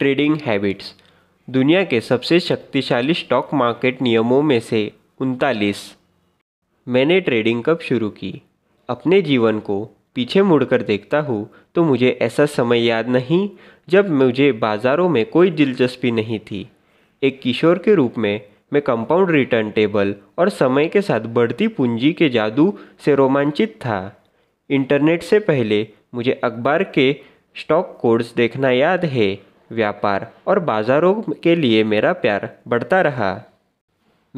trading habits दुनिया के सबसे शक्तिशाली स्टॉक मार्केट नियमों में से उनतालीस मैंने ट्रेडिंग कब शुरू की अपने जीवन को पीछे मुड़कर देखता हूँ तो मुझे ऐसा समय याद नहीं जब मुझे बाज़ारों में कोई दिलचस्पी नहीं थी एक किशोर के रूप में मैं कंपाउंड रिटर्न टेबल और समय के साथ बढ़ती पूंजी के जादू से रोमांचित था इंटरनेट से पहले मुझे अखबार के स्टॉक कोड्स देखना याद है व्यापार और बाज़ारों के लिए मेरा प्यार बढ़ता रहा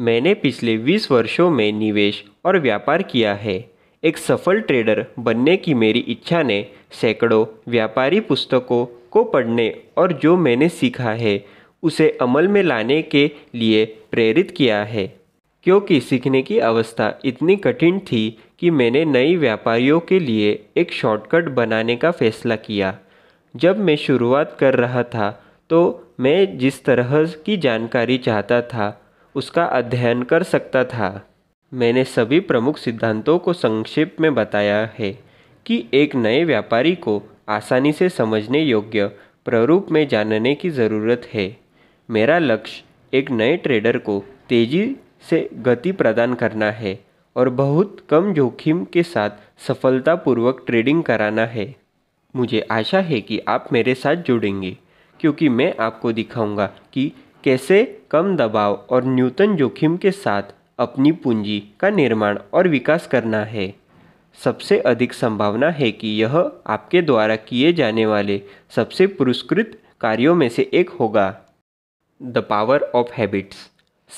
मैंने पिछले 20 वर्षों में निवेश और व्यापार किया है एक सफल ट्रेडर बनने की मेरी इच्छा ने सैकड़ों व्यापारी पुस्तकों को पढ़ने और जो मैंने सीखा है उसे अमल में लाने के लिए प्रेरित किया है क्योंकि सीखने की अवस्था इतनी कठिन थी कि मैंने नई व्यापारियों के लिए एक शॉर्टकट बनाने का फैसला किया जब मैं शुरुआत कर रहा था तो मैं जिस तरह की जानकारी चाहता था उसका अध्ययन कर सकता था मैंने सभी प्रमुख सिद्धांतों को संक्षेप में बताया है कि एक नए व्यापारी को आसानी से समझने योग्य प्रारूप में जानने की ज़रूरत है मेरा लक्ष्य एक नए ट्रेडर को तेज़ी से गति प्रदान करना है और बहुत कम जोखिम के साथ सफलतापूर्वक ट्रेडिंग कराना है मुझे आशा है कि आप मेरे साथ जुड़ेंगे क्योंकि मैं आपको दिखाऊंगा कि कैसे कम दबाव और न्यूनतम जोखिम के साथ अपनी पूंजी का निर्माण और विकास करना है सबसे अधिक संभावना है कि यह आपके द्वारा किए जाने वाले सबसे पुरस्कृत कार्यों में से एक होगा द पावर ऑफ हैबिट्स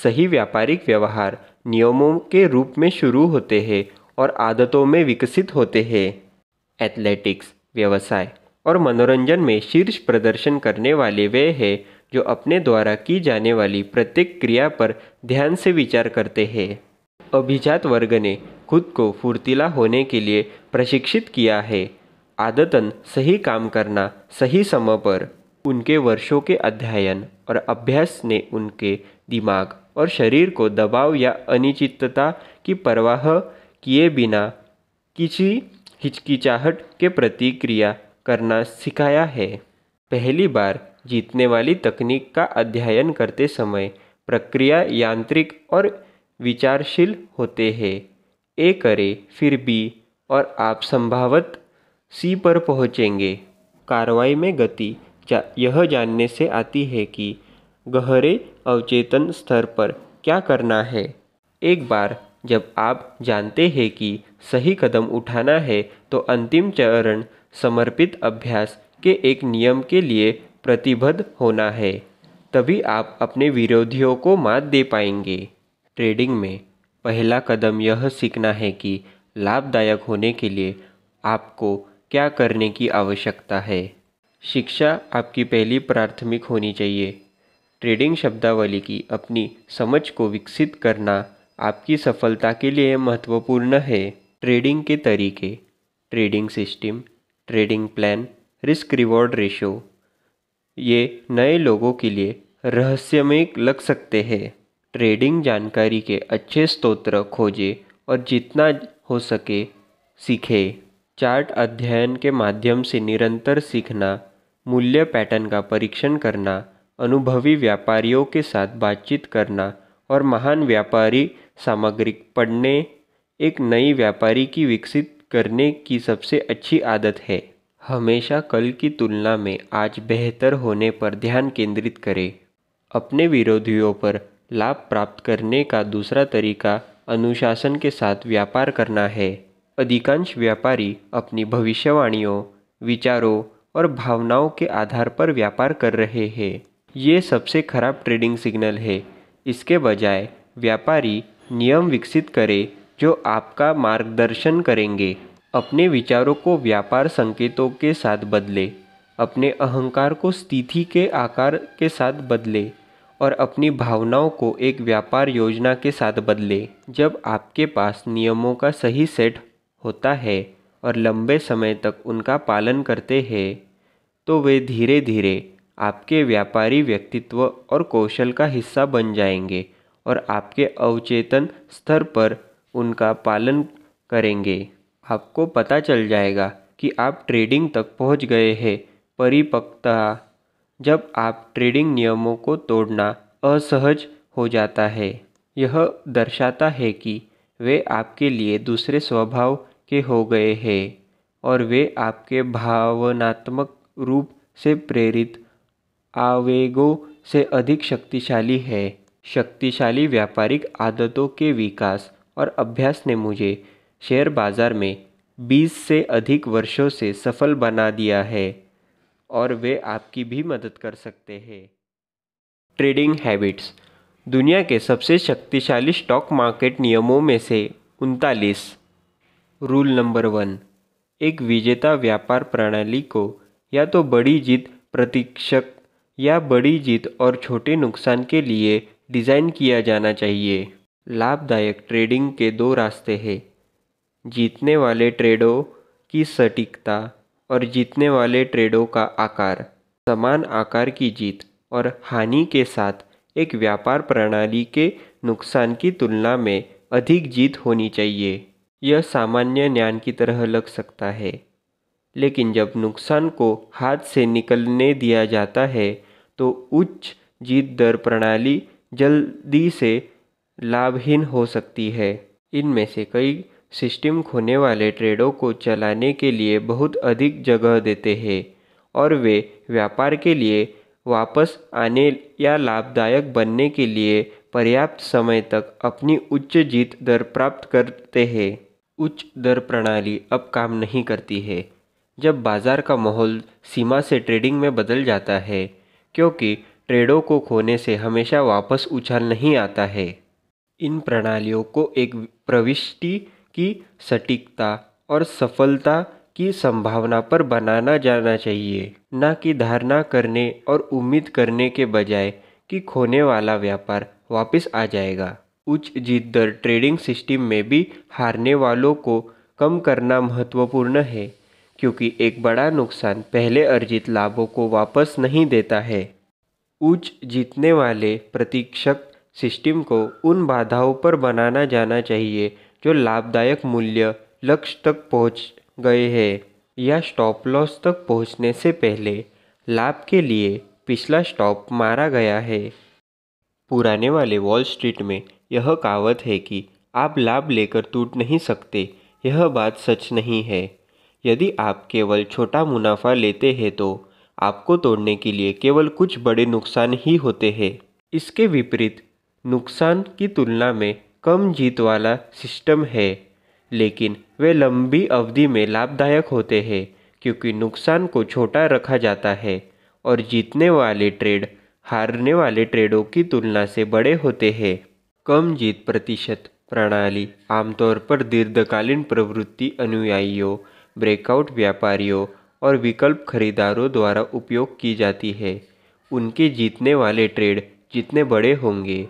सही व्यापारिक व्यवहार नियमों के रूप में शुरू होते हैं और आदतों में विकसित होते हैं एथलेटिक्स व्यवसाय और मनोरंजन में शीर्ष प्रदर्शन करने वाले वे हैं जो अपने द्वारा की जाने वाली प्रत्येक क्रिया पर ध्यान से विचार करते हैं अभिजात वर्ग ने खुद को फुर्तीला होने के लिए प्रशिक्षित किया है आदतन सही काम करना सही समय पर उनके वर्षों के अध्ययन और अभ्यास ने उनके दिमाग और शरीर को दबाव या अनिश्चितता की परवाह किए बिना किसी हिचकिचाहट के प्रतिक्रिया करना सिखाया है पहली बार जीतने वाली तकनीक का अध्ययन करते समय प्रक्रिया यांत्रिक और विचारशील होते हैं ए करें फिर बी और आप संभावत सी पर पहुँचेंगे कार्रवाई में गति जा, यह जानने से आती है कि गहरे अवचेतन स्तर पर क्या करना है एक बार जब आप जानते हैं कि सही कदम उठाना है तो अंतिम चरण समर्पित अभ्यास के एक नियम के लिए प्रतिबद्ध होना है तभी आप अपने विरोधियों को मात दे पाएंगे ट्रेडिंग में पहला कदम यह सीखना है कि लाभदायक होने के लिए आपको क्या करने की आवश्यकता है शिक्षा आपकी पहली प्राथमिक होनी चाहिए ट्रेडिंग शब्दावली की अपनी समझ को विकसित करना आपकी सफलता के लिए महत्वपूर्ण है ट्रेडिंग के तरीके trading system trading plan risk reward ratio ये नए लोगों के लिए रहस्यमय लग सकते हैं ट्रेडिंग जानकारी के अच्छे स्रोत खोजें और जितना हो सके सीखें चार्ट अध्ययन के माध्यम से निरंतर सीखना मूल्य पैटर्न का परीक्षण करना अनुभवी व्यापारियों के साथ बातचीत करना और महान व्यापारी सामग्री पढ़ने एक नई व्यापारी की विकसित करने की सबसे अच्छी आदत है हमेशा कल की तुलना में आज बेहतर होने पर ध्यान केंद्रित करें अपने विरोधियों पर लाभ प्राप्त करने का दूसरा तरीका अनुशासन के साथ व्यापार करना है अधिकांश व्यापारी अपनी भविष्यवाणियों विचारों और भावनाओं के आधार पर व्यापार कर रहे हैं ये सबसे खराब ट्रेडिंग सिग्नल है इसके बजाय व्यापारी नियम विकसित करे जो आपका मार्गदर्शन करेंगे अपने विचारों को व्यापार संकेतों के साथ बदले अपने अहंकार को स्थिति के आकार के साथ बदले और अपनी भावनाओं को एक व्यापार योजना के साथ बदले जब आपके पास नियमों का सही सेट होता है और लंबे समय तक उनका पालन करते हैं तो वे धीरे धीरे आपके व्यापारी व्यक्तित्व और कौशल का हिस्सा बन जाएंगे और आपके अवचेतन स्तर पर उनका पालन करेंगे आपको पता चल जाएगा कि आप ट्रेडिंग तक पहुंच गए हैं परिपक्वता जब आप ट्रेडिंग नियमों को तोड़ना असहज हो जाता है यह दर्शाता है कि वे आपके लिए दूसरे स्वभाव के हो गए हैं और वे आपके भावनात्मक रूप से प्रेरित आवेगों से अधिक शक्तिशाली है शक्तिशाली व्यापारिक आदतों के विकास और अभ्यास ने मुझे शेयर बाज़ार में बीस से अधिक वर्षों से सफल बना दिया है और वे आपकी भी मदद कर सकते हैं ट्रेडिंग हैबिट्स दुनिया के सबसे शक्तिशाली स्टॉक मार्केट नियमों में से उनतालीस रूल नंबर वन एक विजेता व्यापार प्रणाली को या तो बड़ी जीत प्रतीक्षक या बड़ी जीत और छोटे नुकसान के लिए डिज़ाइन किया जाना चाहिए लाभदायक ट्रेडिंग के दो रास्ते हैं जीतने वाले ट्रेडों की सटीकता और जीतने वाले ट्रेडों का आकार समान आकार की जीत और हानि के साथ एक व्यापार प्रणाली के नुकसान की तुलना में अधिक जीत होनी चाहिए यह सामान्य ज्ञान की तरह लग सकता है लेकिन जब नुकसान को हाथ से निकलने दिया जाता है तो उच्च जीत दर प्रणाली जल्दी से लाभहीन हो सकती है इनमें से कई सिस्टम खोने वाले ट्रेडों को चलाने के लिए बहुत अधिक जगह देते हैं और वे व्यापार के लिए वापस आने या लाभदायक बनने के लिए पर्याप्त समय तक अपनी उच्च जीत दर प्राप्त करते हैं उच्च दर प्रणाली अब काम नहीं करती है जब बाजार का माहौल सीमा से ट्रेडिंग में बदल जाता है क्योंकि ट्रेडों को खोने से हमेशा वापस उछाल नहीं आता है इन प्रणालियों को एक प्रविष्टि की सटीकता और सफलता की संभावना पर बनाना जाना चाहिए न कि धारणा करने और उम्मीद करने के बजाय कि खोने वाला व्यापार वापस आ जाएगा उच्च जीत दर ट्रेडिंग सिस्टम में भी हारने वालों को कम करना महत्वपूर्ण है क्योंकि एक बड़ा नुकसान पहले अर्जित लाभों को वापस नहीं देता है उच्च जीतने वाले प्रतीक्षक सिस्टम को उन बाधाओं पर बनाना जाना चाहिए जो लाभदायक मूल्य लक्ष्य तक पहुँच गए हैं या स्टॉप लॉस तक पहुँचने से पहले लाभ के लिए पिछला स्टॉप मारा गया है पुराने वाले वॉल स्ट्रीट में यह कहावत है कि आप लाभ लेकर टूट नहीं सकते यह बात सच नहीं है यदि आप केवल छोटा मुनाफा लेते हैं तो आपको तोड़ने के लिए केवल कुछ बड़े नुकसान ही होते हैं इसके विपरीत नुकसान की तुलना में कम जीत वाला सिस्टम है लेकिन वे लंबी अवधि में लाभदायक होते हैं क्योंकि नुकसान को छोटा रखा जाता है और जीतने वाले ट्रेड हारने वाले ट्रेडों की तुलना से बड़े होते हैं कम जीत प्रतिशत प्रणाली आमतौर पर दीर्घकालीन प्रवृत्ति अनुयायियों ब्रेकआउट व्यापारियों और विकल्प खरीदारों द्वारा उपयोग की जाती है उनके जीतने वाले ट्रेड जितने बड़े होंगे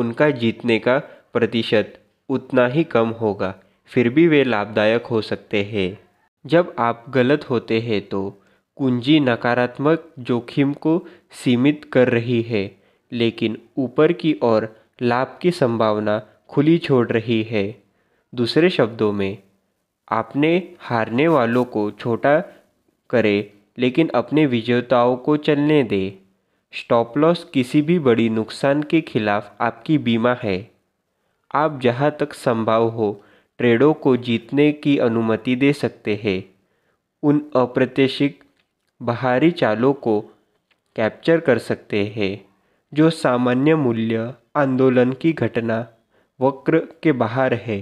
उनका जीतने का प्रतिशत उतना ही कम होगा फिर भी वे लाभदायक हो सकते हैं जब आप गलत होते हैं तो कुंजी नकारात्मक जोखिम को सीमित कर रही है लेकिन ऊपर की ओर लाभ की संभावना खुली छोड़ रही है दूसरे शब्दों में आपने हारने वालों को छोटा करे लेकिन अपने विजेताओं को चलने दें स्टॉप लॉस किसी भी बड़ी नुकसान के खिलाफ आपकी बीमा है आप जहाँ तक संभव हो ट्रेडों को जीतने की अनुमति दे सकते हैं उन अप्रत्याशित बाहरी चालों को कैप्चर कर सकते हैं जो सामान्य मूल्य आंदोलन की घटना वक्र के बाहर है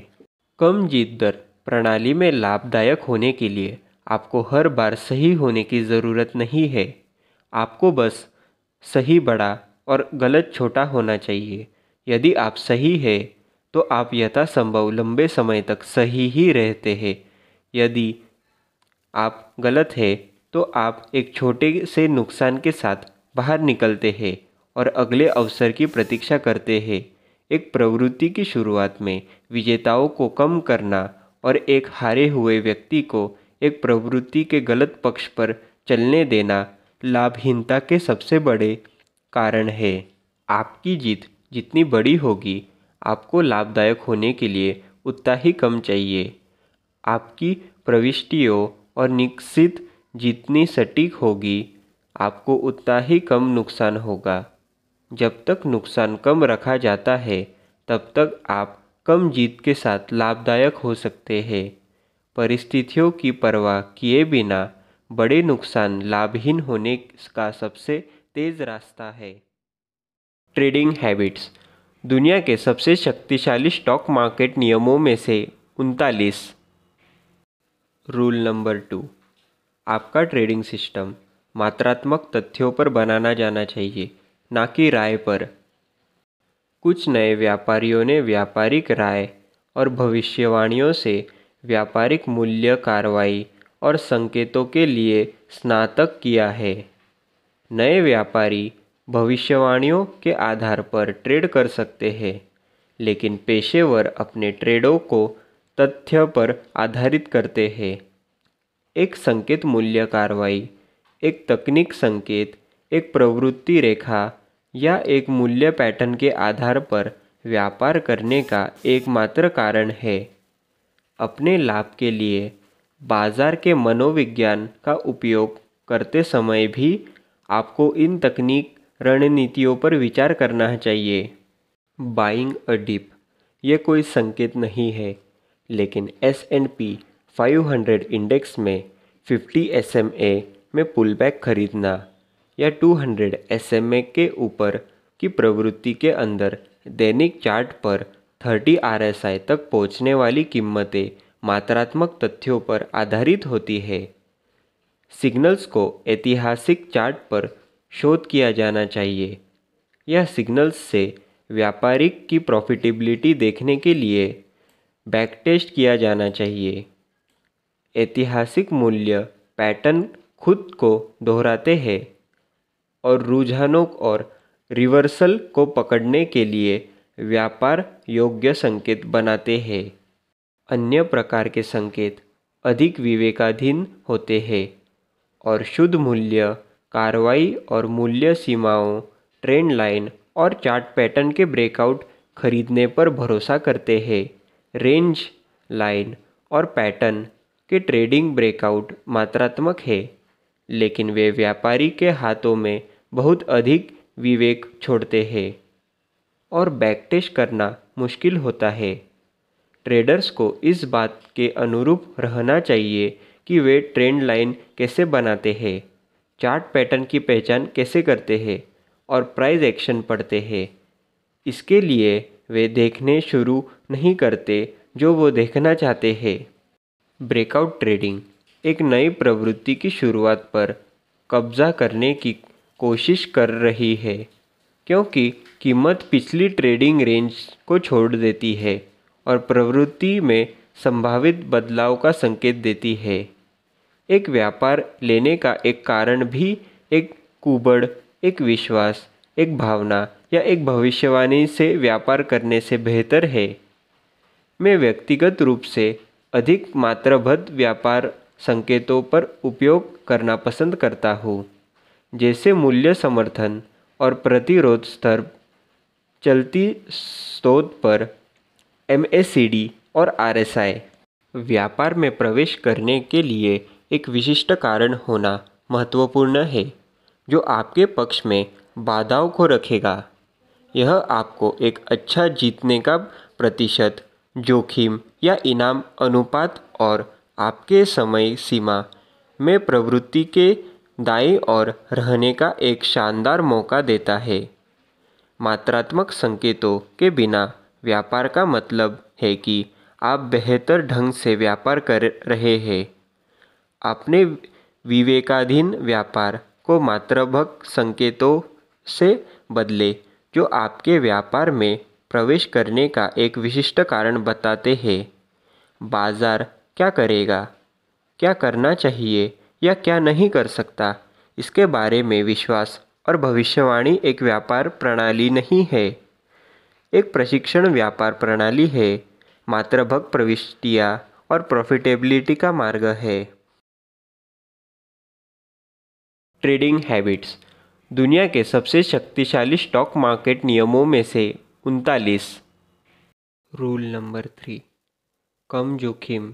कम जीत दर प्रणाली में लाभदायक होने के लिए आपको हर बार सही होने की ज़रूरत नहीं है आपको बस सही बड़ा और गलत छोटा होना चाहिए यदि आप सही है तो आप यथासंभव लंबे समय तक सही ही रहते हैं यदि आप गलत है तो आप एक छोटे से नुकसान के साथ बाहर निकलते हैं और अगले अवसर की प्रतीक्षा करते हैं एक प्रवृत्ति की शुरुआत में विजेताओं को कम करना और एक हारे हुए व्यक्ति को एक प्रवृत्ति के गलत पक्ष पर चलने देना लाभहीनता के सबसे बड़े कारण है आपकी जीत जितनी बड़ी होगी आपको लाभदायक होने के लिए उतना ही कम चाहिए आपकी प्रविष्टियों और निश्चित जितनी सटीक होगी आपको उतना ही कम नुकसान होगा जब तक नुकसान कम रखा जाता है तब तक आप कम जीत के साथ लाभदायक हो सकते हैं परिस्थितियों की परवाह किए बिना बड़े नुकसान लाभहीन होने का सबसे तेज़ रास्ता है ट्रेडिंग हैबिट्स दुनिया के सबसे शक्तिशाली स्टॉक मार्केट नियमों में से उनतालीस रूल नंबर टू आपका ट्रेडिंग सिस्टम मात्रात्मक तथ्यों पर बनाना जाना चाहिए ना कि राय पर कुछ नए व्यापारियों ने व्यापारिक राय और भविष्यवाणियों से व्यापारिक मूल्य कार्रवाई और संकेतों के लिए स्नातक किया है नए व्यापारी भविष्यवाणियों के आधार पर ट्रेड कर सकते हैं लेकिन पेशेवर अपने ट्रेडों को तथ्य पर आधारित करते हैं एक संकेत मूल्य कार्रवाई एक तकनीक संकेत एक प्रवृत्ति रेखा या एक मूल्य पैटर्न के आधार पर व्यापार करने का एकमात्र कारण है अपने लाभ के लिए बाजार के मनोविज्ञान का उपयोग करते समय भी आपको इन तकनीक रणनीतियों पर विचार करना चाहिए बाइंग अ डिप ये कोई संकेत नहीं है लेकिन S and P five hundred index में फिफ्टी एस एम ए में पुलबैक खरीदना या two hundred S M A के ऊपर की प्रवृत्ति के अंदर दैनिक चार्ट पर थर्टी आर एस आई तक पहुँचने वाली कीमतें मात्रात्मक तथ्यों पर आधारित होती है सिग्नल्स को ऐतिहासिक चार्ट पर शोध किया जाना चाहिए यह सिग्नल्स से व्यापारिक की प्रॉफिटेबिलिटी देखने के लिए बैक टेस्ट किया जाना चाहिए ऐतिहासिक मूल्य पैटर्न खुद को दोहराते हैं और रुझानों और रिवर्सल को पकड़ने के लिए व्यापार योग्य संकेत बनाते हैं अन्य प्रकार के संकेत अधिक विवेकाधीन होते हैं और शुद्ध मूल्य कार्रवाई और मूल्य सीमाओं ट्रेंड लाइन और चार्ट पैटर्न के ब्रेकआउट खरीदने पर भरोसा करते हैं रेंज लाइन और पैटर्न के ट्रेडिंग ब्रेकआउट मात्रात्मक है लेकिन वे व्यापारी के हाथों में बहुत अधिक विवेक छोड़ते हैं और बैकटेस्ट करना मुश्किल होता है ट्रेडर्स को इस बात के अनुरूप रहना चाहिए कि वे ट्रेंड लाइन कैसे बनाते हैं चार्ट पैटर्न की पहचान कैसे करते हैं और प्राइस एक्शन पढ़ते हैं इसके लिए वे देखने शुरू नहीं करते जो वो देखना चाहते हैं ब्रेकआउट ट्रेडिंग एक नई प्रवृत्ति की शुरुआत पर कब्जा करने की कोशिश कर रही है क्योंकि कीमत पिछली ट्रेडिंग रेंज को छोड़ देती है और प्रवृत्ति में संभावित बदलाव का संकेत देती है एक व्यापार लेने का एक कारण भी एक कुबड़ एक विश्वास एक भावना या एक भविष्यवाणी से व्यापार करने से बेहतर है मैं व्यक्तिगत रूप से अधिक मात्राबद्ध व्यापार संकेतों पर उपयोग करना पसंद करता हूँ जैसे मूल्य समर्थन और प्रतिरोध स्तर चलती स्रोत पर एम और आर व्यापार में प्रवेश करने के लिए एक विशिष्ट कारण होना महत्वपूर्ण है जो आपके पक्ष में बाधाओं को रखेगा यह आपको एक अच्छा जीतने का प्रतिशत जोखिम या इनाम अनुपात और आपके समय सीमा में प्रवृत्ति के दाएं और रहने का एक शानदार मौका देता है मात्रात्मक संकेतों के बिना व्यापार का मतलब है कि आप बेहतर ढंग से व्यापार कर रहे हैं आपने विवेकाधीन व्यापार को मात्रभक संकेतों से बदले जो आपके व्यापार में प्रवेश करने का एक विशिष्ट कारण बताते हैं बाज़ार क्या करेगा क्या करना चाहिए या क्या नहीं कर सकता इसके बारे में विश्वास और भविष्यवाणी एक व्यापार प्रणाली नहीं है एक प्रशिक्षण व्यापार प्रणाली है मात्र भक्त प्रविष्टिया और प्रॉफिटेबिलिटी का मार्ग है ट्रेडिंग हैबिट्स दुनिया के सबसे शक्तिशाली स्टॉक मार्केट नियमों में से उनतालीस रूल नंबर थ्री कम जोखिम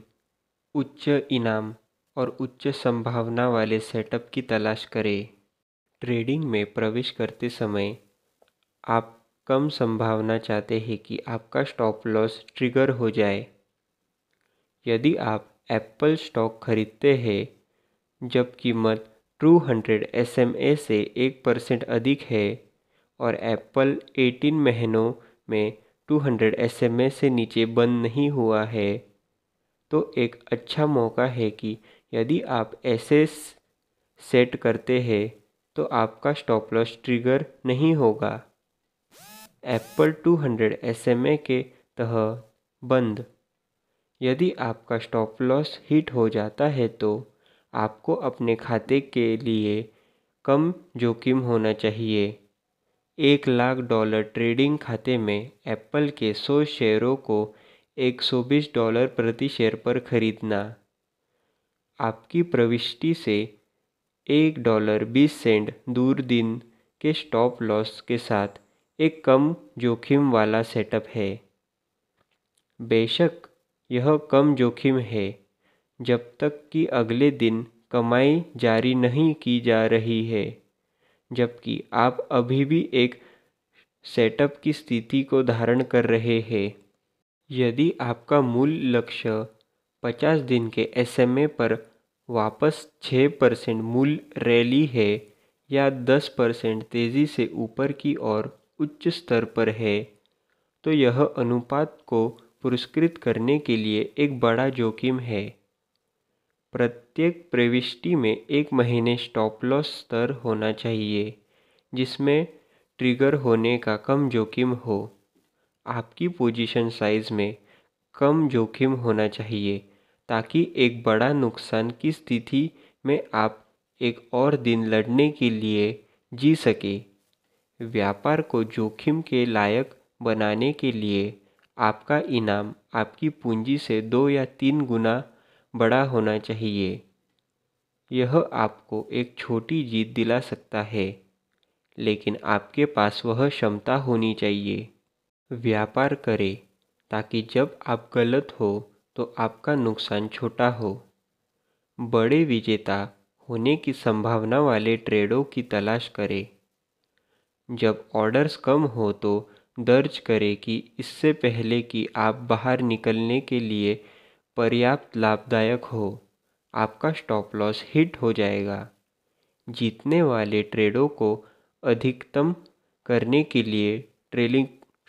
उच्च इनाम और उच्च संभावना वाले सेटअप की तलाश करें ट्रेडिंग में प्रवेश करते समय आप कम संभावना चाहते हैं कि आपका स्टॉप लॉस ट्रिगर हो जाए यदि आप एप्पल स्टॉक खरीदते हैं जब कीमत टू हंड्रेड एस से एक परसेंट अधिक है और एप्पल 18 महीनों में 200 हंड्रेड से नीचे बंद नहीं हुआ है तो एक अच्छा मौका है कि यदि आप ऐसे सेट करते हैं तो आपका स्टॉप लॉस ट्रिगर नहीं होगा एप्पल टू हंड्रेड एस के तह बंद यदि आपका स्टॉप लॉस हिट हो जाता है तो आपको अपने खाते के लिए कम जोखिम होना चाहिए एक लाख डॉलर ट्रेडिंग खाते में एप्पल के 100 शेयरों को 120 डॉलर प्रति शेयर पर खरीदना आपकी प्रविष्टि से एक डॉलर बीस सेंट दूर दिन के स्टॉप लॉस के साथ एक कम जोखिम वाला सेटअप है बेशक यह कम जोखिम है जब तक कि अगले दिन कमाई जारी नहीं की जा रही है जबकि आप अभी भी एक सेटअप की स्थिति को धारण कर रहे हैं यदि आपका मूल लक्ष्य 50 दिन के एस पर वापस 6 परसेंट मूल रैली है या 10 परसेंट तेज़ी से ऊपर की ओर उच्च स्तर पर है तो यह अनुपात को पुरस्कृत करने के लिए एक बड़ा जोखिम है प्रत्येक प्रविष्टि में एक महीने स्टॉप लॉस स्तर होना चाहिए जिसमें ट्रिगर होने का कम जोखिम हो आपकी पोजीशन साइज में कम जोखिम होना चाहिए ताकि एक बड़ा नुकसान की स्थिति में आप एक और दिन लड़ने के लिए जी सकें व्यापार को जोखिम के लायक बनाने के लिए आपका इनाम आपकी पूंजी से दो या तीन गुना बड़ा होना चाहिए यह आपको एक छोटी जीत दिला सकता है लेकिन आपके पास वह क्षमता होनी चाहिए व्यापार करें ताकि जब आप गलत हो तो आपका नुकसान छोटा हो बड़े विजेता होने की संभावना वाले ट्रेडों की तलाश करें जब ऑर्डर्स कम हो तो दर्ज करें कि इससे पहले कि आप बाहर निकलने के लिए पर्याप्त लाभदायक हो आपका स्टॉप लॉस हिट हो जाएगा जीतने वाले ट्रेडों को अधिकतम करने के लिए ट्रेलिंग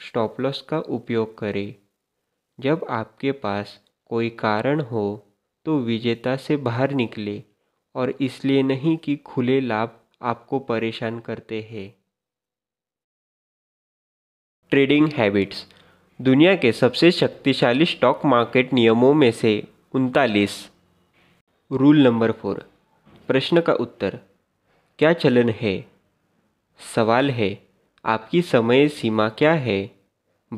स्टॉप लॉस का उपयोग करें जब आपके पास कोई कारण हो तो विजेता से बाहर निकले और इसलिए नहीं कि खुले लाभ आपको परेशान करते हैं ट्रेडिंग हैबिट्स दुनिया के सबसे शक्तिशाली स्टॉक मार्केट नियमों में से उनतालीस रूल नंबर फोर प्रश्न का उत्तर क्या चलन है सवाल है आपकी समय सीमा क्या है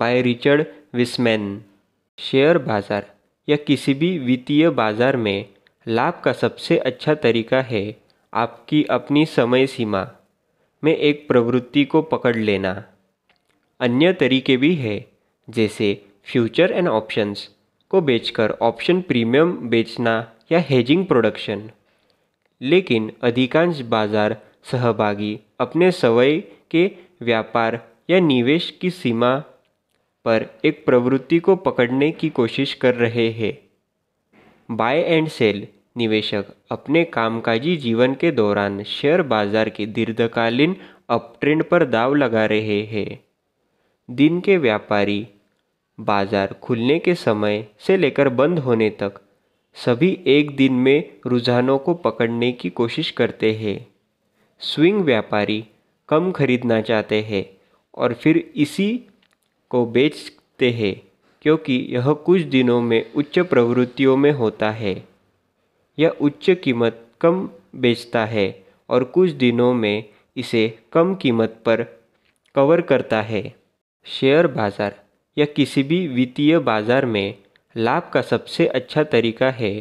बाय रिचर्ड विस्मैन शेयर बाज़ार या किसी भी वित्तीय बाज़ार में लाभ का सबसे अच्छा तरीका है आपकी अपनी समय सीमा में एक प्रवृत्ति को पकड़ लेना अन्य तरीके भी हैं जैसे फ्यूचर एंड ऑप्शंस को बेचकर ऑप्शन प्रीमियम बेचना या हेजिंग प्रोडक्शन लेकिन अधिकांश बाजार सहभागी अपने सवय के व्यापार या निवेश की सीमा पर एक प्रवृत्ति को पकड़ने की कोशिश कर रहे हैं बाय एंड सेल निवेशक अपने कामकाजी जीवन के दौरान शेयर बाजार के दीर्घकालीन अपट्रेंड पर दाव लगा रहे हैं दिन के व्यापारी बाजार खुलने के समय से लेकर बंद होने तक सभी एक दिन में रुझानों को पकड़ने की कोशिश करते हैं स्विंग व्यापारी कम खरीदना चाहते हैं और फिर इसी को बेचते हैं क्योंकि यह कुछ दिनों में उच्च प्रवृत्तियों में होता है यह उच्च कीमत कम बेचता है और कुछ दिनों में इसे कम कीमत पर कवर करता है शेयर बाज़ार या किसी भी वित्तीय बाज़ार में लाभ का सबसे अच्छा तरीका है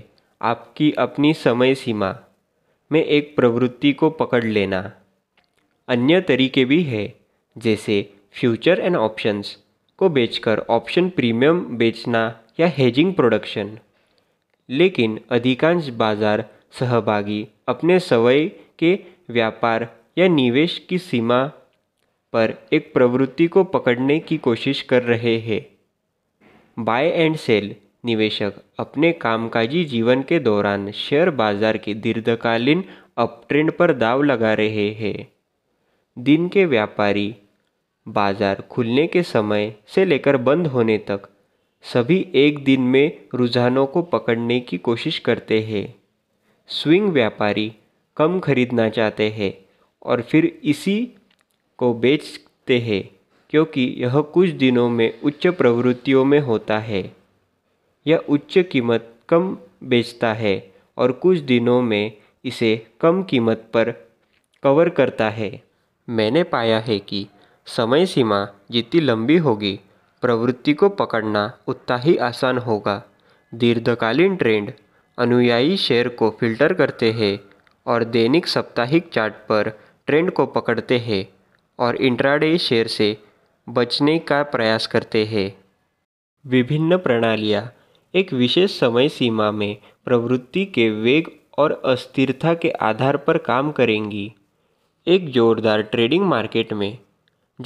आपकी अपनी समय सीमा में एक प्रवृत्ति को पकड़ लेना अन्य तरीके भी है जैसे फ्यूचर एंड ऑप्शंस को बेचकर ऑप्शन प्रीमियम बेचना या हेजिंग प्रोडक्शन लेकिन अधिकांश बाजार सहभागी अपने सवय के व्यापार या निवेश की सीमा पर एक प्रवृत्ति को पकड़ने की कोशिश कर रहे हैं बाय एंड सेल निवेशक अपने कामकाजी जीवन के दौरान शेयर बाजार के दीर्घकालीन अपट्रेंड पर दाव लगा रहे हैं दिन के व्यापारी बाजार खुलने के समय से लेकर बंद होने तक सभी एक दिन में रुझानों को पकड़ने की कोशिश करते हैं स्विंग व्यापारी कम खरीदना चाहते हैं और फिर इसी को बेचते हैं क्योंकि यह कुछ दिनों में उच्च प्रवृत्तियों में होता है यह उच्च कीमत कम बेचता है और कुछ दिनों में इसे कम कीमत पर कवर करता है मैंने पाया है कि समय सीमा जितनी लंबी होगी प्रवृत्ति को पकड़ना उतना ही आसान होगा दीर्घकालीन ट्रेंड अनुयायी शेयर को फिल्टर करते हैं और दैनिक साप्ताहिक चार्ट पर ट्रेंड को पकड़ते हैं और इंट्राडे शेयर से बचने का प्रयास करते हैं विभिन्न प्रणालियाँ एक विशेष समय सीमा में प्रवृत्ति के वेग और अस्थिरता के आधार पर काम करेंगी एक जोरदार ट्रेडिंग मार्केट में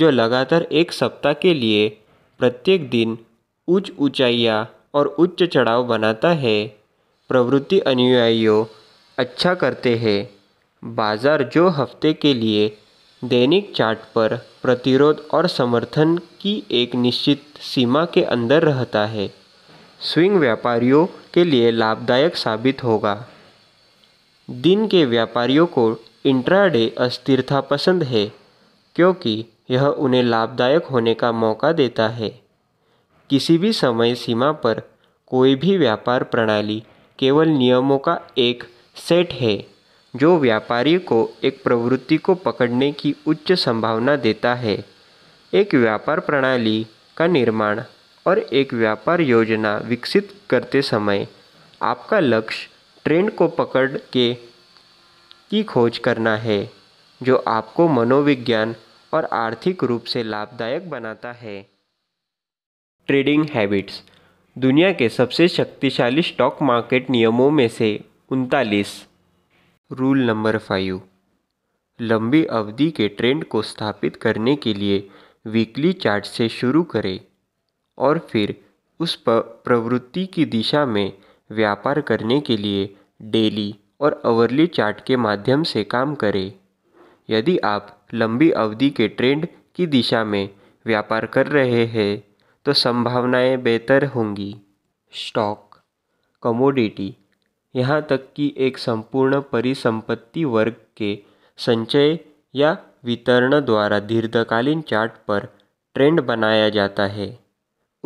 जो लगातार एक सप्ताह के लिए प्रत्येक दिन उच्च ऊंचाइयाँ और उच्च चढ़ाव बनाता है प्रवृत्ति अनुयायियों अच्छा करते हैं बाज़ार जो हफ्ते के लिए दैनिक चार्ट पर प्रतिरोध और समर्थन की एक निश्चित सीमा के अंदर रहता है स्विंग व्यापारियों के लिए लाभदायक साबित होगा दिन के व्यापारियों को इंट्राडे अस्थिरता पसंद है क्योंकि यह उन्हें लाभदायक होने का मौका देता है किसी भी समय सीमा पर कोई भी व्यापार प्रणाली केवल नियमों का एक सेट है जो व्यापारी को एक प्रवृत्ति को पकड़ने की उच्च संभावना देता है एक व्यापार प्रणाली का निर्माण और एक व्यापार योजना विकसित करते समय आपका लक्ष्य ट्रेंड को पकड़ के की खोज करना है जो आपको मनोविज्ञान और आर्थिक रूप से लाभदायक बनाता है ट्रेडिंग हैबिट्स दुनिया के सबसे शक्तिशाली स्टॉक मार्केट नियमों में से उनतालीस रूल नंबर फाइव लंबी अवधि के ट्रेंड को स्थापित करने के लिए वीकली चार्ट से शुरू करें और फिर उस पर प्रवृत्ति की दिशा में व्यापार करने के लिए डेली और अवरली चार्ट के माध्यम से काम करें यदि आप लंबी अवधि के ट्रेंड की दिशा में व्यापार कर रहे हैं तो संभावनाएं बेहतर होंगी स्टॉक कमोडिटी यहाँ तक कि एक संपूर्ण परिसंपत्ति वर्ग के संचय या वितरण द्वारा दीर्घकालीन चार्ट पर ट्रेंड बनाया जाता है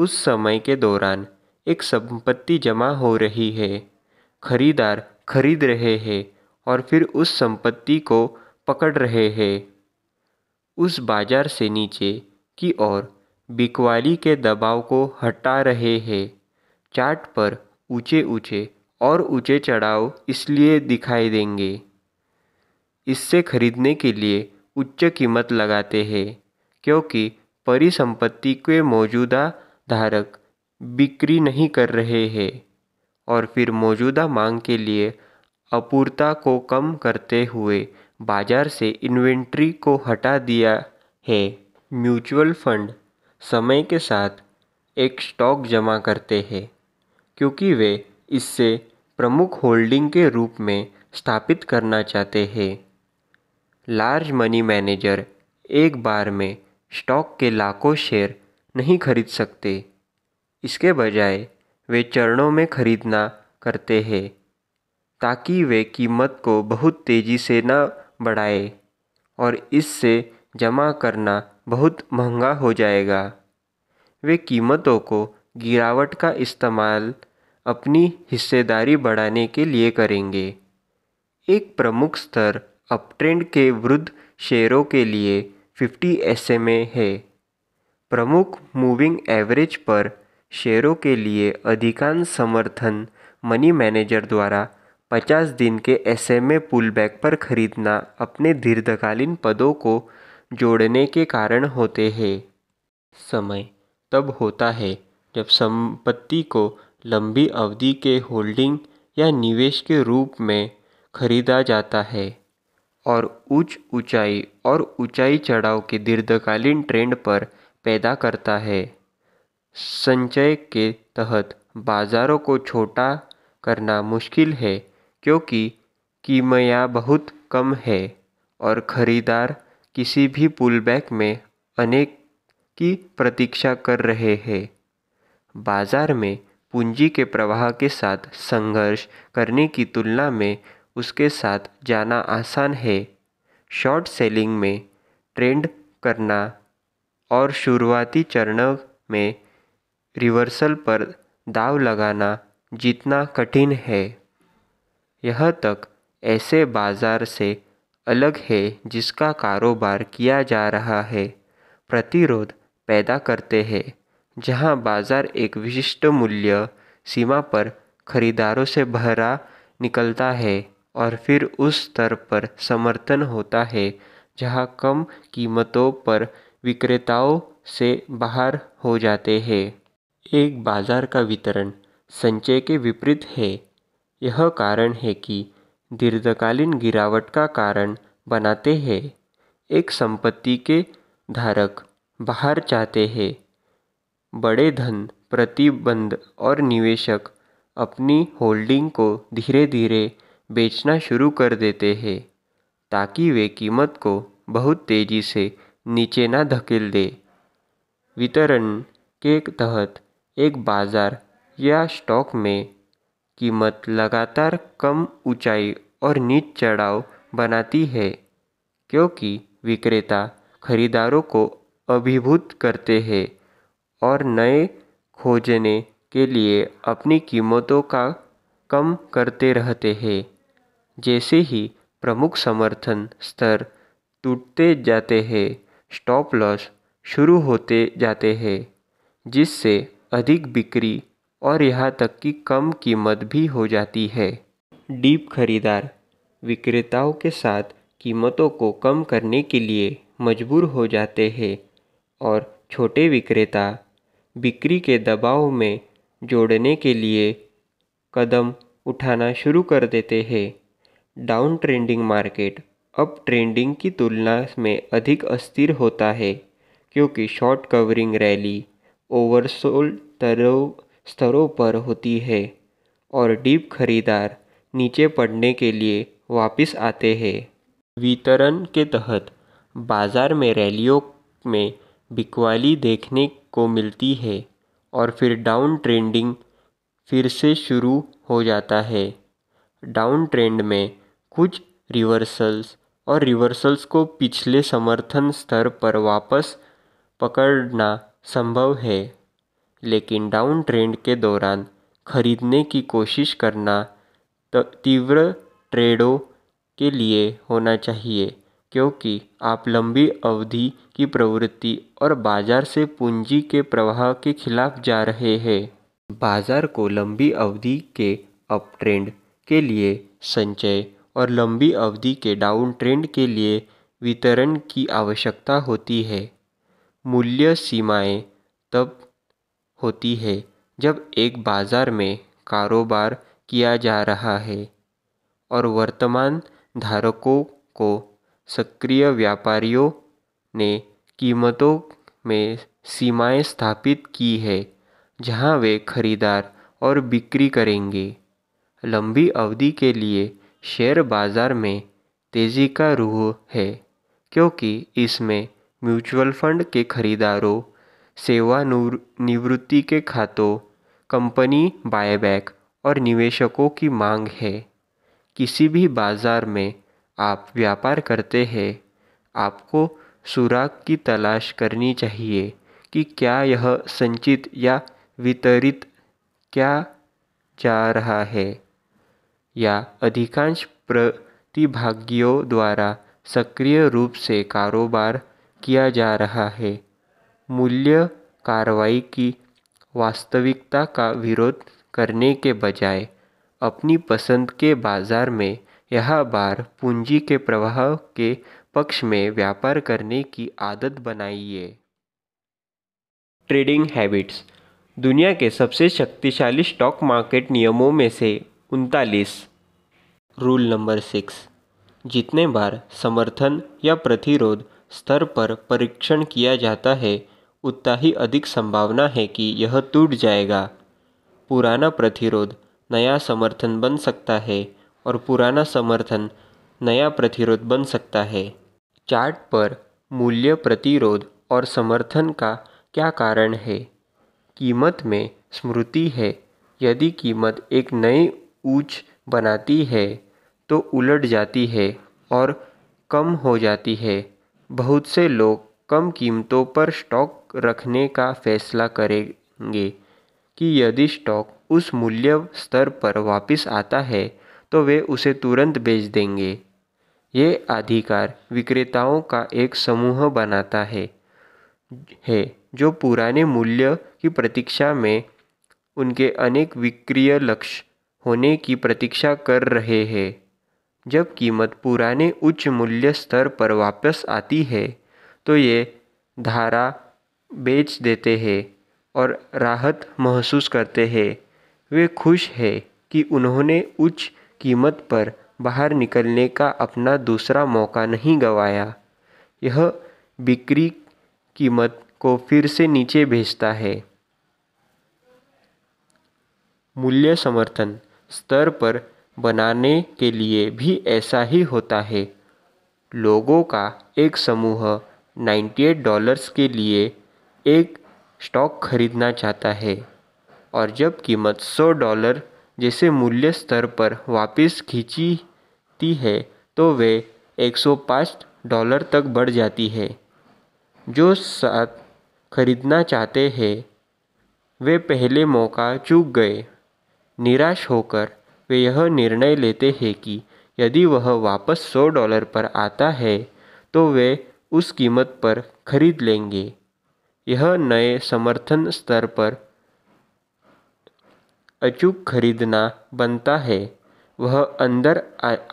उस समय के दौरान एक संपत्ति जमा हो रही है खरीदार खरीद रहे हैं और फिर उस संपत्ति को पकड़ रहे हैं उस बाजार से नीचे की ओर बिकवाली के दबाव को हटा रहे हैं चार्ट पर ऊंचे ऊंचे और ऊँचे चढ़ाव इसलिए दिखाई देंगे इससे खरीदने के लिए उच्च कीमत लगाते हैं क्योंकि परिसंपत्ति के मौजूदा धारक बिक्री नहीं कर रहे हैं और फिर मौजूदा मांग के लिए अपूर्ता को कम करते हुए बाजार से इन्वेंट्री को हटा दिया है म्यूचुअल फंड समय के साथ एक स्टॉक जमा करते हैं क्योंकि वे इससे प्रमुख होल्डिंग के रूप में स्थापित करना चाहते हैं लार्ज मनी मैनेजर एक बार में स्टॉक के लाखों शेयर नहीं खरीद सकते इसके बजाय वे चरणों में खरीदना करते हैं ताकि वे कीमत को बहुत तेज़ी से ना बढ़ाए और इससे जमा करना बहुत महंगा हो जाएगा वे कीमतों को गिरावट का इस्तेमाल अपनी हिस्सेदारी बढ़ाने के लिए करेंगे एक प्रमुख स्तर अपट्रेंड के वृद्ध शेयरों के लिए 50 एस है प्रमुख मूविंग एवरेज पर शेयरों के लिए अधिकांश समर्थन मनी मैनेजर द्वारा 50 दिन के एस एम ए पुलबैक पर खरीदना अपने दीर्घकालीन पदों को जोड़ने के कारण होते हैं समय तब होता है जब संपत्ति को लंबी अवधि के होल्डिंग या निवेश के रूप में खरीदा जाता है और उच्च ऊंचाई और ऊंचाई चढ़ाव के दीर्घकालीन ट्रेंड पर पैदा करता है संचय के तहत बाज़ारों को छोटा करना मुश्किल है क्योंकि कीमया बहुत कम है और खरीदार किसी भी पुलबैक में अनेक की प्रतीक्षा कर रहे हैं बाज़ार में पूंजी के प्रवाह के साथ संघर्ष करने की तुलना में उसके साथ जाना आसान है शॉर्ट सेलिंग में ट्रेंड करना और शुरुआती चरणों में रिवर्सल पर दाव लगाना जितना कठिन है यह तक ऐसे बाज़ार से अलग है जिसका कारोबार किया जा रहा है प्रतिरोध पैदा करते हैं जहां बाजार एक विशिष्ट मूल्य सीमा पर खरीदारों से भरा निकलता है और फिर उस स्तर पर समर्थन होता है जहां कम कीमतों पर विक्रेताओं से बाहर हो जाते हैं एक बाजार का वितरण संचय के विपरीत है यह कारण है कि दीर्घकालीन गिरावट का कारण बनाते हैं एक संपत्ति के धारक बाहर जाते हैं बड़े धन प्रतिबंध और निवेशक अपनी होल्डिंग को धीरे धीरे बेचना शुरू कर देते हैं ताकि वे कीमत को बहुत तेज़ी से नीचे ना धकेल दे वितरण के तहत एक बाज़ार या स्टॉक में कीमत लगातार कम ऊंचाई और नीच चढ़ाव बनाती है क्योंकि विक्रेता खरीदारों को अभिभूत करते हैं और नए खोजने के लिए अपनी कीमतों का कम करते रहते हैं जैसे ही प्रमुख समर्थन स्तर टूटते जाते हैं स्टॉप लॉस शुरू होते जाते हैं जिससे अधिक बिक्री और यहाँ तक कि कम कीमत भी हो जाती है डीप खरीदार विक्रेताओं के साथ कीमतों को कम करने के लिए मजबूर हो जाते हैं और छोटे विक्रेता बिक्री के दबाव में जोड़ने के लिए कदम उठाना शुरू कर देते हैं down trending market up trending की तुलना में अधिक अस्थिर होता है क्योंकि शॉर्ट कवरिंग रैली ओवरसोल्ड तरों स्तरों पर होती है और डीप खरीदार नीचे पड़ने के लिए वापस आते हैं वितरण के तहत बाज़ार में रैलियों में बिकवाली देखने को मिलती है और फिर डाउन ट्रेंडिंग फिर से शुरू हो जाता है डाउन ट्रेंड में कुछ रिवर्सल्स और रिवर्सल्स को पिछले समर्थन स्तर पर वापस पकड़ना संभव है लेकिन डाउन ट्रेंड के दौरान खरीदने की कोशिश करना तीव्र ट्रेडों के लिए होना चाहिए क्योंकि आप लंबी अवधि की प्रवृत्ति और बाजार से पूंजी के प्रवाह के खिलाफ जा रहे हैं बाजार को लंबी अवधि के अप ट्रेंड के लिए संचय और लंबी अवधि के डाउन ट्रेंड के लिए वितरण की आवश्यकता होती है मूल्य सीमाएं तब होती है जब एक बाजार में कारोबार किया जा रहा है और वर्तमान धारकों को सक्रिय व्यापारियों ने कीमतों में सीमाएँ स्थापित की है जहाँ वे खरीदार और बिक्री करेंगे लंबी अवधि के लिए शेयर बाज़ार में तेज़ी का रूह है क्योंकि इसमें म्यूचुअल फंड के खरीदारों सेवा निवृत्ति के खातों कंपनी बायबैक और निवेशकों की मांग है किसी भी बाज़ार में आप व्यापार करते हैं आपको सुराग की तलाश करनी चाहिए कि क्या यह संचित या वितरित क्या जा रहा है या अधिकांश प्रतिभागियों द्वारा सक्रिय रूप से कारोबार किया जा रहा है मूल्य कार्रवाई की वास्तविकता का विरोध करने के बजाय अपनी पसंद के बाज़ार में यह बार पूंजी के प्रवाह के पक्ष में व्यापार करने की आदत बनाइए ट्रेडिंग हैबिट्स दुनिया के सबसे शक्तिशाली स्टॉक मार्केट नियमों में से उनतालीस रूल नंबर सिक्स जितने बार समर्थन या प्रतिरोध स्तर पर परीक्षण किया जाता है उतना ही अधिक संभावना है कि यह टूट जाएगा पुराना प्रतिरोध नया समर्थन बन सकता है और पुराना समर्थन नया प्रतिरोध बन सकता है चार्ट पर मूल्य प्रतिरोध और समर्थन का क्या कारण है कीमत में स्मृति है यदि कीमत एक नई ऊंच बनाती है तो उलट जाती है और कम हो जाती है बहुत से लोग कम कीमतों पर स्टॉक रखने का फैसला करेंगे कि यदि स्टॉक उस मूल्य स्तर पर वापस आता है तो वे उसे तुरंत बेच देंगे ये अधिकार विक्रेताओं का एक समूह बनाता है है जो पुराने मूल्य की प्रतीक्षा में उनके अनेक विक्रिय लक्ष्य होने की प्रतीक्षा कर रहे हैं जब कीमत पुराने उच्च मूल्य स्तर पर वापस आती है तो ये धारा बेच देते हैं और राहत महसूस करते हैं वे खुश हैं कि उन्होंने उच्च कीमत पर बाहर निकलने का अपना दूसरा मौका नहीं गंवाया यह बिक्री कीमत को फिर से नीचे भेजता है मूल्य समर्थन स्तर पर बनाने के लिए भी ऐसा ही होता है लोगों का एक समूह 98 डॉलर्स के लिए एक स्टॉक खरीदना चाहता है और जब कीमत 100 डॉलर जैसे मूल्य स्तर पर वापस खींचती है तो वे एक सौ पाँच डॉलर तक बढ़ जाती है जो साथ खरीदना चाहते हैं वे पहले मौका चूक गए निराश होकर वे यह निर्णय लेते हैं कि यदि वह वापस सौ डॉलर पर आता है तो वे उस कीमत पर खरीद लेंगे यह नए समर्थन स्तर पर अचूक खरीदना बनता है वह अंदर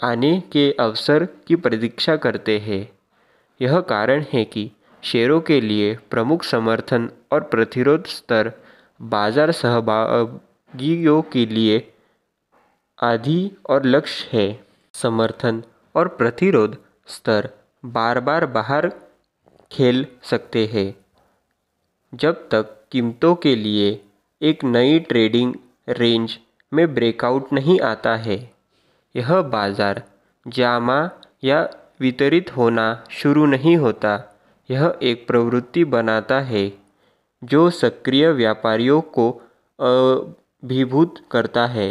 आने के अवसर की प्रतीक्षा करते हैं यह कारण है कि शेयरों के लिए प्रमुख समर्थन और प्रतिरोध स्तर बाजार सहभागियों के लिए आदि और लक्ष्य है समर्थन और प्रतिरोध स्तर बार बार बाहर खेल सकते हैं जब तक कीमतों के लिए एक नई ट्रेडिंग रेंज में ब्रेकआउट नहीं आता है यह बाज़ार जामा या वितरित होना शुरू नहीं होता यह एक प्रवृत्ति बनाता है जो सक्रिय व्यापारियों को अभिभूत करता है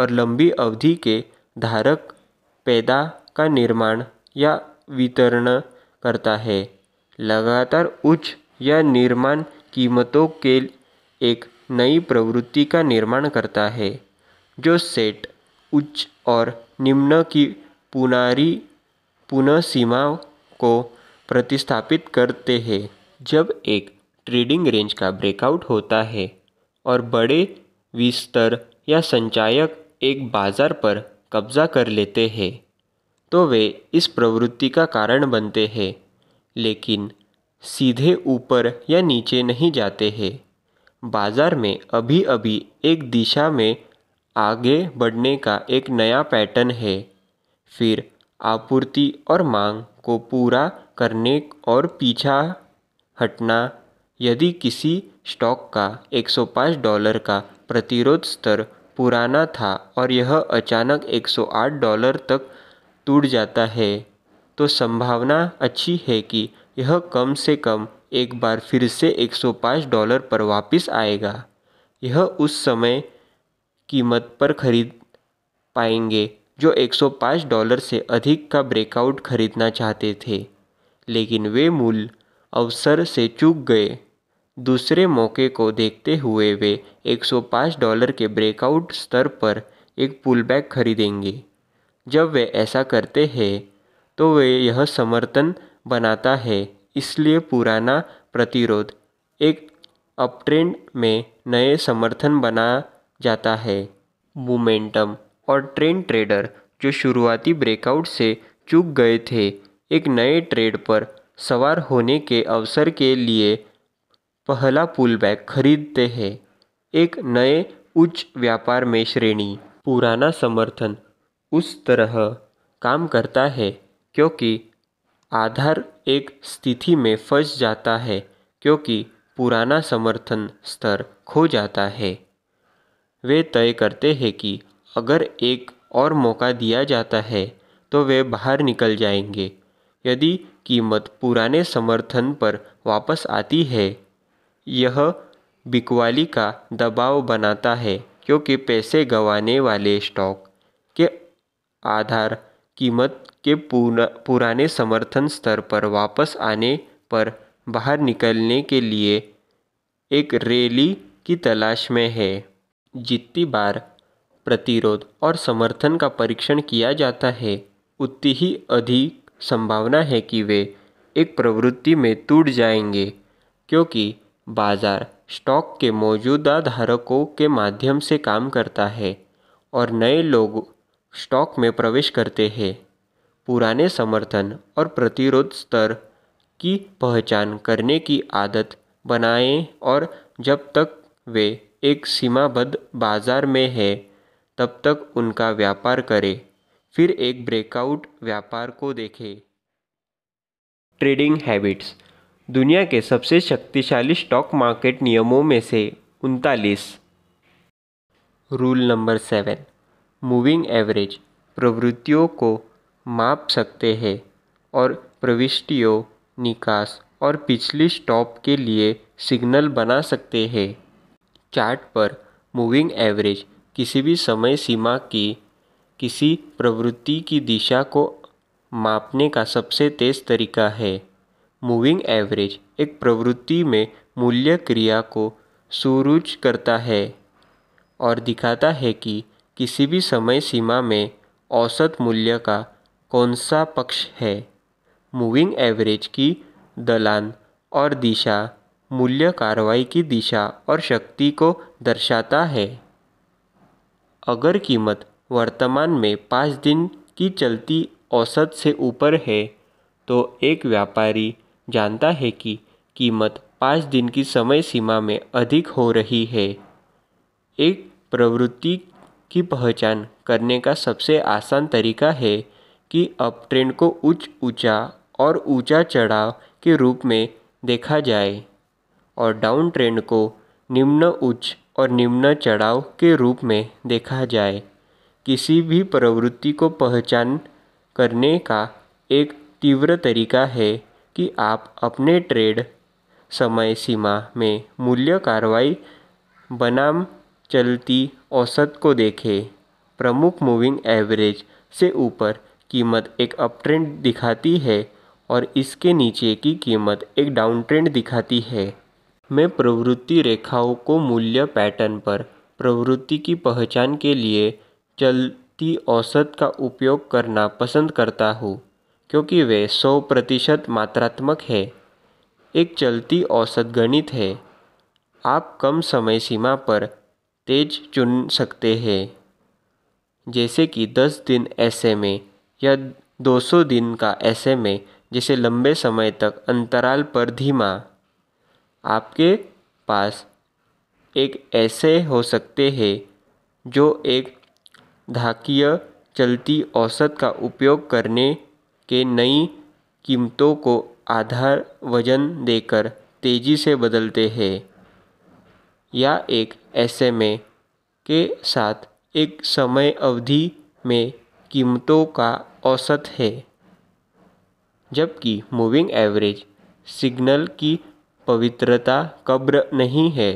और लंबी अवधि के धारक पैदा का निर्माण या वितरण करता है लगातार उच्च या निर्माण कीमतों के एक नई प्रवृत्ति का निर्माण करता है जो सेट उच्च और निम्न की पुनारी पुनः सीमा को प्रतिस्थापित करते हैं जब एक ट्रेडिंग रेंज का ब्रेकआउट होता है और बड़े विस्तर या संचायक एक बाजार पर कब्जा कर लेते हैं तो वे इस प्रवृत्ति का कारण बनते हैं लेकिन सीधे ऊपर या नीचे नहीं जाते हैं बाजार में अभी अभी एक दिशा में आगे बढ़ने का एक नया पैटर्न है फिर आपूर्ति और मांग को पूरा करने और पीछा हटना यदि किसी स्टॉक का 105 डॉलर का प्रतिरोध स्तर पुराना था और यह अचानक 108 डॉलर तक टूट जाता है तो संभावना अच्छी है कि यह कम से कम एक बार फिर से एक सौ पाँच डॉलर पर वापस आएगा यह उस समय कीमत पर खरीद पाएंगे जो एक सौ पाँच डॉलर से अधिक का ब्रेकआउट खरीदना चाहते थे लेकिन वे मूल अवसर से चूक गए दूसरे मौके को देखते हुए वे 105 डॉलर के ब्रेकआउट स्तर पर एक पुलबैक खरीदेंगे जब वे ऐसा करते हैं तो वे यह समर्थन बनाता है इसलिए पुराना प्रतिरोध एक अपट्रेंड में नए समर्थन बना जाता है मोमेंटम और ट्रेंड ट्रेडर जो शुरुआती ब्रेकआउट से चूक गए थे एक नए ट्रेड पर सवार होने के अवसर के लिए पहला पुल बैग खरीदते हैं एक नए उच्च व्यापार में श्रेणी पुराना समर्थन उस तरह काम करता है क्योंकि आधार एक स्थिति में फंस जाता है क्योंकि पुराना समर्थन स्तर खो जाता है वे तय करते हैं कि अगर एक और मौका दिया जाता है तो वे बाहर निकल जाएंगे यदि कीमत पुराने समर्थन पर वापस आती है यह बिकवाली का दबाव बनाता है क्योंकि पैसे गंवाने वाले स्टॉक के आधार कीमत के पुराने समर्थन स्तर पर वापस आने पर बाहर निकलने के लिए एक रैली की तलाश में है जितनी बार प्रतिरोध और समर्थन का परीक्षण किया जाता है उतनी ही अधिक संभावना है कि वे एक प्रवृत्ति में टूट जाएंगे क्योंकि बाजार स्टॉक के मौजूदा धारकों के माध्यम से काम करता है और नए लोग स्टॉक में प्रवेश करते हैं पुराने समर्थन और प्रतिरोध स्तर की पहचान करने की आदत बनाएं और जब तक वे एक सीमाबद्ध बाजार में है तब तक उनका व्यापार करें फिर एक ब्रेकआउट व्यापार को देखें ट्रेडिंग हैबिट्स दुनिया के सबसे शक्तिशाली स्टॉक मार्केट नियमों में से उनतालीस rule number seven moving average प्रवृत्तियों को माप सकते हैं और प्रविष्टियों निकास और पिछली स्टॉप के लिए सिग्नल बना सकते हैं चार्ट पर मूविंग एवरेज किसी भी समय सीमा की किसी प्रवृत्ति की दिशा को मापने का सबसे तेज़ तरीका है मूविंग एवरेज एक प्रवृत्ति में मूल्य क्रिया को सुरुच करता है और दिखाता है कि किसी भी समय सीमा में औसत मूल्य का कौन सा पक्ष है मूविंग एवरेज की दलान और दिशा मूल्य कार्रवाई की दिशा और शक्ति को दर्शाता है अगर कीमत वर्तमान में पाँच दिन की चलती औसत से ऊपर है तो एक व्यापारी जानता है कि कीमत पाँच दिन की समय सीमा में अधिक हो रही है एक प्रवृत्ति की पहचान करने का सबसे आसान तरीका है कि अब ट्रेंड को उच्च ऊँचा और ऊँचा चढ़ाव के रूप में देखा जाए और डाउन ट्रेंड को निम्न उच्च और निम्न चढ़ाव के रूप में देखा जाए किसी भी प्रवृत्ति को पहचान करने का एक तीव्र तरीका है कि आप अपने ट्रेड समय सीमा में मूल्य कार्रवाई बनाम चलती औसत को देखें प्रमुख मूविंग एवरेज से ऊपर कीमत एक अपट्रेंड दिखाती है और इसके नीचे की कीमत एक डाउन ट्रेंड दिखाती है मैं प्रवृत्ति रेखाओं को मूल्य पैटर्न पर प्रवृत्ति की पहचान के लिए चलती औसत का उपयोग करना पसंद करता हूँ क्योंकि वे 100 प्रतिशत मात्रात्मक है एक चलती औसत गणित है आप कम समय सीमा पर तेज चुन सकते हैं जैसे कि दस दिन ऐसे में या दो सौ दिन का ऐसे में जिसे लंबे समय तक अंतराल पर धीमा आपके पास एक ऐसे हो सकते हैं जो एक धाकीय चलती औसत का उपयोग करने के नई कीमतों को आधार वजन देकर तेजी से बदलते हैं या एक एस एम ए के साथ एक समय अवधि में कीमतों का औसत है जबकि मूविंग एवरेज सिग्नल की पवित्रता कब्र नहीं है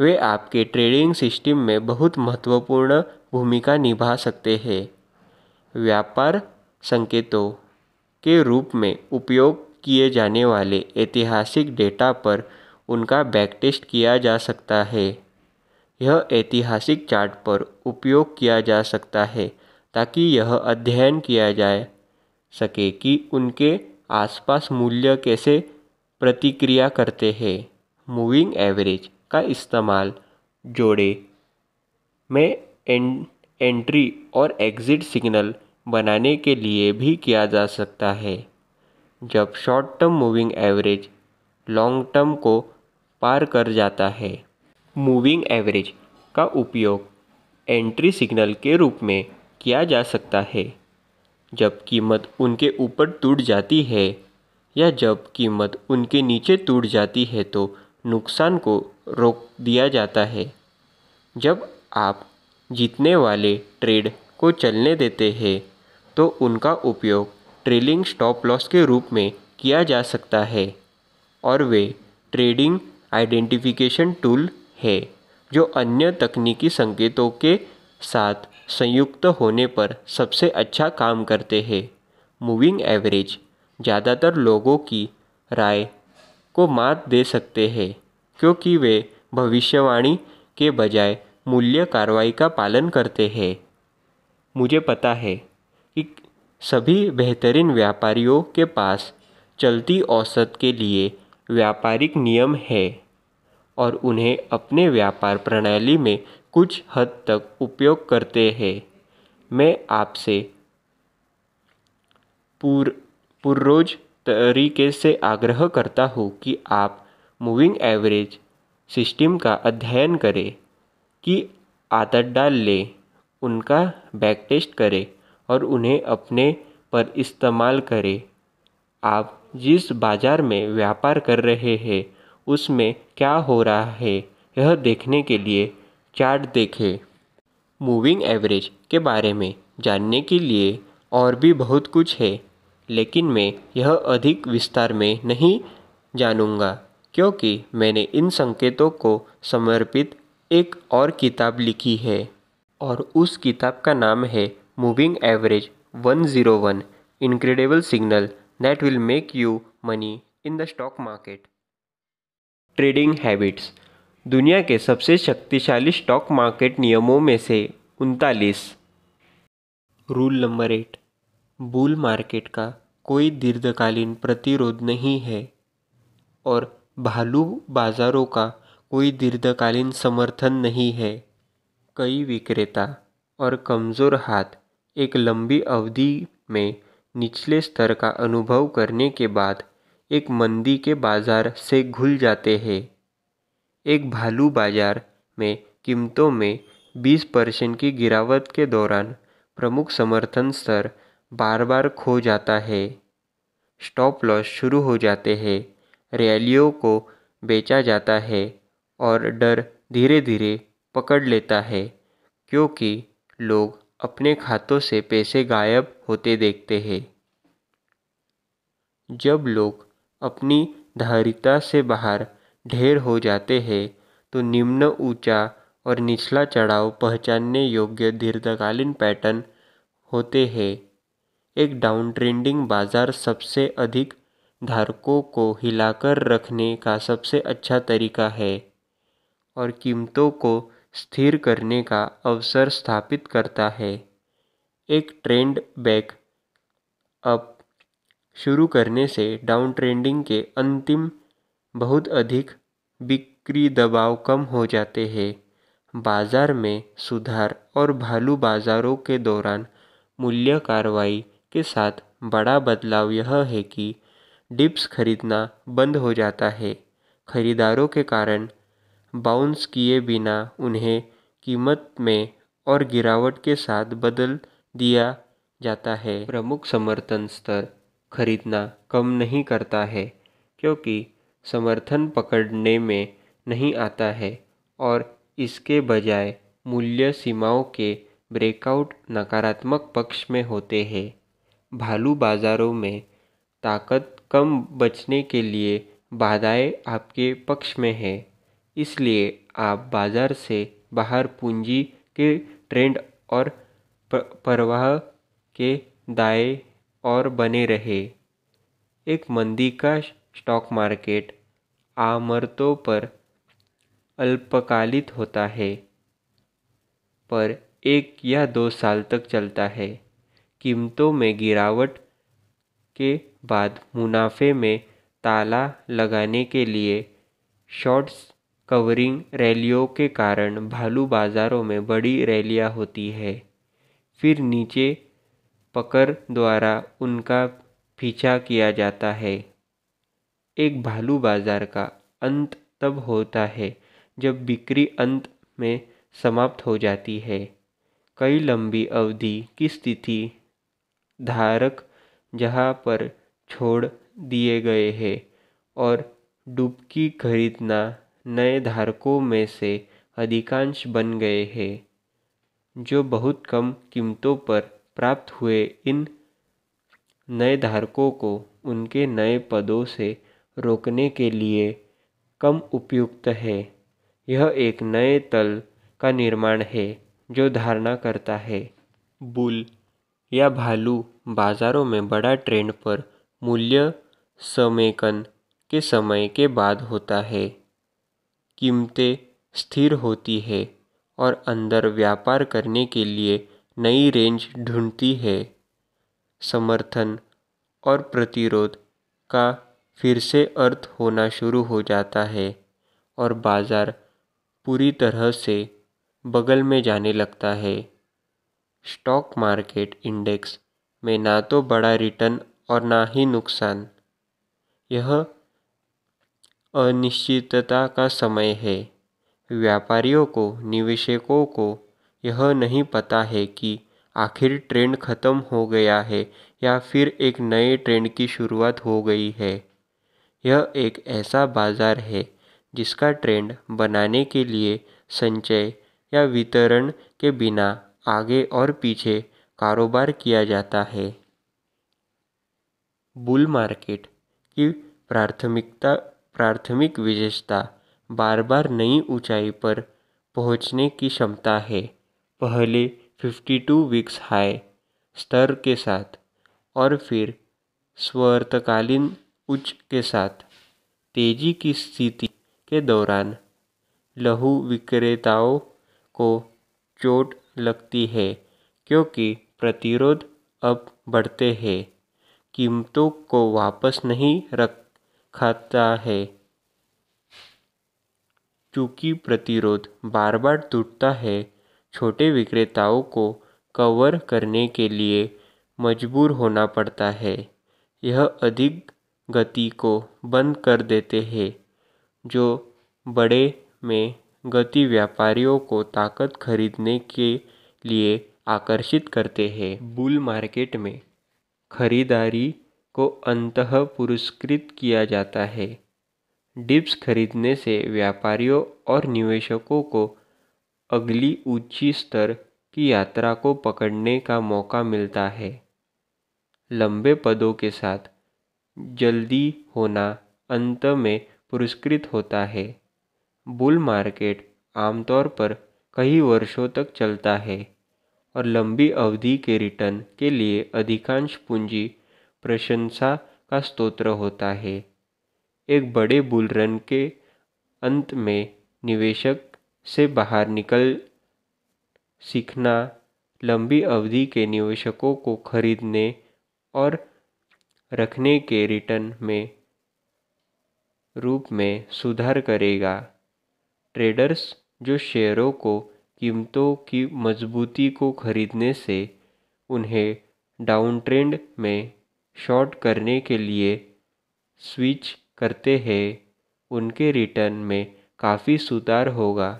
वे आपके ट्रेडिंग सिस्टम में बहुत महत्वपूर्ण भूमिका निभा सकते हैं व्यापार संकेतों के रूप में उपयोग किए जाने वाले ऐतिहासिक डेटा पर उनका बैकटेस्ट किया जा सकता है यह ऐतिहासिक चार्ट पर उपयोग किया जा सकता है ताकि यह अध्ययन किया जा सके कि उनके आसपास मूल्य कैसे प्रतिक्रिया करते हैं मूविंग एवरेज का इस्तेमाल जोड़े में एंट्री और एग्ज़िट सिग्नल बनाने के लिए भी किया जा सकता है जब short term moving average long term को पार कर जाता है मूविंग एवरेज का उपयोग एंट्री सिग्नल के रूप में किया जा सकता है जब कीमत उनके ऊपर टूट जाती है या जब कीमत उनके नीचे टूट जाती है तो नुकसान को रोक दिया जाता है जब आप जीतने वाले ट्रेड को चलने देते हैं तो उनका उपयोग ट्रेलिंग स्टॉप लॉस के रूप में किया जा सकता है और वे ट्रेडिंग आइडेंटिफिकेशन टूल है जो अन्य तकनीकी संकेतों के साथ संयुक्त होने पर सबसे अच्छा काम करते हैं मूविंग एवरेज ज़्यादातर लोगों की राय को मात दे सकते हैं क्योंकि वे भविष्यवाणी के बजाय मूल्य कार्रवाई का पालन करते हैं मुझे पता है कि सभी बेहतरीन व्यापारियों के पास चलती औसत के लिए व्यापारिक नियम है और उन्हें अपने व्यापार प्रणाली में कुछ हद तक उपयोग करते हैं मैं आपसे पूर पुर्रोज तरीके से आग्रह करता हूँ कि आप मूविंग एवरेज सिस्टम का अध्ययन करें कि आदत डाल लें उनका बैक टेस्ट करें और उन्हें अपने पर इस्तेमाल करें आप जिस बाज़ार में व्यापार कर रहे हैं उसमें क्या हो रहा है यह देखने के लिए चार्ट देखें मूविंग एवरेज के बारे में जानने के लिए और भी बहुत कुछ है लेकिन मैं यह अधिक विस्तार में नहीं जानूंगा क्योंकि मैंने इन संकेतों को समर्पित एक और किताब लिखी है और उस किताब का नाम है moving average 101 incredible signal that will make you money in the stock market trading habits दुनिया के सबसे शक्तिशाली स्टॉक मार्केट नियमों में से उनतालीस rule number eight bull market का कोई दीर्घकालीन प्रतिरोध नहीं है और भालू बाज़ारों का कोई दीर्घकालीन समर्थन नहीं है कई विक्रेता और कमज़ोर हाथ एक लंबी अवधि में निचले स्तर का अनुभव करने के बाद एक मंदी के बाजार से घुल जाते हैं एक भालू बाजार में कीमतों में 20 परसेंट की गिरावट के दौरान प्रमुख समर्थन स्तर बार बार खो जाता है स्टॉप लॉस शुरू हो जाते हैं रैलियों को बेचा जाता है और डर धीरे धीरे पकड़ लेता है क्योंकि लोग अपने खातों से पैसे गायब होते देखते हैं जब लोग अपनी धारिता से बाहर ढेर हो जाते हैं तो निम्न ऊँचा और निचला चढ़ाव पहचानने योग्य दीर्घकालीन पैटर्न होते हैं एक डाउन ट्रेंडिंग बाजार सबसे अधिक धारकों को हिलाकर रखने का सबसे अच्छा तरीका है और कीमतों को स्थिर करने का अवसर स्थापित करता है एक ट्रेंड बैक अप शुरू करने से डाउन ट्रेंडिंग के अंतिम बहुत अधिक बिक्री दबाव कम हो जाते हैं बाजार में सुधार और भालू बाजारों के दौरान मूल्य कार्रवाई के साथ बड़ा बदलाव यह है कि डिप्स खरीदना बंद हो जाता है खरीदारों के कारण बाउंस किए बिना उन्हें कीमत में और गिरावट के साथ बदल दिया जाता है प्रमुख समर्थन स्तर खरीदना कम नहीं करता है क्योंकि समर्थन पकड़ने में नहीं आता है और इसके बजाय मूल्य सीमाओं के ब्रेकआउट नकारात्मक पक्ष में होते हैं भालू बाज़ारों में ताकत कम बचने के लिए बाधाएं आपके पक्ष में है इसलिए आप बाज़ार से बाहर पूंजी के ट्रेंड और प्रवाह के दाएं और बने रहे एक मंदी का स्टॉक मार्केट आमरतों पर अल्पकालित होता है पर एक या दो साल तक चलता है कीमतों में गिरावट के बाद मुनाफे में ताला लगाने के लिए शॉर्ट्स कवरिंग रैलियों के कारण भालू बाज़ारों में बड़ी रैलियाँ होती है फिर नीचे पकर द्वारा उनका पीछा किया जाता है एक भालू बाजार का अंत तब होता है जब बिक्री अंत में समाप्त हो जाती है कई लंबी अवधि की स्थिति धारक जहाँ पर छोड़ दिए गए हैं और डुबकी खरीदना नए धारकों में से अधिकांश बन गए हैं जो बहुत कम कीमतों पर प्राप्त हुए इन नए धारकों को उनके नए पदों से रोकने के लिए कम उपयुक्त है यह एक नए तल का निर्माण है जो धारणा करता है बुल या भालू बाजारों में बड़ा ट्रेंड पर मूल्य समेकन के समय के बाद होता है कीमतें स्थिर होती है और अंदर व्यापार करने के लिए नई रेंज ढूंढती है समर्थन और प्रतिरोध का फिर से अर्थ होना शुरू हो जाता है और बाज़ार पूरी तरह से बगल में जाने लगता है स्टॉक मार्केट इंडेक्स में ना तो बड़ा रिटर्न और ना ही नुकसान यह अनिश्चितता का समय है व्यापारियों को निवेशकों को यह नहीं पता है कि आखिर ट्रेंड ख़त्म हो गया है या फिर एक नए ट्रेंड की शुरुआत हो गई है यह एक ऐसा बाज़ार है जिसका ट्रेंड बनाने के लिए संचय या वितरण के बिना आगे और पीछे कारोबार किया जाता है बुल मार्केट की प्राथमिकता प्राथमिक विशेषता बार बार नई ऊंचाई पर पहुंचने की क्षमता है पहले 52 वीक्स हाई स्तर के साथ और फिर स्वर्तकालीन उच्च के साथ तेजी की स्थिति के दौरान लहु विक्रेताओं को चोट लगती है क्योंकि प्रतिरोध अब बढ़ते हैं कीमतों को वापस नहीं रख खाता है चूँकि प्रतिरोध बार बार टूटता है छोटे विक्रेताओं को कवर करने के लिए मजबूर होना पड़ता है यह अधिक गति को बंद कर देते हैं जो बड़े में गति व्यापारियों को ताकत खरीदने के लिए आकर्षित करते हैं बुल मार्केट में खरीदारी को अंतः पुरस्कृत किया जाता है डिप्स खरीदने से व्यापारियों और निवेशकों को अगली ऊंची स्तर की यात्रा को पकड़ने का मौका मिलता है लंबे पदों के साथ जल्दी होना अंत में पुरस्कृत होता है बुल मार्केट आमतौर पर कई वर्षों तक चलता है और लंबी अवधि के रिटर्न के लिए अधिकांश पूंजी प्रशंसा का स्रोत होता है एक बड़े बुल रन के अंत में निवेशक से बाहर निकल सीखना लंबी अवधि के निवेशकों को खरीदने और रखने के रिटर्न में रूप में सुधार करेगा ट्रेडर्स जो शेयरों को कीमतों की मजबूती को खरीदने से उन्हें डाउन ट्रेंड में शॉर्ट करने के लिए स्विच करते हैं उनके रिटर्न में काफ़ी सुधार होगा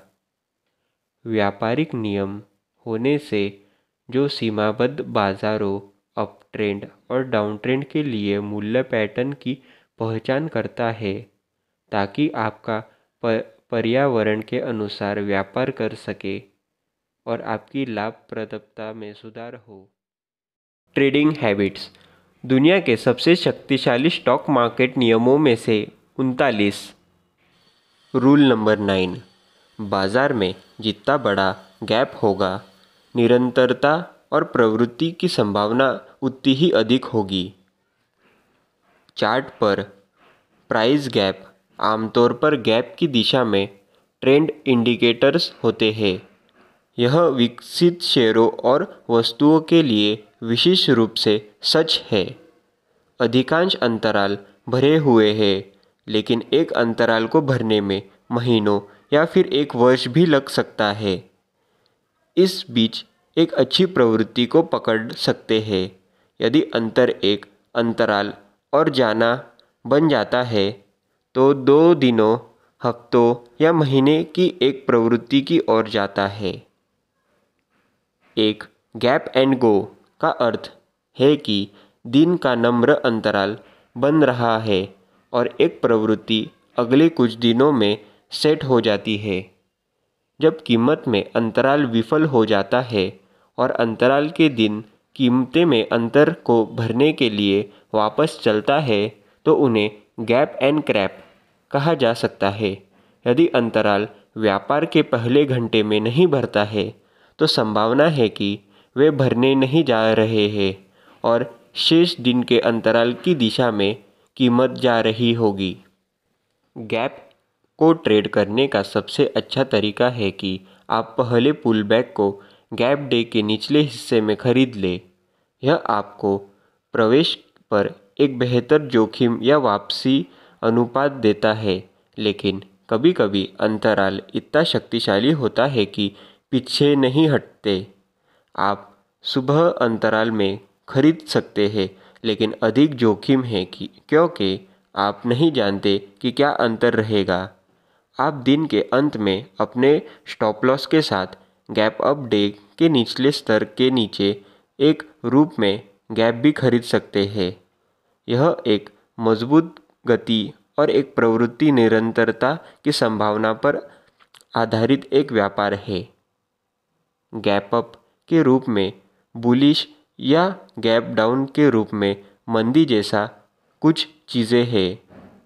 व्यापारिक नियम होने से जो सीमाबद्ध बाज़ारों अप ट्रेंड और डाउन ट्रेंड के लिए मूल्य पैटर्न की पहचान करता है ताकि आपका पर्यावरण के अनुसार व्यापार कर सके और आपकी लाभप्रदता में सुधार हो ट्रेडिंग हैबिट्स दुनिया के सबसे शक्तिशाली स्टॉक मार्केट नियमों में से उनतालीस रूल नंबर नाइन बाज़ार में जितना बड़ा गैप होगा निरंतरता और प्रवृत्ति की संभावना उतनी ही अधिक होगी चार्ट पर प्राइस गैप आमतौर पर गैप की दिशा में ट्रेंड इंडिकेटर्स होते हैं यह विकसित शेयरों और वस्तुओं के लिए विशेष रूप से सच है अधिकांश अंतराल भरे हुए हैं लेकिन एक अंतराल को भरने में महीनों या फिर एक वर्ष भी लग सकता है इस बीच एक अच्छी प्रवृत्ति को पकड़ सकते हैं यदि अंतर एक अंतराल और जाना बन जाता है तो दो दिनों हफ्तों या महीने की एक प्रवृत्ति की ओर जाता है एक गैप एंड गो का अर्थ है कि दिन का नम्र अंतराल बन रहा है और एक प्रवृत्ति अगले कुछ दिनों में सेट हो जाती है जब कीमत में अंतराल विफल हो जाता है और अंतराल के दिन कीमतें में अंतर को भरने के लिए वापस चलता है तो उन्हें गैप एंड क्रैप कहा जा सकता है यदि अंतराल व्यापार के पहले घंटे में नहीं भरता है तो संभावना है कि वे भरने नहीं जा रहे हैं और शेष दिन के अंतराल की दिशा में कीमत जा रही होगी गैप को ट्रेड करने का सबसे अच्छा तरीका है कि आप पहले पुल बैक को गैप डे के निचले हिस्से में खरीद लें यह आपको प्रवेश पर एक बेहतर जोखिम या वापसी अनुपात देता है लेकिन कभी कभी अंतराल इतना शक्तिशाली होता है कि पीछे नहीं हटते आप सुबह अंतराल में खरीद सकते हैं लेकिन अधिक जोखिम है कि क्योंकि आप नहीं जानते कि क्या अंतर रहेगा आप दिन के अंत में अपने स्टॉप लॉस के साथ गैप अप डे के निचले स्तर के नीचे एक रूप में गैप भी खरीद सकते हैं यह एक मजबूत गति और एक प्रवृत्ति निरंतरता की संभावना पर आधारित एक व्यापार है गैप अप के रूप में बुलिश या गैप डाउन के रूप में मंदी जैसा कुछ चीज़ें हैं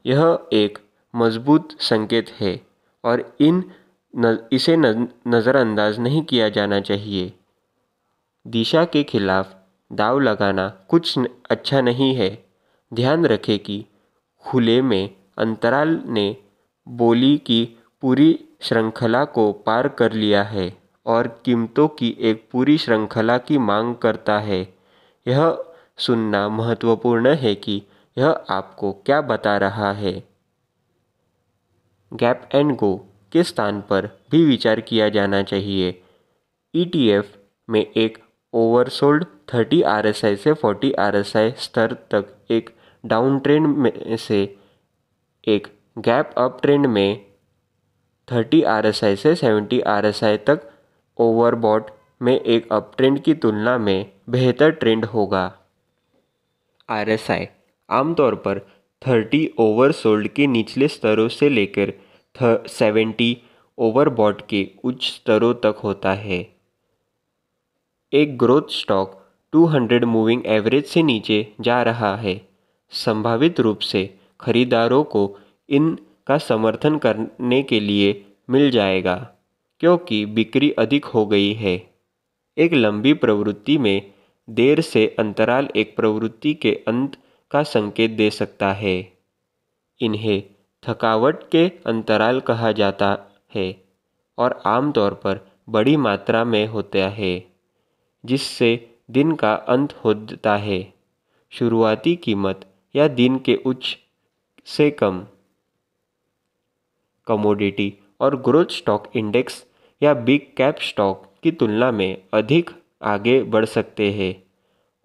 यह एक मज़बूत संकेत है और इन इसे नज़रअंदाज नहीं किया जाना चाहिए दिशा के खिलाफ दाव लगाना कुछ अच्छा नहीं है ध्यान रखें कि खुले में अंतराल ने बोली की पूरी श्रृंखला को पार कर लिया है और कीमतों की एक पूरी श्रृंखला की मांग करता है यह सुनना महत्वपूर्ण है कि यह आपको क्या बता रहा है गैप एंड गो के स्थान पर भी विचार किया जाना चाहिए ई e में एक ओवरसोल्ड 30 आर से 40 आर स्तर तक एक डाउन ट्रेंड में से एक गैप अप ट्रेंड में 30 आर से 70 आर तक ओवरबॉट में एक अप ट्रेंड की तुलना में बेहतर ट्रेंड होगा आर आमतौर पर थर्टी ओवर सोल्ड के निचले स्तरों से लेकर थ सेवेंटी ओवर बॉट के उच्च स्तरों तक होता है एक ग्रोथ स्टॉक 200 मूविंग एवरेज से नीचे जा रहा है संभावित रूप से खरीदारों को इन का समर्थन करने के लिए मिल जाएगा क्योंकि बिक्री अधिक हो गई है एक लंबी प्रवृत्ति में देर से अंतराल एक प्रवृत्ति के अंत का संकेत दे सकता है इन्हें थकावट के अंतराल कहा जाता है और आमतौर पर बड़ी मात्रा में होता है जिससे दिन का अंत होता है शुरुआती कीमत या दिन के उच्च से कम कमोडिटी और ग्रोथ स्टॉक इंडेक्स या बिग कैप स्टॉक की तुलना में अधिक आगे बढ़ सकते हैं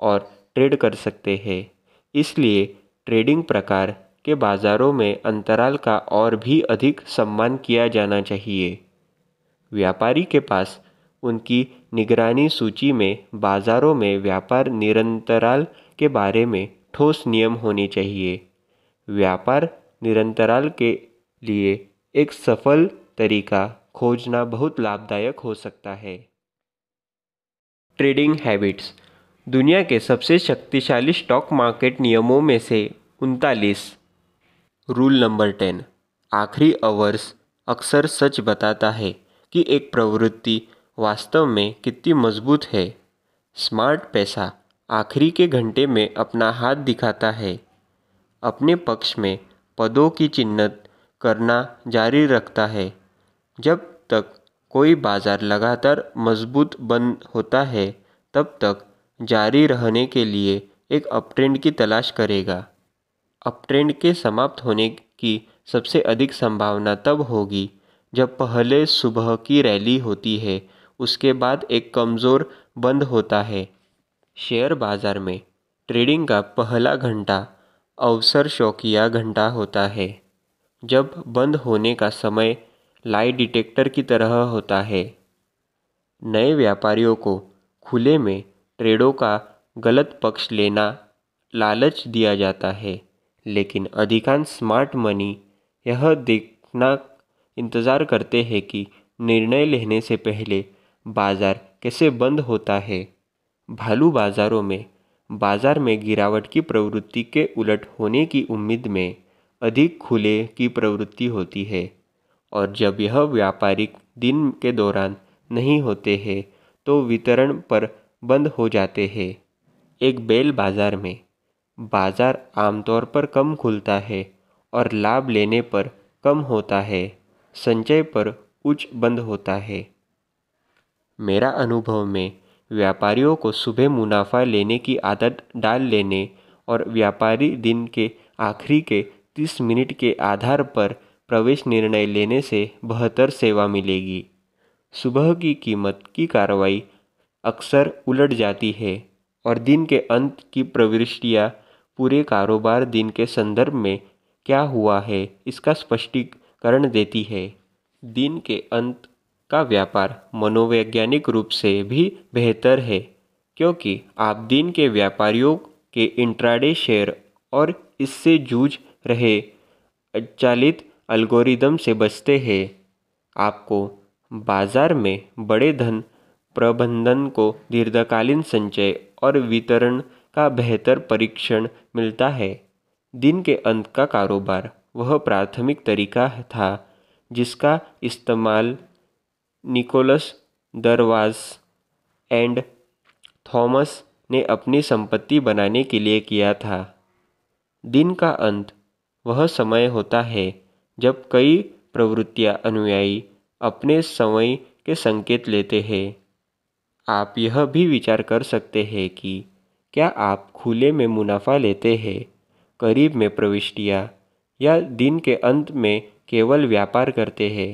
और ट्रेड कर सकते हैं इसलिए ट्रेडिंग प्रकार के बाजारों में अंतराल का और भी अधिक सम्मान किया जाना चाहिए व्यापारी के पास उनकी निगरानी सूची में बाजारों में व्यापार निरंतराल के बारे में ठोस नियम होने चाहिए व्यापार निरंतराल के लिए एक सफल तरीका खोजना बहुत लाभदायक हो सकता है ट्रेडिंग हैबिट्स दुनिया के सबसे शक्तिशाली स्टॉक मार्केट नियमों में से उनतालीस रूल नंबर टेन आखिरी अवर्स अक्सर सच बताता है कि एक प्रवृत्ति वास्तव में कितनी मजबूत है स्मार्ट पैसा आखिरी के घंटे में अपना हाथ दिखाता है अपने पक्ष में पदों की चिन्हत करना जारी रखता है जब तक कोई बाज़ार लगातार मजबूत बंद होता है तब तक जारी रहने के लिए एक अपट्रेंड की तलाश करेगा अपट्रेंड के समाप्त होने की सबसे अधिक संभावना तब होगी जब पहले सुबह की रैली होती है उसके बाद एक कमज़ोर बंद होता है शेयर बाज़ार में ट्रेडिंग का पहला घंटा अवसर शौकिया घंटा होता है जब बंद होने का समय लाई डिटेक्टर की तरह होता है नए व्यापारियों को खुले में ट्रेडों का गलत पक्ष लेना लालच दिया जाता है लेकिन अधिकांश स्मार्ट मनी यह देखना इंतज़ार करते हैं कि निर्णय लेने से पहले बाज़ार कैसे बंद होता है भालू बाज़ारों में बाज़ार में गिरावट की प्रवृत्ति के उलट होने की उम्मीद में अधिक खुले की प्रवृत्ति होती है और जब यह व्यापारिक दिन के दौरान नहीं होते हैं तो वितरण पर बंद हो जाते हैं एक बेल बाज़ार में बाज़ार आमतौर पर कम खुलता है और लाभ लेने पर कम होता है संचय पर उच्च बंद होता है मेरा अनुभव में व्यापारियों को सुबह मुनाफा लेने की आदत डाल लेने और व्यापारी दिन के आखिरी के 30 मिनट के आधार पर प्रवेश निर्णय लेने से बेहतर सेवा मिलेगी सुबह की कीमत की कार्रवाई अक्सर उलट जाती है और दिन के अंत की प्रविष्टियाँ पूरे कारोबार दिन के संदर्भ में क्या हुआ है इसका स्पष्टीकरण देती है दिन के अंत का व्यापार मनोवैज्ञानिक रूप से भी बेहतर है क्योंकि आप दिन के व्यापारियों के इंट्राडे शेयर और इससे जूझ रहे चालित अल्गोरिदम से बचते हैं आपको बाज़ार में बड़े धन प्रबंधन को दीर्घकालीन संचय और वितरण का बेहतर परीक्षण मिलता है दिन के अंत का कारोबार वह प्राथमिक तरीका था जिसका इस्तेमाल निकोलस दरवाज एंड थॉमस ने अपनी संपत्ति बनाने के लिए किया था दिन का अंत वह समय होता है जब कई प्रवृत्तियां अनुयायी अपने समय के संकेत लेते हैं आप यह भी विचार कर सकते हैं कि क्या आप खुले में मुनाफ़ा लेते हैं करीब में प्रविष्टियाँ या दिन के अंत में केवल व्यापार करते हैं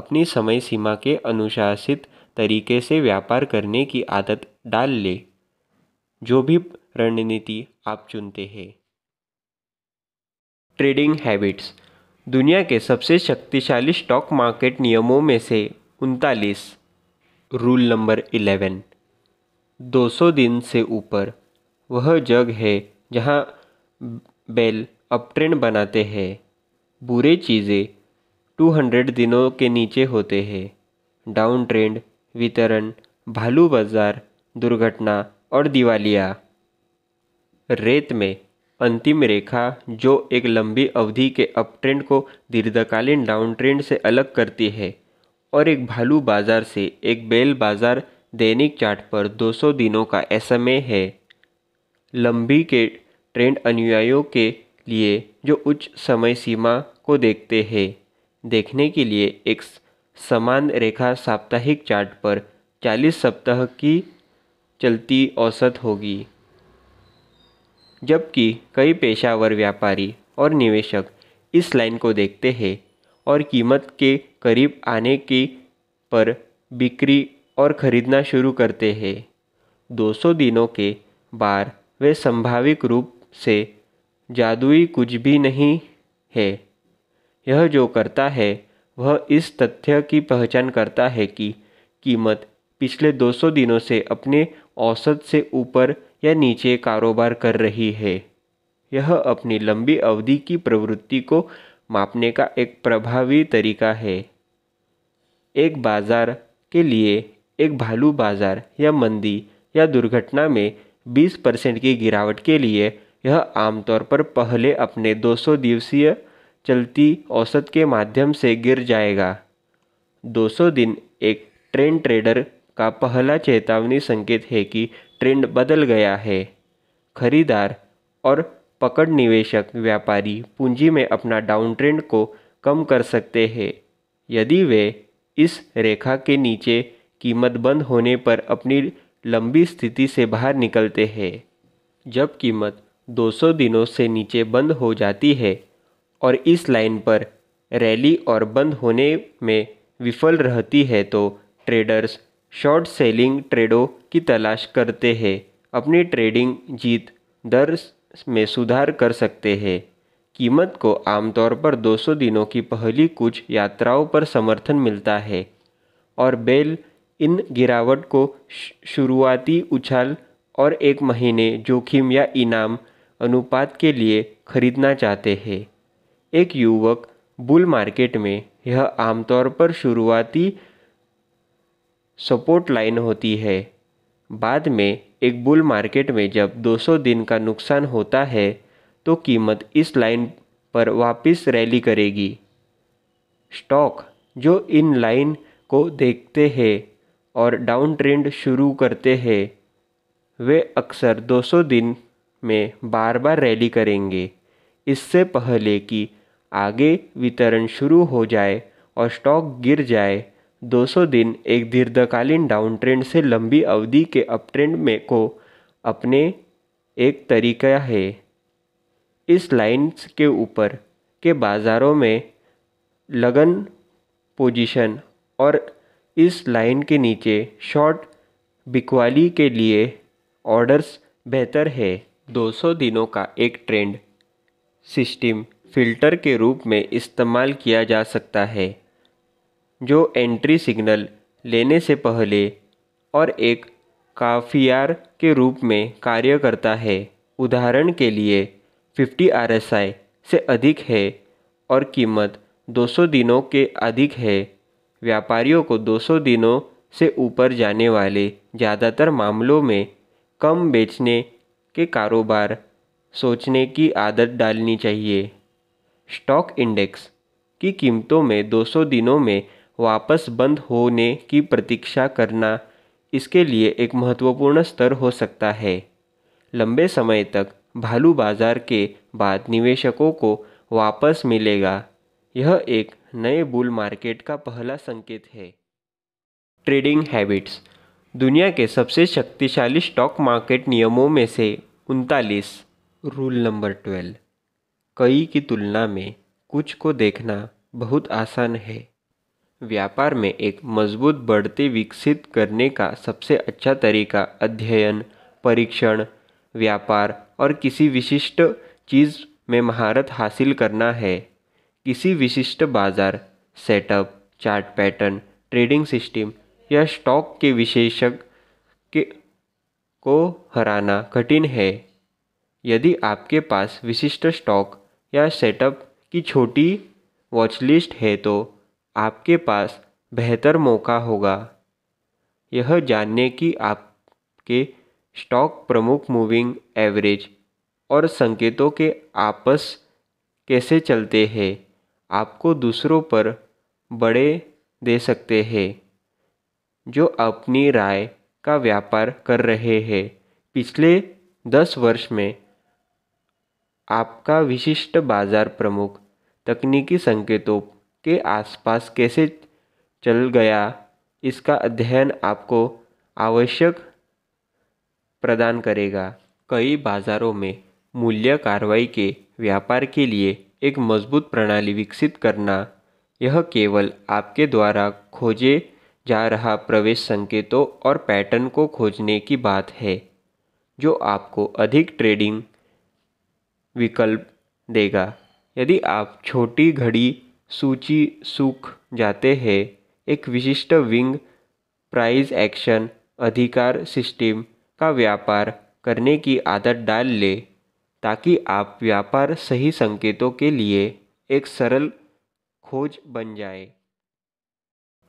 अपनी समय सीमा के अनुशासित तरीके से व्यापार करने की आदत डाल ले जो भी रणनीति आप चुनते हैं ट्रेडिंग हैबिट्स दुनिया के सबसे शक्तिशाली स्टॉक मार्केट नियमों में से उनतालीस रूल नंबर इलेवन 200 दिन से ऊपर वह जग है जहाँ बेल अपट्रेंड बनाते हैं बुरे चीज़ें 200 दिनों के नीचे होते हैं डाउन ट्रेंड वितरण भालू बाजार दुर्घटना और दिवालिया रेत में अंतिम रेखा जो एक लंबी अवधि के अपट्रेंड को दीर्घकालीन डाउन ट्रेंड से अलग करती है और एक भालू बाजार से एक बेल बाजार दैनिक चार्ट पर 200 दिनों का एसएमए है लंबी के ट्रेंड अनुयायियों के लिए जो उच्च समय सीमा को देखते हैं देखने के लिए एक समान रेखा साप्ताहिक चार्ट पर 40 सप्ताह की चलती औसत होगी जबकि कई पेशावर व्यापारी और निवेशक इस लाइन को देखते हैं और कीमत के करीब आने की पर बिक्री और खरीदना शुरू करते हैं 200 दिनों के बाद वे संभाविक रूप से जादुई कुछ भी नहीं है यह जो करता है वह इस तथ्य की पहचान करता है कि कीमत पिछले 200 दिनों से अपने औसत से ऊपर या नीचे कारोबार कर रही है यह अपनी लंबी अवधि की प्रवृत्ति को मापने का एक प्रभावी तरीका है एक बाज़ार के लिए एक भालू बाज़ार या मंदी या दुर्घटना में बीस परसेंट की गिरावट के लिए यह आमतौर पर पहले अपने 200 दिवसीय चलती औसत के माध्यम से गिर जाएगा 200 दिन एक ट्रेंड ट्रेडर का पहला चेतावनी संकेत है कि ट्रेंड बदल गया है खरीदार और पकड़ निवेशक व्यापारी पूंजी में अपना डाउन ट्रेंड को कम कर सकते हैं यदि वे इस रेखा के नीचे कीमत बंद होने पर अपनी लंबी स्थिति से बाहर निकलते हैं जब कीमत 200 दिनों से नीचे बंद हो जाती है और इस लाइन पर रैली और बंद होने में विफल रहती है तो ट्रेडर्स शॉर्ट सेलिंग ट्रेडों की तलाश करते हैं अपनी ट्रेडिंग जीत दर में सुधार कर सकते हैं कीमत को आमतौर पर 200 दिनों की पहली कुछ यात्राओं पर समर्थन मिलता है और बेल इन गिरावट को शुरुआती उछाल और एक महीने जोखिम या इनाम अनुपात के लिए खरीदना चाहते हैं एक युवक बुल मार्केट में यह आमतौर पर शुरुआती सपोर्ट लाइन होती है बाद में एक बुल मार्केट में जब 200 दिन का नुकसान होता है तो कीमत इस लाइन पर वापस रैली करेगी स्टॉक जो इन लाइन को देखते हैं और डाउन ट्रेंड शुरू करते हैं वे अक्सर 200 दिन में बार बार रैली करेंगे इससे पहले कि आगे वितरण शुरू हो जाए और स्टॉक गिर जाए 200 दिन एक दीर्घकालीन डाउन ट्रेंड से लंबी अवधि के अपट्रेंड में को अपने एक तरीका है इस लाइन्स के ऊपर के बाज़ारों में लगन पोजीशन और इस लाइन के नीचे शॉर्ट बिकवाली के लिए ऑर्डर्स बेहतर है 200 दिनों का एक ट्रेंड सिस्टम फिल्टर के रूप में इस्तेमाल किया जा सकता है जो एंट्री सिग्नल लेने से पहले और एक काफियार के रूप में कार्य करता है उदाहरण के लिए 50 आर से अधिक है और कीमत 200 दिनों के अधिक है व्यापारियों को 200 दिनों से ऊपर जाने वाले ज़्यादातर मामलों में कम बेचने के कारोबार सोचने की आदत डालनी चाहिए स्टॉक इंडेक्स की कीमतों में 200 दिनों में वापस बंद होने की प्रतीक्षा करना इसके लिए एक महत्वपूर्ण स्तर हो सकता है लंबे समय तक भालू बाजार के बाद निवेशकों को वापस मिलेगा यह एक नए बुल मार्केट का पहला संकेत है ट्रेडिंग हैबिट्स दुनिया के सबसे शक्तिशाली स्टॉक मार्केट नियमों में से उनतालीस रूल नंबर ट्वेल्व कई की तुलना में कुछ को देखना बहुत आसान है व्यापार में एक मजबूत बढ़ते विकसित करने का सबसे अच्छा तरीका अध्ययन परीक्षण व्यापार और किसी विशिष्ट चीज़ में महारत हासिल करना है किसी विशिष्ट बाज़ार setup chart pattern trading system या स्टॉक के विशेषज्ञ के को हराना कठिन है यदि आपके पास विशिष्ट स्टॉक या सेटअप की छोटी वॉचलिस्ट है तो आपके पास बेहतर मौका होगा यह जानने की आपके स्टॉक प्रमुख मूविंग एवरेज और संकेतों के आपस कैसे चलते हैं आपको दूसरों पर बड़े दे सकते हैं जो अपनी राय का व्यापार कर रहे हैं पिछले दस वर्ष में आपका विशिष्ट बाजार प्रमुख तकनीकी संकेतों के आसपास कैसे चल गया इसका अध्ययन आपको आवश्यक प्रदान करेगा कई बाजारों में मूल्य कार्रवाई के व्यापार के लिए एक मजबूत प्रणाली विकसित करना यह केवल आपके द्वारा खोजे जा रहा प्रवेश संकेतों और पैटर्न को खोजने की बात है जो आपको अधिक ट्रेडिंग विकल्प देगा यदि आप छोटी घड़ी सूची सूख जाते हैं एक विशिष्ट विंग प्राइस एक्शन अधिकार सिस्टम का व्यापार करने की आदत डाल ले ताकि आप व्यापार सही संकेतों के लिए एक सरल खोज बन जाए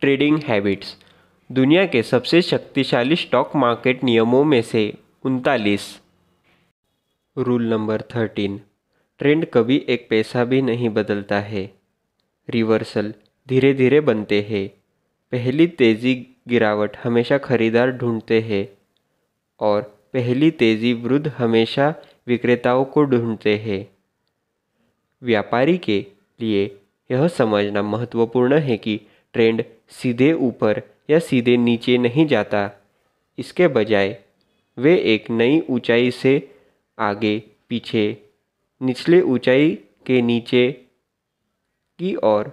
ट्रेडिंग हैबिट्स दुनिया के सबसे शक्तिशाली स्टॉक मार्केट नियमों में से उनतालीस रूल नंबर थर्टीन ट्रेंड कभी एक पैसा भी नहीं बदलता है रिवर्सल धीरे धीरे बनते हैं पहली तेज़ी गिरावट हमेशा खरीदार ढूंढते हैं और पहली तेजी वृद्ध हमेशा विक्रेताओं को ढूंढते हैं व्यापारी के लिए यह समझना महत्वपूर्ण है कि ट्रेंड सीधे ऊपर या सीधे नीचे नहीं जाता इसके बजाय वे एक नई ऊंचाई से आगे पीछे निचले ऊंचाई के नीचे की ओर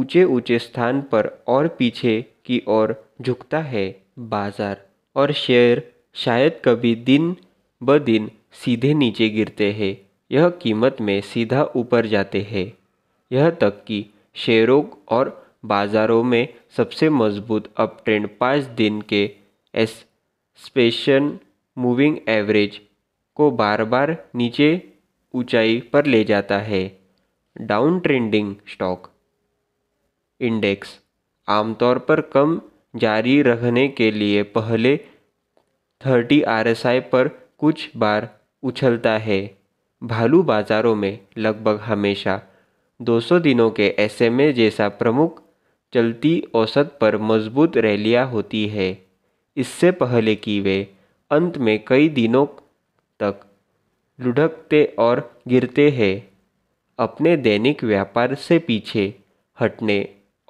ऊंचे ऊंचे स्थान पर और पीछे की ओर झुकता है बाजार और शेयर शायद कभी दिन ब दिन सीधे नीचे गिरते हैं यह कीमत में सीधा ऊपर जाते हैं यह तक कि शेयरों और बाज़ारों में सबसे मजबूत अपट्रेंड पाँच दिन के एस स्पेशन मूविंग एवरेज को बार बार नीचे ऊंचाई पर ले जाता है डाउन ट्रेंडिंग स्टॉक इंडेक्स आमतौर पर कम जारी रखने के लिए पहले थर्टी आर पर कुछ बार उछलता है भालू बाजारों में लगभग हमेशा 200 दिनों के एसएमए जैसा प्रमुख चलती औसत पर मजबूत रैलियां होती है इससे पहले कि वे अंत में कई दिनों तक लुढ़कते और गिरते हैं अपने दैनिक व्यापार से पीछे हटने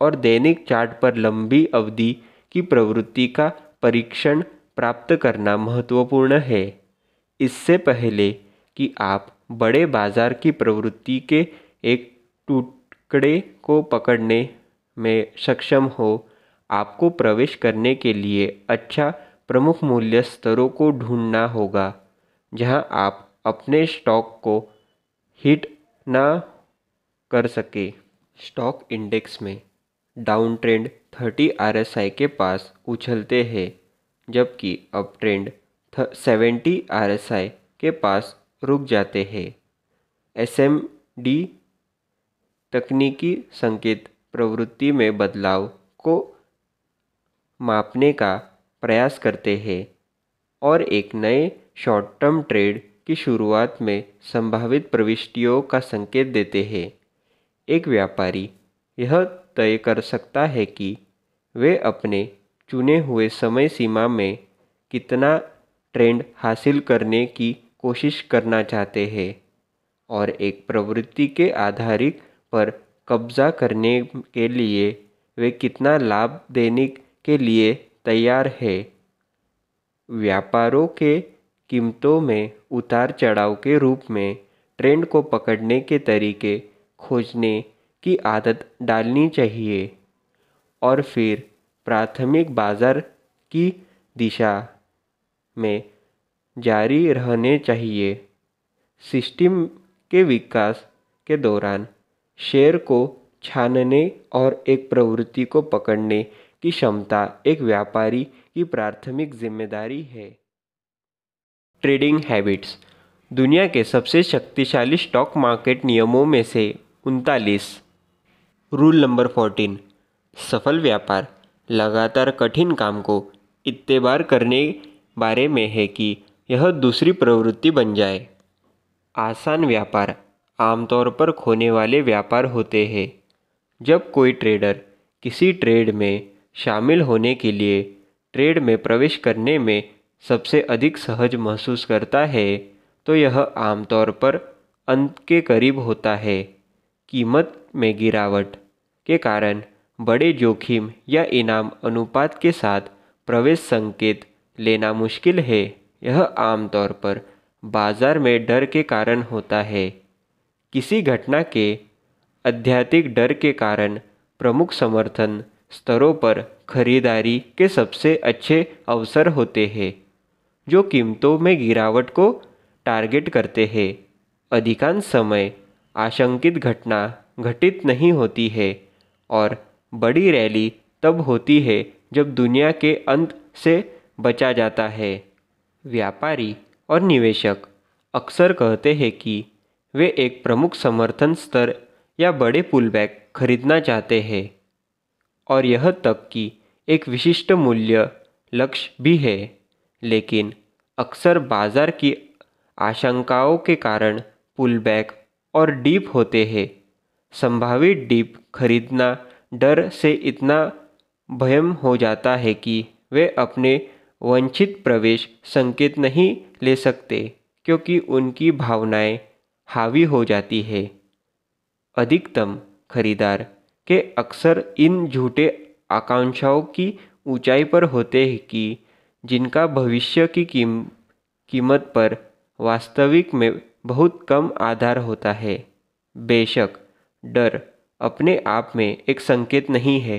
और दैनिक चार्ट पर लंबी अवधि की प्रवृत्ति का परीक्षण प्राप्त करना महत्वपूर्ण है इससे पहले कि आप बड़े बाजार की प्रवृत्ति के एक टुकड़े को पकड़ने में सक्षम हो आपको प्रवेश करने के लिए अच्छा प्रमुख मूल्य स्तरों को ढूंढना होगा जहां आप अपने स्टॉक को हिट ना कर सके स्टॉक इंडेक्स में डाउन ट्रेंड थर्टी आर के पास उछलते हैं जबकि up trend seventy R S I के पास रुक जाते हैं एस एम डी तकनीकी संकेत प्रवृत्ति में बदलाव को मापने का प्रयास करते हैं और एक नए शॉर्ट टर्म ट्रेड की शुरुआत में संभावित प्रविष्टियों का संकेत देते हैं एक व्यापारी यह तय कर सकता है कि वे अपने चुने हुए समय सीमा में कितना ट्रेंड हासिल करने की कोशिश करना चाहते हैं और एक प्रवृत्ति के आधारित पर कब्जा करने के लिए वे कितना लाभ देने के लिए तैयार है व्यापारों के कीमतों में उतार चढ़ाव के रूप में ट्रेंड को पकड़ने के तरीके खोजने की आदत डालनी चाहिए और फिर प्राथमिक बाजार की दिशा में जारी रहने चाहिए सिस्टम के विकास के दौरान शेयर को छानने और एक प्रवृत्ति को पकड़ने की क्षमता एक व्यापारी की प्राथमिक जिम्मेदारी है ट्रेडिंग हैबिट्स दुनिया के सबसे शक्तिशाली स्टॉक मार्केट नियमों में से उनतालीस रूल नंबर फोर्टीन सफल व्यापार लगातार कठिन काम को बार करने बारे में है कि यह दूसरी प्रवृत्ति बन जाए आसान व्यापार आमतौर पर खोने वाले व्यापार होते हैं जब कोई ट्रेडर किसी ट्रेड में शामिल होने के लिए ट्रेड में प्रवेश करने में सबसे अधिक सहज महसूस करता है तो यह आमतौर पर अंत के करीब होता है कीमत में गिरावट के कारण बड़े जोखिम या इनाम अनुपात के साथ प्रवेश संकेत लेना मुश्किल है यह आमतौर पर बाजार में डर के कारण होता है किसी घटना के आध्यात्मिक डर के कारण प्रमुख समर्थन स्तरों पर खरीदारी के सबसे अच्छे अवसर होते हैं जो कीमतों में गिरावट को टारगेट करते हैं अधिकांश समय आशंकित घटना घटित नहीं होती है और बड़ी रैली तब होती है जब दुनिया के अंत से बचा जाता है व्यापारी और निवेशक अक्सर कहते हैं कि वे एक प्रमुख समर्थन स्तर या बड़े पुलबैक खरीदना चाहते हैं और यह तक कि एक विशिष्ट मूल्य लक्ष्य भी है लेकिन अक्सर बाजार की आशंकाओं के कारण पुलबैक और डीप होते हैं संभावित डीप खरीदना डर से इतना भयम हो जाता है कि वे अपने वंचित प्रवेश संकेत नहीं ले सकते क्योंकि उनकी भावनाएं हावी हो जाती है अधिकतम खरीदार के अक्सर इन झूठे आकांक्षाओं की ऊंचाई पर होते हैं कि जिनका भविष्य की कीम कीमत पर वास्तविक में बहुत कम आधार होता है बेशक डर अपने आप में एक संकेत नहीं है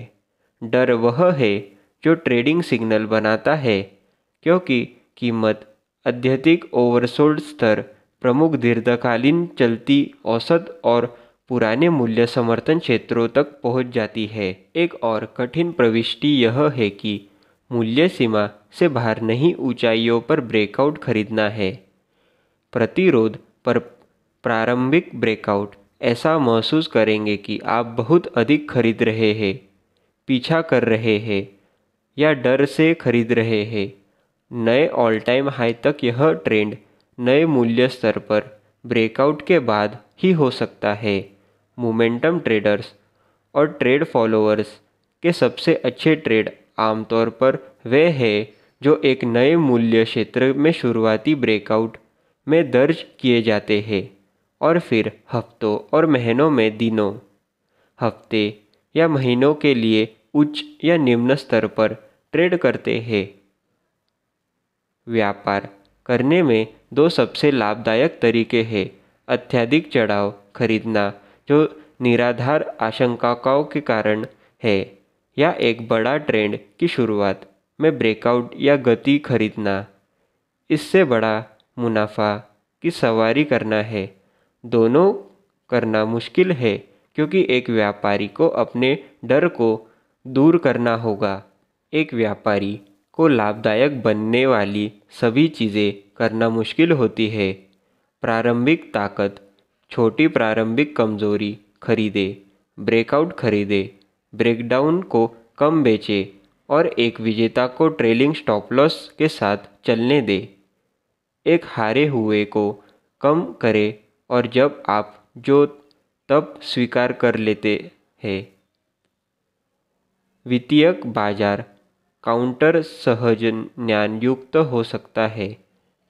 डर वह है जो ट्रेडिंग सिग्नल बनाता है क्योंकि कीमत अत्यधिक ओवरसोल्ड स्तर प्रमुख दीर्घकालीन चलती औसत और पुराने मूल्य समर्थन क्षेत्रों तक पहुंच जाती है एक और कठिन प्रविष्टि यह है कि मूल्य सीमा से बाहर नहीं ऊंचाइयों पर ब्रेकआउट खरीदना है प्रतिरोध पर प्रारंभिक ब्रेकआउट ऐसा महसूस करेंगे कि आप बहुत अधिक खरीद रहे हैं पीछा कर रहे हैं या डर से खरीद रहे हैं नए ऑल टाइम हाई तक यह ट्रेंड नए मूल्य स्तर पर ब्रेकआउट के बाद ही हो सकता है मोमेंटम ट्रेडर्स और ट्रेड फॉलोअर्स के सबसे अच्छे ट्रेड आमतौर पर वे हैं जो एक नए मूल्य क्षेत्र में शुरुआती ब्रेकआउट में दर्ज किए जाते हैं और फिर हफ्तों और महीनों में दिनों हफ्ते या महीनों के लिए उच्च या निम्न स्तर पर ट्रेड करते हैं व्यापार करने में दो सबसे लाभदायक तरीके हैं अत्यधिक चढ़ाव खरीदना जो निराधार आशंकाओं के कारण है या एक बड़ा ट्रेंड की शुरुआत में ब्रेकआउट या गति खरीदना इससे बड़ा मुनाफा की सवारी करना है दोनों करना मुश्किल है क्योंकि एक व्यापारी को अपने डर को दूर करना होगा एक व्यापारी को लाभदायक बनने वाली सभी चीज़ें करना मुश्किल होती है प्रारंभिक ताकत छोटी प्रारंभिक कमजोरी खरीदे ब्रेकआउट खरीदे ब्रेकडाउन को कम बेचे और एक विजेता को ट्रेलिंग स्टॉप लॉस के साथ चलने दे एक हारे हुए को कम करे और जब आप जो तब स्वीकार कर लेते हैं वित्तीयक बाजार काउंटर सहज ज्ञान युक्त हो सकता है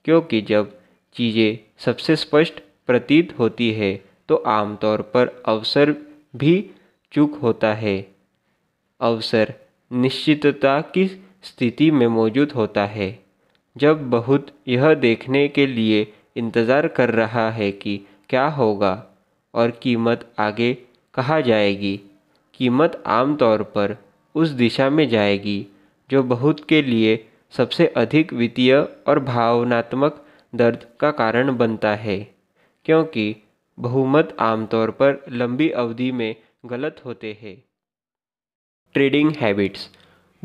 क्योंकि जब चीज़ें सबसे स्पष्ट प्रतीत होती है तो आमतौर पर अवसर भी चूक होता है अवसर निश्चितता की स्थिति में मौजूद होता है जब बहुत यह देखने के लिए इंतज़ार कर रहा है कि क्या होगा और कीमत आगे कहा जाएगी कीमत आमतौर पर उस दिशा में जाएगी जो बहुत के लिए सबसे अधिक वित्तीय और भावनात्मक दर्द का कारण बनता है क्योंकि बहुमत आमतौर पर लंबी अवधि में गलत होते हैं ट्रेडिंग हैबिट्स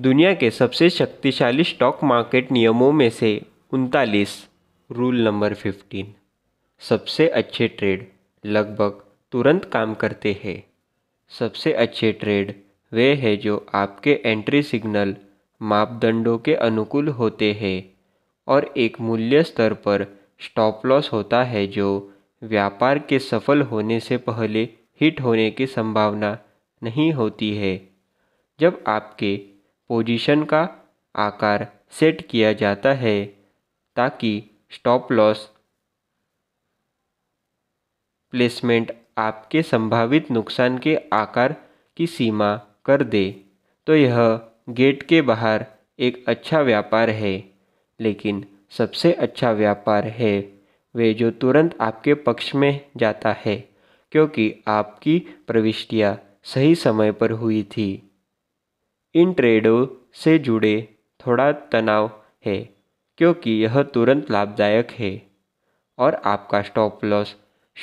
दुनिया के सबसे शक्तिशाली स्टॉक मार्केट नियमों में से उनतालीस रूल नंबर फिफ्टीन सबसे अच्छे ट्रेड लगभग तुरंत काम करते हैं सबसे अच्छे ट्रेड वे हैं जो आपके एंट्री सिग्नल मापदंडों के अनुकूल होते हैं और एक मूल्य स्तर पर स्टॉप लॉस होता है जो व्यापार के सफल होने से पहले हिट होने की संभावना नहीं होती है जब आपके पोजीशन का आकार सेट किया जाता है ताकि स्टॉप लॉस प्लेसमेंट आपके संभावित नुकसान के आकार की सीमा कर दे तो यह गेट के बाहर एक अच्छा व्यापार है लेकिन सबसे अच्छा व्यापार है वे जो तुरंत आपके पक्ष में जाता है क्योंकि आपकी प्रविष्टियाँ सही समय पर हुई थी इन ट्रेडों से जुड़े थोड़ा तनाव है क्योंकि यह तुरंत लाभदायक है और आपका स्टॉप लॉस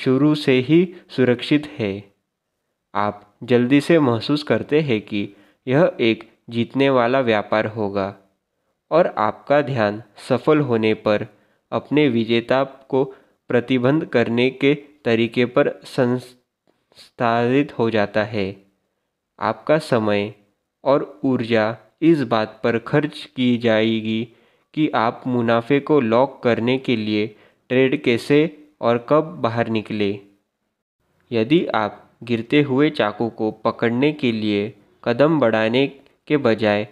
शुरू से ही सुरक्षित है आप जल्दी से महसूस करते हैं कि यह एक जीतने वाला व्यापार होगा और आपका ध्यान सफल होने पर अपने विजेता को प्रतिबंध करने के तरीके पर संस्थारित हो जाता है आपका समय और ऊर्जा इस बात पर खर्च की जाएगी कि आप मुनाफे को लॉक करने के लिए ट्रेड कैसे और कब बाहर निकले यदि आप गिरते हुए चाकू को पकड़ने के लिए कदम बढ़ाने के बजाय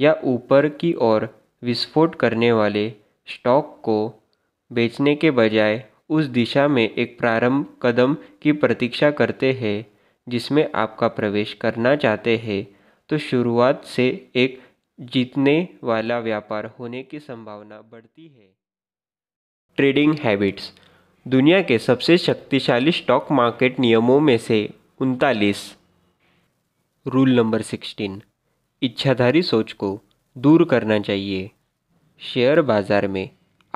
या ऊपर की ओर विस्फोट करने वाले स्टॉक को बेचने के बजाय उस दिशा में एक प्रारंभ कदम की प्रतीक्षा करते हैं जिसमें आपका प्रवेश करना चाहते हैं तो शुरुआत से एक जीतने वाला व्यापार होने की संभावना बढ़ती है ट्रेडिंग हैबिट्स दुनिया के सबसे शक्तिशाली स्टॉक मार्केट नियमों में से उनतालीस रूल नंबर सिक्सटीन इच्छाधारी सोच को दूर करना चाहिए शेयर बाज़ार में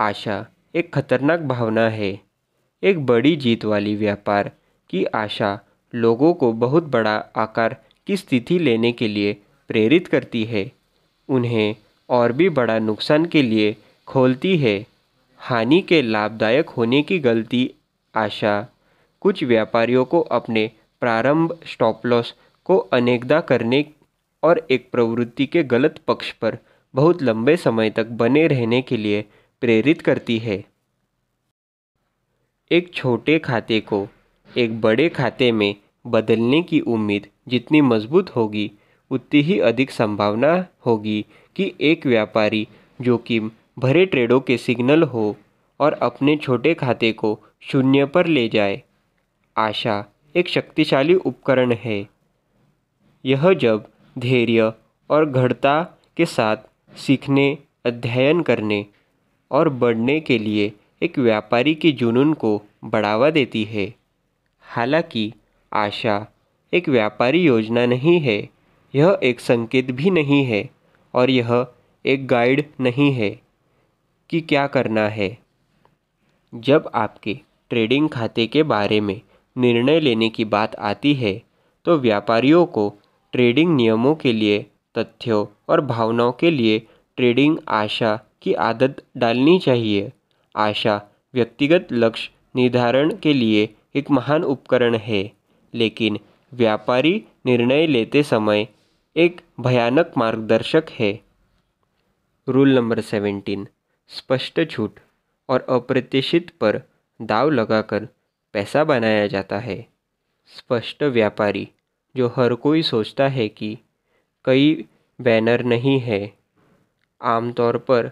आशा एक खतरनाक भावना है एक बड़ी जीत वाली व्यापार की आशा लोगों को बहुत बड़ा आकार की स्थिति लेने के लिए प्रेरित करती है उन्हें और भी बड़ा नुकसान के लिए खोलती है हानि के लाभदायक होने की गलती आशा कुछ व्यापारियों को अपने प्रारंभ स्टॉप लॉस को अनेकदा करने और एक प्रवृत्ति के गलत पक्ष पर बहुत लंबे समय तक बने रहने के लिए प्रेरित करती है एक छोटे खाते को एक बड़े खाते में बदलने की उम्मीद जितनी मजबूत होगी उतनी ही अधिक संभावना होगी कि एक व्यापारी जोखिम भरे ट्रेडों के सिग्नल हो और अपने छोटे खाते को शून्य पर ले जाए आशा एक शक्तिशाली उपकरण है यह जब धैर्य और घड़ता के साथ सीखने अध्ययन करने और बढ़ने के लिए एक व्यापारी के जुनून को बढ़ावा देती है हालांकि आशा एक व्यापारी योजना नहीं है यह एक संकेत भी नहीं है और यह एक गाइड नहीं है कि क्या करना है जब आपके ट्रेडिंग खाते के बारे में निर्णय लेने की बात आती है तो व्यापारियों को ट्रेडिंग नियमों के लिए तथ्यों और भावनाओं के लिए ट्रेडिंग आशा की आदत डालनी चाहिए आशा व्यक्तिगत लक्ष्य निर्धारण के लिए एक महान उपकरण है लेकिन व्यापारी निर्णय लेते समय एक भयानक मार्गदर्शक है रूल नंबर सेवेंटीन स्पष्ट छूट और अप्रत्याशित पर दाव लगाकर पैसा बनाया जाता है स्पष्ट व्यापारी जो हर कोई सोचता है कि कई बैनर नहीं है आमतौर पर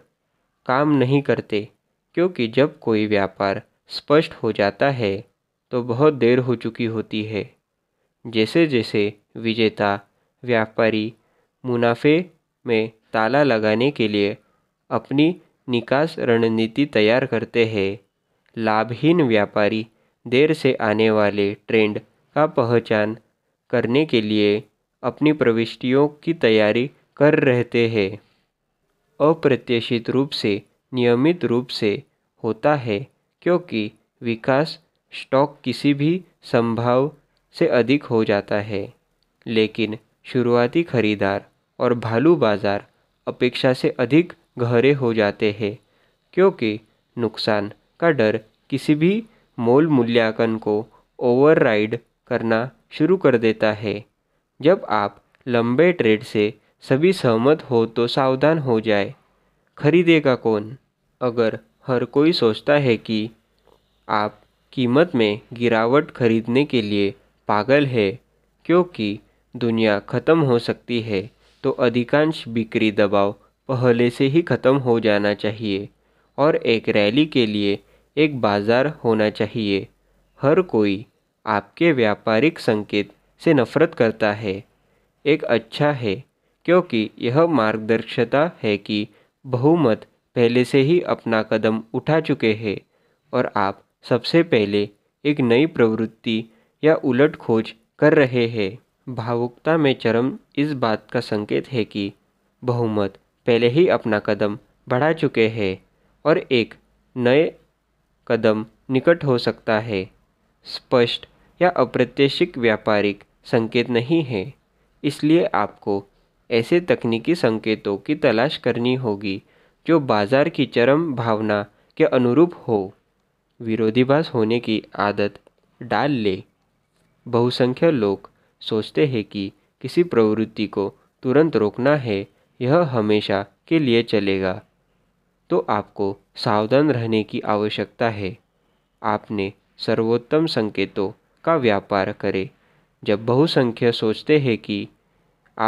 काम नहीं करते क्योंकि जब कोई व्यापार स्पष्ट हो जाता है तो बहुत देर हो चुकी होती है जैसे जैसे विजेता व्यापारी मुनाफे में ताला लगाने के लिए अपनी निकास रणनीति तैयार करते हैं लाभहीन व्यापारी देर से आने वाले ट्रेंड का पहचान करने के लिए अपनी प्रविष्टियों की तैयारी कर रहते हैं अप्रत्याशित रूप से नियमित रूप से होता है क्योंकि विकास स्टॉक किसी भी संभाव से अधिक हो जाता है लेकिन शुरुआती खरीदार और भालू बाजार अपेक्षा से अधिक गहरे हो जाते हैं क्योंकि नुकसान का डर किसी भी मोल मूल्यांकन को ओवरराइड करना शुरू कर देता है जब आप लंबे ट्रेड से सभी सहमत हो तो सावधान हो जाए खरीदेगा कौन अगर हर कोई सोचता है कि आप कीमत में गिरावट खरीदने के लिए पागल है क्योंकि दुनिया ख़त्म हो सकती है तो अधिकांश बिक्री दबाव पहले से ही ख़त्म हो जाना चाहिए और एक रैली के लिए एक बाज़ार होना चाहिए हर कोई आपके व्यापारिक संकेत से नफ़रत करता है एक अच्छा है क्योंकि यह मार्गदर्शता है कि बहुमत पहले से ही अपना कदम उठा चुके हैं और आप सबसे पहले एक नई प्रवृत्ति या उलट खोज कर रहे हैं भावुकता में चरम इस बात का संकेत है कि बहुमत पहले ही अपना कदम बढ़ा चुके हैं और एक नए कदम निकट हो सकता है स्पष्ट या अप्रत्याशित व्यापारिक संकेत नहीं है इसलिए आपको ऐसे तकनीकी संकेतों की तलाश करनी होगी जो बाजार की चरम भावना के अनुरूप हो विरोधीभास होने की आदत डाल ले बहुसंख्य लोग सोचते हैं कि किसी प्रवृत्ति को तुरंत रोकना है यह हमेशा के लिए चलेगा तो आपको सावधान रहने की आवश्यकता है आपने सर्वोत्तम संकेतों का व्यापार करें जब बहुसंख्य सोचते हैं कि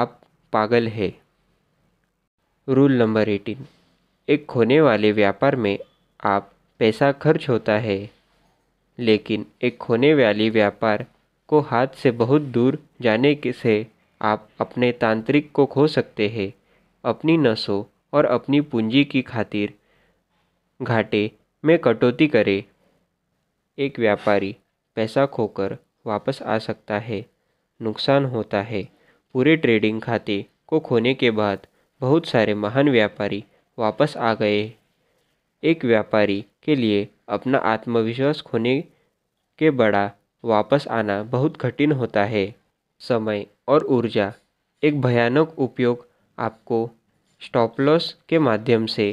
आप पागल है रूल नंबर एटीन एक खोने वाले व्यापार में आप पैसा खर्च होता है लेकिन एक खोने वाली व्यापार को हाथ से बहुत दूर जाने के से आप अपने तांत्रिक को खो सकते हैं अपनी नसों और अपनी पूंजी की खातिर घाटे में कटौती करें एक व्यापारी पैसा खोकर वापस आ सकता है नुकसान होता है पूरे ट्रेडिंग खाते को खोने के बाद बहुत सारे महान व्यापारी वापस आ गए एक व्यापारी के लिए अपना आत्मविश्वास खोने के बड़ा वापस आना बहुत कठिन होता है समय और ऊर्जा एक भयानक उपयोग आपको स्टॉप लॉस के माध्यम से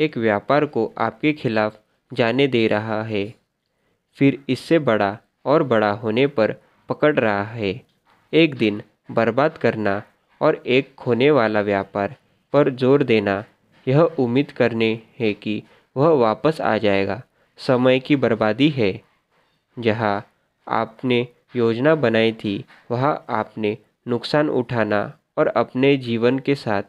एक व्यापार को आपके खिलाफ जाने दे रहा है फिर इससे बड़ा और बड़ा होने पर पकड़ रहा है एक दिन बर्बाद करना और एक खोने वाला व्यापार पर जोर देना यह उम्मीद करने है कि वह वापस आ जाएगा समय की बर्बादी है जहाँ आपने योजना बनाई थी वह आपने नुकसान उठाना और अपने जीवन के साथ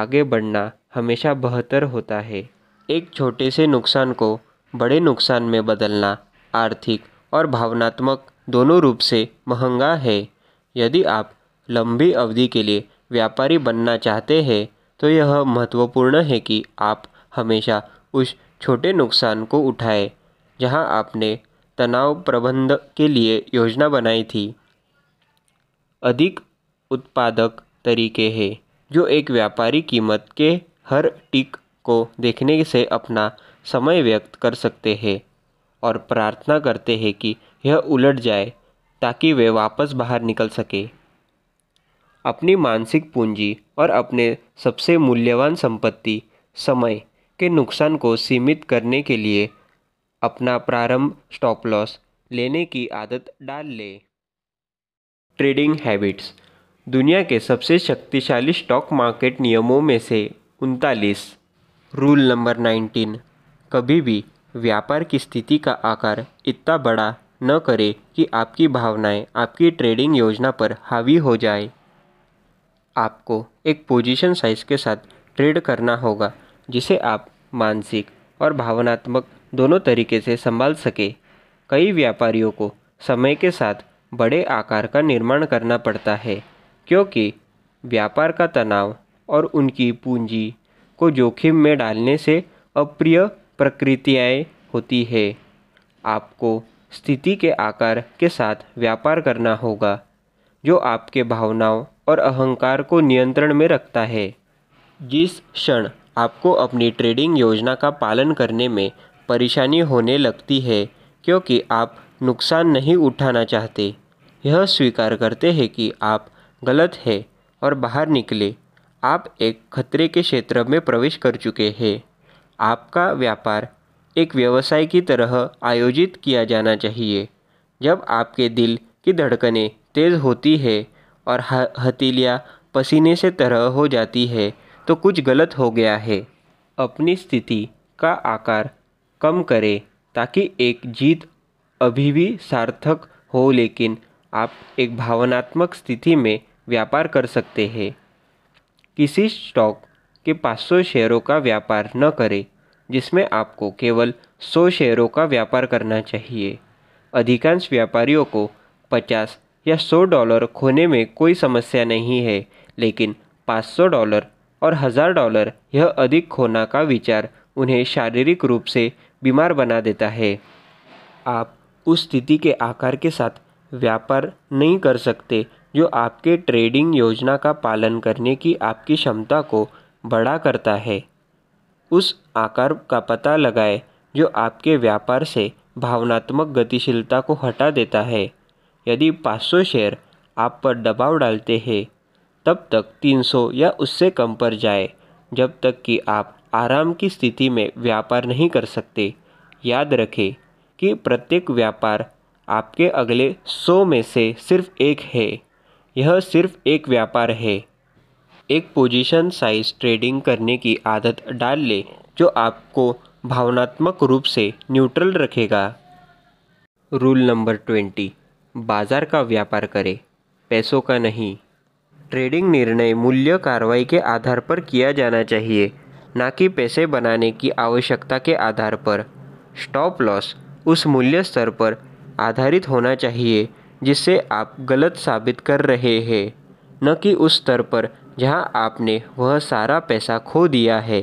आगे बढ़ना हमेशा बेहतर होता है एक छोटे से नुकसान को बड़े नुकसान में बदलना आर्थिक और भावनात्मक दोनों रूप से महंगा है यदि आप लंबी अवधि के लिए व्यापारी बनना चाहते हैं तो यह महत्वपूर्ण है कि आप हमेशा उस छोटे नुकसान को उठाएं जहां आपने तनाव प्रबंध के लिए योजना बनाई थी अधिक उत्पादक तरीके है जो एक व्यापारी कीमत के हर टिक को देखने से अपना समय व्यक्त कर सकते हैं और प्रार्थना करते हैं कि यह उलट जाए ताकि वे वापस बाहर निकल सके अपनी मानसिक पूंजी और अपने सबसे मूल्यवान संपत्ति समय के नुकसान को सीमित करने के लिए अपना प्रारंभ स्टॉप लॉस लेने की आदत डाल ले ट्रेडिंग हैबिट्स दुनिया के सबसे शक्तिशाली स्टॉक मार्केट नियमों में से उनतालीस रूल नंबर नाइनटीन कभी भी व्यापार की स्थिति का आकार इतना बड़ा न करें कि आपकी भावनाएं आपकी ट्रेडिंग योजना पर हावी हो जाए आपको एक पोजीशन साइज के साथ ट्रेड करना होगा जिसे आप मानसिक और भावनात्मक दोनों तरीके से संभाल सके कई व्यापारियों को समय के साथ बड़े आकार का निर्माण करना पड़ता है क्योंकि व्यापार का तनाव और उनकी पूंजी को जोखिम में डालने से अप्रिय प्रकृतियाँ होती है आपको स्थिति के आकार के साथ व्यापार करना होगा जो आपके भावनाओं और अहंकार को नियंत्रण में रखता है जिस क्षण आपको अपनी ट्रेडिंग योजना का पालन करने में परेशानी होने लगती है क्योंकि आप नुकसान नहीं उठाना चाहते यह स्वीकार करते हैं कि आप गलत है और बाहर निकले आप एक खतरे के क्षेत्र में प्रवेश कर चुके हैं आपका व्यापार एक व्यवसाय की तरह आयोजित किया जाना चाहिए जब आपके दिल की धड़कनें तेज़ होती है और हथेलियाँ पसीने से तरह हो जाती है तो कुछ गलत हो गया है अपनी स्थिति का आकार कम करें ताकि एक जीत अभी भी सार्थक हो लेकिन आप एक भावनात्मक स्थिति में व्यापार कर सकते हैं किसी स्टॉक के 500 शेयरों का व्यापार न करें जिसमें आपको केवल 100 शेयरों का व्यापार करना चाहिए अधिकांश व्यापारियों को 50 या 100 डॉलर खोने में कोई समस्या नहीं है लेकिन 500 डॉलर और हज़ार डॉलर यह अधिक खोना का विचार उन्हें शारीरिक रूप से बीमार बना देता है आप उस स्थिति के आकार के साथ व्यापार नहीं कर सकते जो आपके ट्रेडिंग योजना का पालन करने की आपकी क्षमता को बड़ा करता है उस आकार का पता लगाएं जो आपके व्यापार से भावनात्मक गतिशीलता को हटा देता है यदि 500 शेयर आप पर दबाव डालते हैं तब तक 300 या उससे कम पर जाए जब तक कि आप आराम की स्थिति में व्यापार नहीं कर सकते याद रखें कि प्रत्येक व्यापार आपके अगले सौ में से सिर्फ एक है यह सिर्फ एक व्यापार है एक पोजीशन साइज ट्रेडिंग करने की आदत डाल ले जो आपको भावनात्मक रूप से न्यूट्रल रखेगा रूल नंबर ट्वेंटी बाज़ार का व्यापार करें पैसों का नहीं ट्रेडिंग निर्णय मूल्य कार्रवाई के आधार पर किया जाना चाहिए ना कि पैसे बनाने की आवश्यकता के आधार पर स्टॉप लॉस उस मूल्य स्तर पर आधारित होना चाहिए जिससे आप गलत साबित कर रहे हैं न कि उस स्तर पर जहां आपने वह सारा पैसा खो दिया है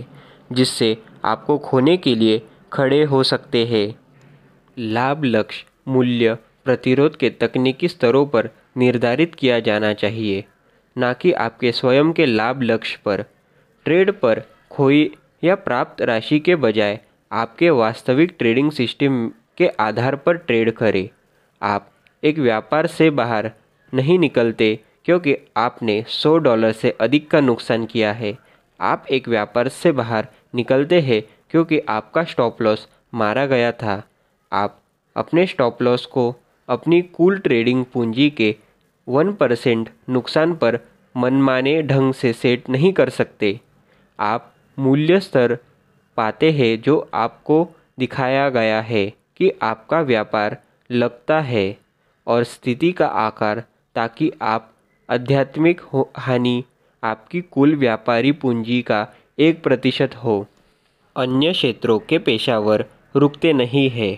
जिससे आपको खोने के लिए खड़े हो सकते हैं लाभ लक्ष्य मूल्य प्रतिरोध के तकनीकी स्तरों पर निर्धारित किया जाना चाहिए ना कि आपके स्वयं के लाभ लक्ष्य पर ट्रेड पर खोई या प्राप्त राशि के बजाय आपके वास्तविक ट्रेडिंग सिस्टम के आधार पर ट्रेड करें आप एक व्यापार से बाहर नहीं निकलते क्योंकि आपने 100 डॉलर से अधिक का नुकसान किया है आप एक व्यापार से बाहर निकलते हैं क्योंकि आपका स्टॉप लॉस मारा गया था आप अपने स्टॉप लॉस को अपनी कुल ट्रेडिंग पूंजी के वन परसेंट नुकसान पर मनमाने ढंग से सेट नहीं कर सकते आप मूल्य स्तर पाते हैं जो आपको दिखाया गया है कि आपका व्यापार लगता है और स्थिति का आकार ताकि आप आध्यात्मिक हो हानि आपकी कुल व्यापारी पूंजी का एक प्रतिशत हो अन्य क्षेत्रों के पेशावर रुकते नहीं है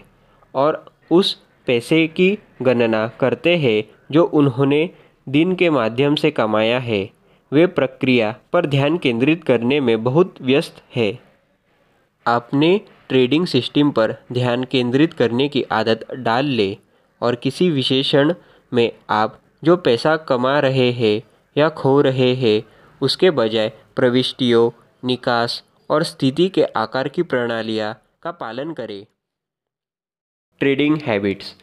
और उस पैसे की गणना करते हैं जो उन्होंने दिन के माध्यम से कमाया है वे प्रक्रिया पर ध्यान केंद्रित करने में बहुत व्यस्त है आपने ट्रेडिंग सिस्टम पर ध्यान केंद्रित करने की आदत डाल ले और किसी विशेषण में आप जो पैसा कमा रहे हैं या खो रहे हैं उसके बजाय प्रविष्टियों निकास और स्थिति के आकार की प्रणालियाँ का पालन करें ट्रेडिंग हैबिट्स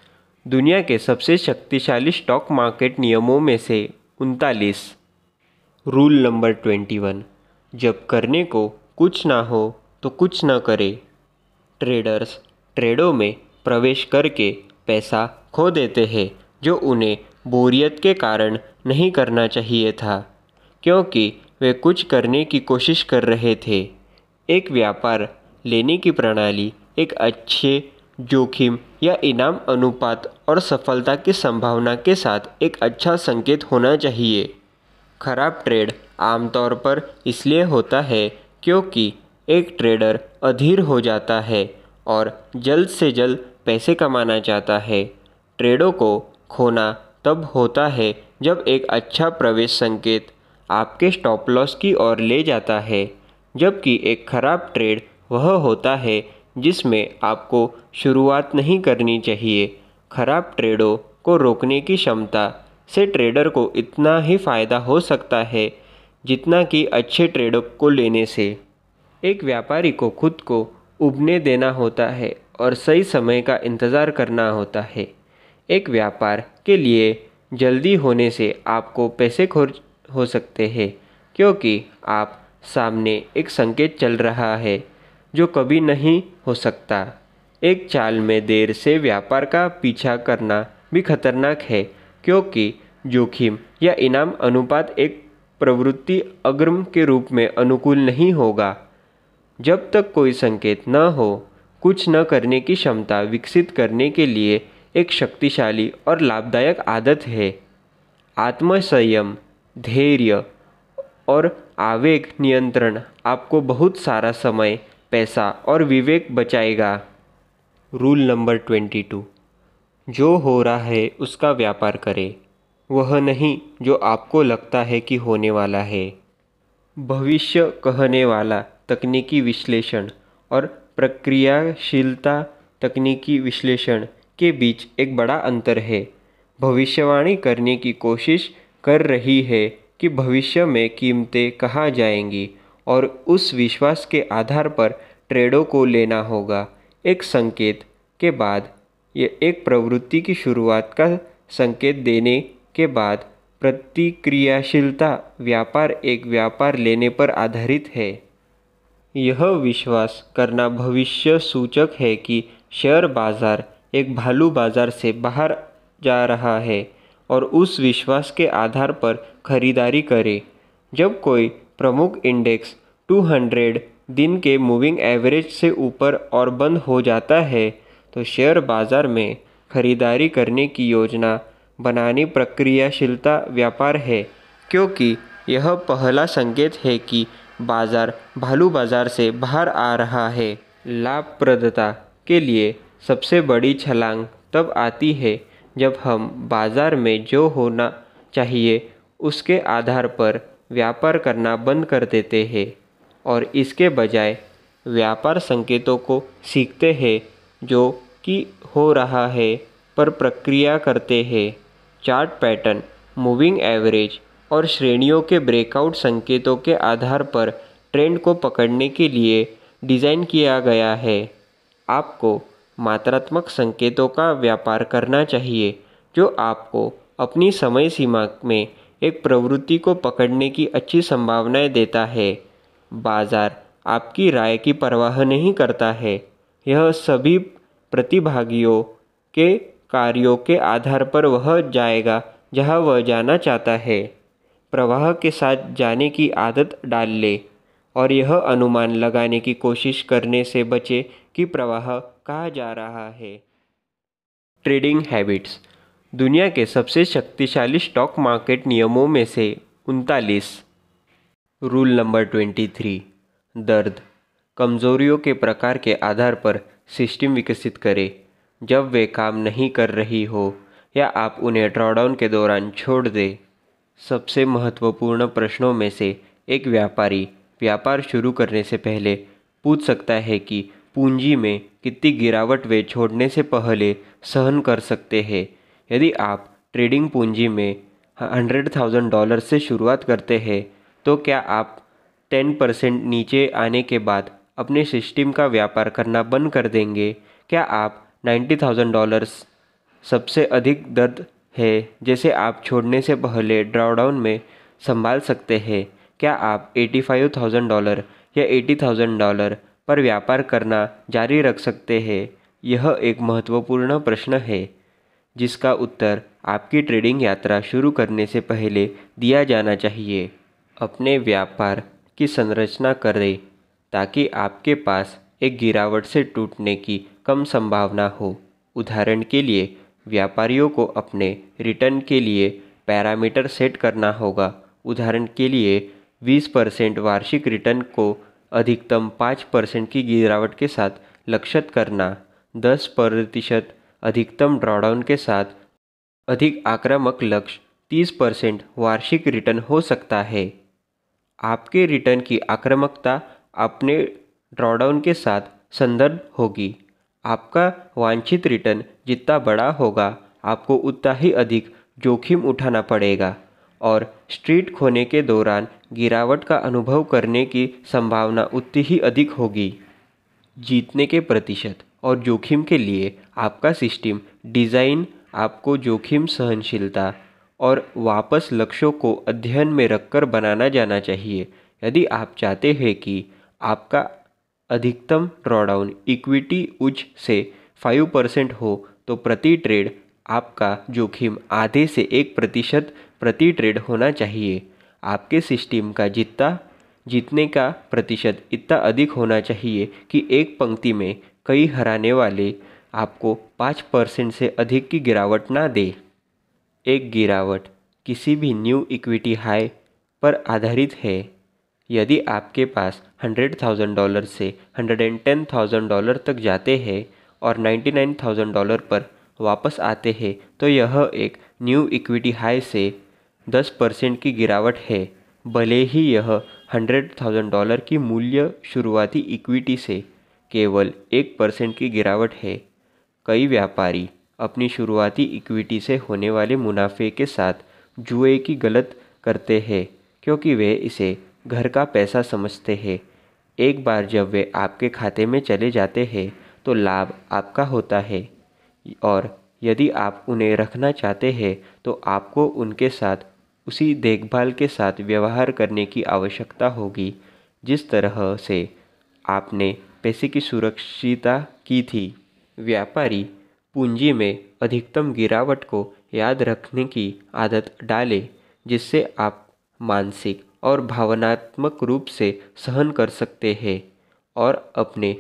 दुनिया के सबसे शक्तिशाली स्टॉक मार्केट नियमों में से उनतालीस रूल नंबर ट्वेंटी वन जब करने को कुछ ना हो तो कुछ ना करे ट्रेडर्स ट्रेडों में प्रवेश करके पैसा खो देते हैं जो उन्हें बोरियत के कारण नहीं करना चाहिए था क्योंकि वे कुछ करने की कोशिश कर रहे थे एक व्यापार लेने की प्रणाली एक अच्छे जोखिम या इनाम अनुपात और सफलता की संभावना के साथ एक अच्छा संकेत होना चाहिए खराब ट्रेड आमतौर पर इसलिए होता है क्योंकि एक ट्रेडर अधीर हो जाता है और जल्द से जल्द पैसे कमाना चाहता है ट्रेडों को खोना तब होता है जब एक अच्छा प्रवेश संकेत आपके स्टॉप लॉस की ओर ले जाता है जबकि एक खराब ट्रेड वह होता है जिसमें आपको शुरुआत नहीं करनी चाहिए खराब ट्रेडों को रोकने की क्षमता से ट्रेडर को इतना ही फ़ायदा हो सकता है जितना कि अच्छे ट्रेडों को लेने से एक व्यापारी को खुद को उबने देना होता है और सही समय का इंतज़ार करना होता है एक व्यापार के लिए जल्दी होने से आपको पैसे खोर हो सकते हैं क्योंकि आप सामने एक संकेत चल रहा है जो कभी नहीं हो सकता एक चाल में देर से व्यापार का पीछा करना भी खतरनाक है क्योंकि जोखिम या इनाम अनुपात एक प्रवृत्ति अग्रम के रूप में अनुकूल नहीं होगा जब तक कोई संकेत न हो कुछ न करने की क्षमता विकसित करने के लिए एक शक्तिशाली और लाभदायक आदत है आत्मसंयम धैर्य और आवेग नियंत्रण आपको बहुत सारा समय पैसा और विवेक बचाएगा रूल नंबर ट्वेंटी टू जो हो रहा है उसका व्यापार करें वह नहीं जो आपको लगता है कि होने वाला है भविष्य कहने वाला तकनीकी विश्लेषण और प्रक्रियाशीलता तकनीकी विश्लेषण के बीच एक बड़ा अंतर है भविष्यवाणी करने की कोशिश कर रही है कि भविष्य में कीमतें कहाँ जाएंगी और उस विश्वास के आधार पर ट्रेडों को लेना होगा एक संकेत के बाद ये एक प्रवृत्ति की शुरुआत का संकेत देने के बाद प्रतिक्रियाशीलता व्यापार एक व्यापार लेने पर आधारित है यह विश्वास करना भविष्य सूचक है कि शेयर बाजार एक भालू बाजार से बाहर जा रहा है और उस विश्वास के आधार पर खरीदारी करें जब कोई प्रमुख इंडेक्स 200 दिन के मूविंग एवरेज से ऊपर और बंद हो जाता है तो शेयर बाजार में खरीदारी करने की योजना बनानी प्रक्रियाशीलता व्यापार है क्योंकि यह पहला संकेत है कि बाजार भालू बाजार से बाहर आ रहा है लाभप्रदता के लिए सबसे बड़ी छलांग तब आती है जब हम बाजार में जो होना चाहिए उसके आधार पर व्यापार करना बंद कर देते हैं और इसके बजाय व्यापार संकेतों को सीखते हैं जो कि हो रहा है पर प्रक्रिया करते हैं चार्ट पैटर्न मूविंग एवरेज और श्रेणियों के ब्रेकआउट संकेतों के आधार पर ट्रेंड को पकड़ने के लिए डिज़ाइन किया गया है आपको मात्रात्मक संकेतों का व्यापार करना चाहिए जो आपको अपनी समय सीमा में एक प्रवृत्ति को पकड़ने की अच्छी संभावनाएं देता है बाज़ार आपकी राय की परवाह नहीं करता है यह सभी प्रतिभागियों के कार्यों के आधार पर वह जाएगा जहाँ वह जाना चाहता है प्रवाह के साथ जाने की आदत डाल ले और यह अनुमान लगाने की कोशिश करने से बचे कि प्रवाह कहाँ जा रहा है ट्रेडिंग हैबिट्स दुनिया के सबसे शक्तिशाली स्टॉक मार्केट नियमों में से उनतालीस रूल नंबर ट्वेंटी थ्री दर्द कमजोरियों के प्रकार के आधार पर सिस्टम विकसित करें जब वे काम नहीं कर रही हो या आप उन्हें ड्रॉडाउन के दौरान छोड़ दें सबसे महत्वपूर्ण प्रश्नों में से एक व्यापारी व्यापार शुरू करने से पहले पूछ सकता है कि पूंजी में कितनी गिरावट वे छोड़ने से पहले सहन कर सकते हैं यदि आप ट्रेडिंग पूंजी में हंड्रेड थाउजेंड डॉलर से शुरुआत करते हैं तो क्या आप टेन परसेंट नीचे आने के बाद अपने सिस्टम का व्यापार करना बंद कर देंगे क्या आप नाइन्टी थाउजेंड डॉलर्स सबसे अधिक दर्द है जैसे आप छोड़ने से पहले ड्रॉडाउन में संभाल सकते हैं क्या आप एटी फाइव थाउजेंड डॉलर या एटी थाउजेंड डॉलर पर व्यापार करना जारी रख सकते हैं यह एक महत्वपूर्ण प्रश्न है जिसका उत्तर आपकी ट्रेडिंग यात्रा शुरू करने से पहले दिया जाना चाहिए अपने व्यापार की संरचना करें ताकि आपके पास एक गिरावट से टूटने की कम संभावना हो उदाहरण के लिए व्यापारियों को अपने रिटर्न के लिए पैरामीटर सेट करना होगा उदाहरण के लिए 20 परसेंट वार्षिक रिटर्न को अधिकतम 5 परसेंट की गिरावट के साथ लक्षित करना 10 प्रतिशत अधिकतम ड्रॉडाउन के साथ अधिक आक्रामक लक्ष्य 30 परसेंट वार्षिक रिटर्न हो सकता है आपके रिटर्न की आक्रामकता अपने ड्रॉडाउन के साथ संदर्भ होगी आपका वांछित रिटर्न जितना बड़ा होगा आपको उतना ही अधिक जोखिम उठाना पड़ेगा और स्ट्रीट खोने के दौरान गिरावट का अनुभव करने की संभावना उतनी ही अधिक होगी जीतने के प्रतिशत और जोखिम के लिए आपका सिस्टम डिज़ाइन आपको जोखिम सहनशीलता और वापस लक्ष्यों को अध्ययन में रखकर बनाना जाना चाहिए यदि आप चाहते हैं कि आपका अधिकतम ड्रॉडाउन इक्विटी उच्च से 5 परसेंट हो तो प्रति ट्रेड आपका जोखिम आधे से एक प्रतिशत प्रति ट्रेड होना चाहिए आपके सिस्टम का जितना जीतने का प्रतिशत इतना अधिक होना चाहिए कि एक पंक्ति में कई हराने वाले आपको पाँच परसेंट से अधिक की गिरावट ना दे एक गिरावट किसी भी न्यू इक्विटी हाई पर आधारित है यदि आपके पास हंड्रेड थाउजेंड डॉलर से hundred and ten thousand dollar तक जाते हैं और नाइन्टी नाइन थाउजेंड डॉलर पर वापस आते हैं तो यह एक न्यू इक्विटी हाई से दस परसेंट की गिरावट है भले ही यह हंड्रेड थाउजेंड डॉलर की मूल्य शुरुआती इक्विटी से केवल एक परसेंट की गिरावट है कई व्यापारी अपनी शुरुआती इक्विटी से होने वाले मुनाफे के साथ जुए की गलत करते हैं क्योंकि वे इसे घर का पैसा समझते हैं एक बार जब वे आपके खाते में चले जाते हैं तो लाभ आपका होता है और यदि आप उन्हें रखना चाहते हैं तो आपको उनके साथ उसी देखभाल के साथ व्यवहार करने की आवश्यकता होगी जिस तरह से आपने पैसे की सुरक्षिता की थी व्यापारी पूंजी में अधिकतम गिरावट को याद रखने की आदत डालें जिससे आप मानसिक और भावनात्मक रूप से सहन कर सकते हैं और अपने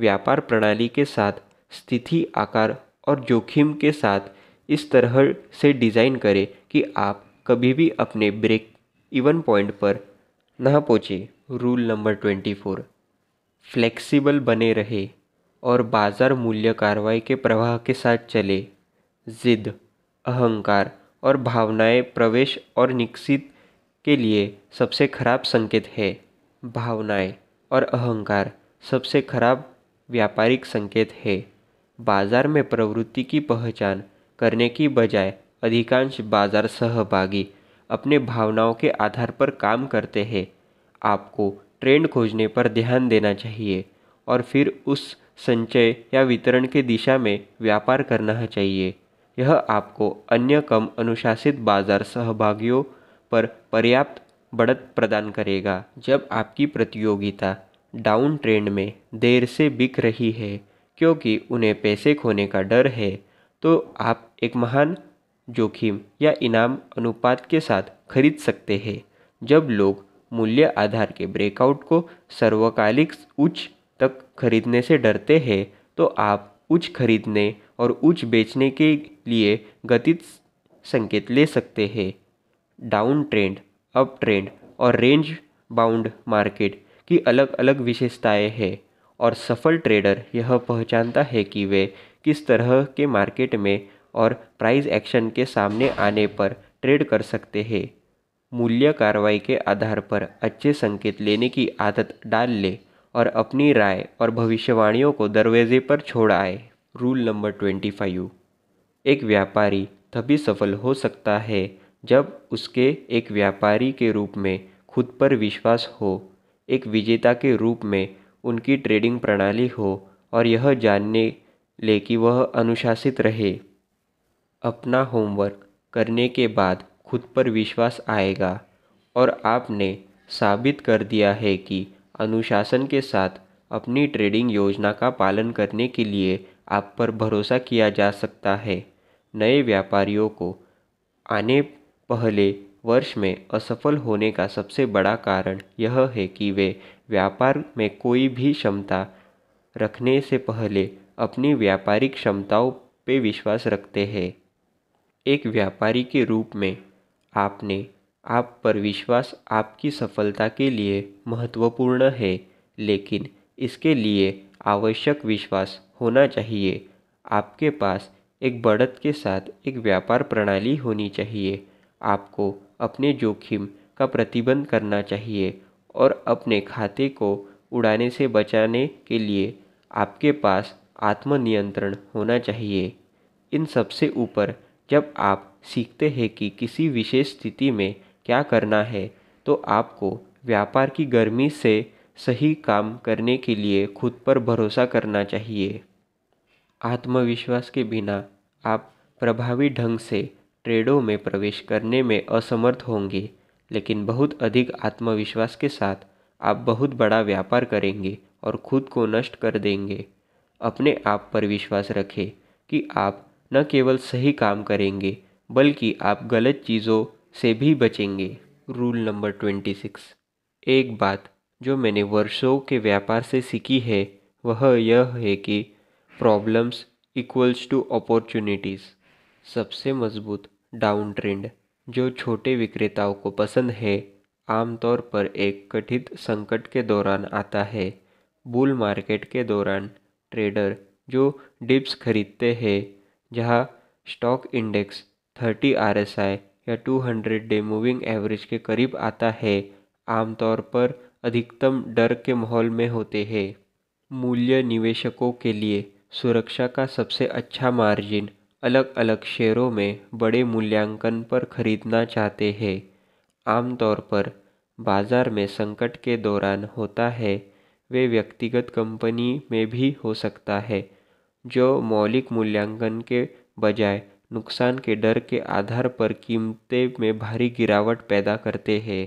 व्यापार प्रणाली के साथ स्थिति आकार और जोखिम के साथ इस तरह से डिज़ाइन करें कि आप कभी भी अपने ब्रेक इवन पॉइंट पर ना पहुँचे rule number twenty four flexible बने रहे और बाज़ार मूल्य कार्रवाई के प्रवाह के साथ चले जिद अहंकार और भावनाएं प्रवेश और निकसित के लिए सबसे खराब संकेत है भावनाएं और अहंकार सबसे खराब व्यापारिक संकेत है बाजार में प्रवृत्ति की पहचान करने की बजाय अधिकांश बाजार सहभागी अपने भावनाओं के आधार पर काम करते हैं आपको ट्रेंड खोजने पर ध्यान देना चाहिए और फिर उस संचय या वितरण की दिशा में व्यापार करना चाहिए यह आपको अन्य कम अनुशासित बाजार सहभागियों पर पर्याप्त बढ़त प्रदान करेगा जब आपकी प्रतियोगिता डाउन ट्रेंड में देर से बिक रही है क्योंकि उन्हें पैसे खोने का डर है तो आप एक महान जोखिम या इनाम अनुपात के साथ खरीद सकते हैं जब लोग मूल्य आधार के ब्रेकआउट को सर्वकालिक उच्च तक खरीदने से डरते हैं तो आप उच्च खरीदने और उच्च बेचने के लिए गतित संकेत ले सकते हैं डाउन ट्रेंड अप ट्रेंड और रेंज बाउंड मार्केट की अलग अलग विशेषताएं हैं और सफल ट्रेडर यह पहचानता है कि वे किस तरह के मार्केट में और प्राइस एक्शन के सामने आने पर ट्रेड कर सकते हैं मूल्य कार्रवाई के आधार पर अच्छे संकेत लेने की आदत डाल ले और अपनी राय और भविष्यवाणियों को दरवाजे पर छोड़ आए रूल नंबर ट्वेंटी फाइव एक व्यापारी तभी सफल हो सकता है जब उसके एक व्यापारी के रूप में खुद पर विश्वास हो एक विजेता के रूप में उनकी ट्रेडिंग प्रणाली हो और यह जानने ले कि वह अनुशासित रहे अपना होमवर्क करने के बाद खुद पर विश्वास आएगा और आपने साबित कर दिया है कि अनुशासन के साथ अपनी ट्रेडिंग योजना का पालन करने के लिए आप पर भरोसा किया जा सकता है नए व्यापारियों को आने पहले वर्ष में असफल होने का सबसे बड़ा कारण यह है कि वे व्यापार में कोई भी क्षमता रखने से पहले अपनी व्यापारिक क्षमताओं पे विश्वास रखते हैं एक व्यापारी के रूप में आपने आप पर विश्वास आपकी सफलता के लिए महत्वपूर्ण है लेकिन इसके लिए आवश्यक विश्वास होना चाहिए आपके पास एक बढ़त के साथ एक व्यापार प्रणाली होनी चाहिए आपको अपने जोखिम का प्रतिबंध करना चाहिए और अपने खाते को उड़ाने से बचाने के लिए आपके पास आत्म नियंत्रण होना चाहिए इन सबसे ऊपर जब आप सीखते हैं कि किसी विशेष स्थिति में क्या करना है तो आपको व्यापार की गर्मी से सही काम करने के लिए खुद पर भरोसा करना चाहिए आत्मविश्वास के बिना आप प्रभावी ढंग से ट्रेडों में प्रवेश करने में असमर्थ होंगे लेकिन बहुत अधिक आत्मविश्वास के साथ आप बहुत बड़ा व्यापार करेंगे और खुद को नष्ट कर देंगे अपने आप पर विश्वास रखें कि आप न केवल सही काम करेंगे बल्कि आप गलत चीज़ों से भी बचेंगे रूल नंबर ट्वेंटी सिक्स एक बात जो मैंने वर्षों के व्यापार से सीखी है वह यह है कि प्रॉब्लम्स इक्वल्स टू अपॉर्चुनिटीज़ सबसे मजबूत डाउन ट्रेंड जो छोटे विक्रेताओं को पसंद है आमतौर पर एक कठित संकट के दौरान आता है बुल मार्केट के दौरान ट्रेडर जो डिप्स खरीदते हैं जहां स्टॉक इंडेक्स 30 आरएसआई या 200 डे मूविंग एवरेज के करीब आता है आमतौर पर अधिकतम डर के माहौल में होते हैं मूल्य निवेशकों के लिए सुरक्षा का सबसे अच्छा मार्जिन अलग अलग शेयरों में बड़े मूल्यांकन पर खरीदना चाहते हैं आमतौर पर बाजार में संकट के दौरान होता है वे व्यक्तिगत कंपनी में भी हो सकता है जो मौलिक मूल्यांकन के बजाय नुकसान के डर के आधार पर कीमतें में भारी गिरावट पैदा करते हैं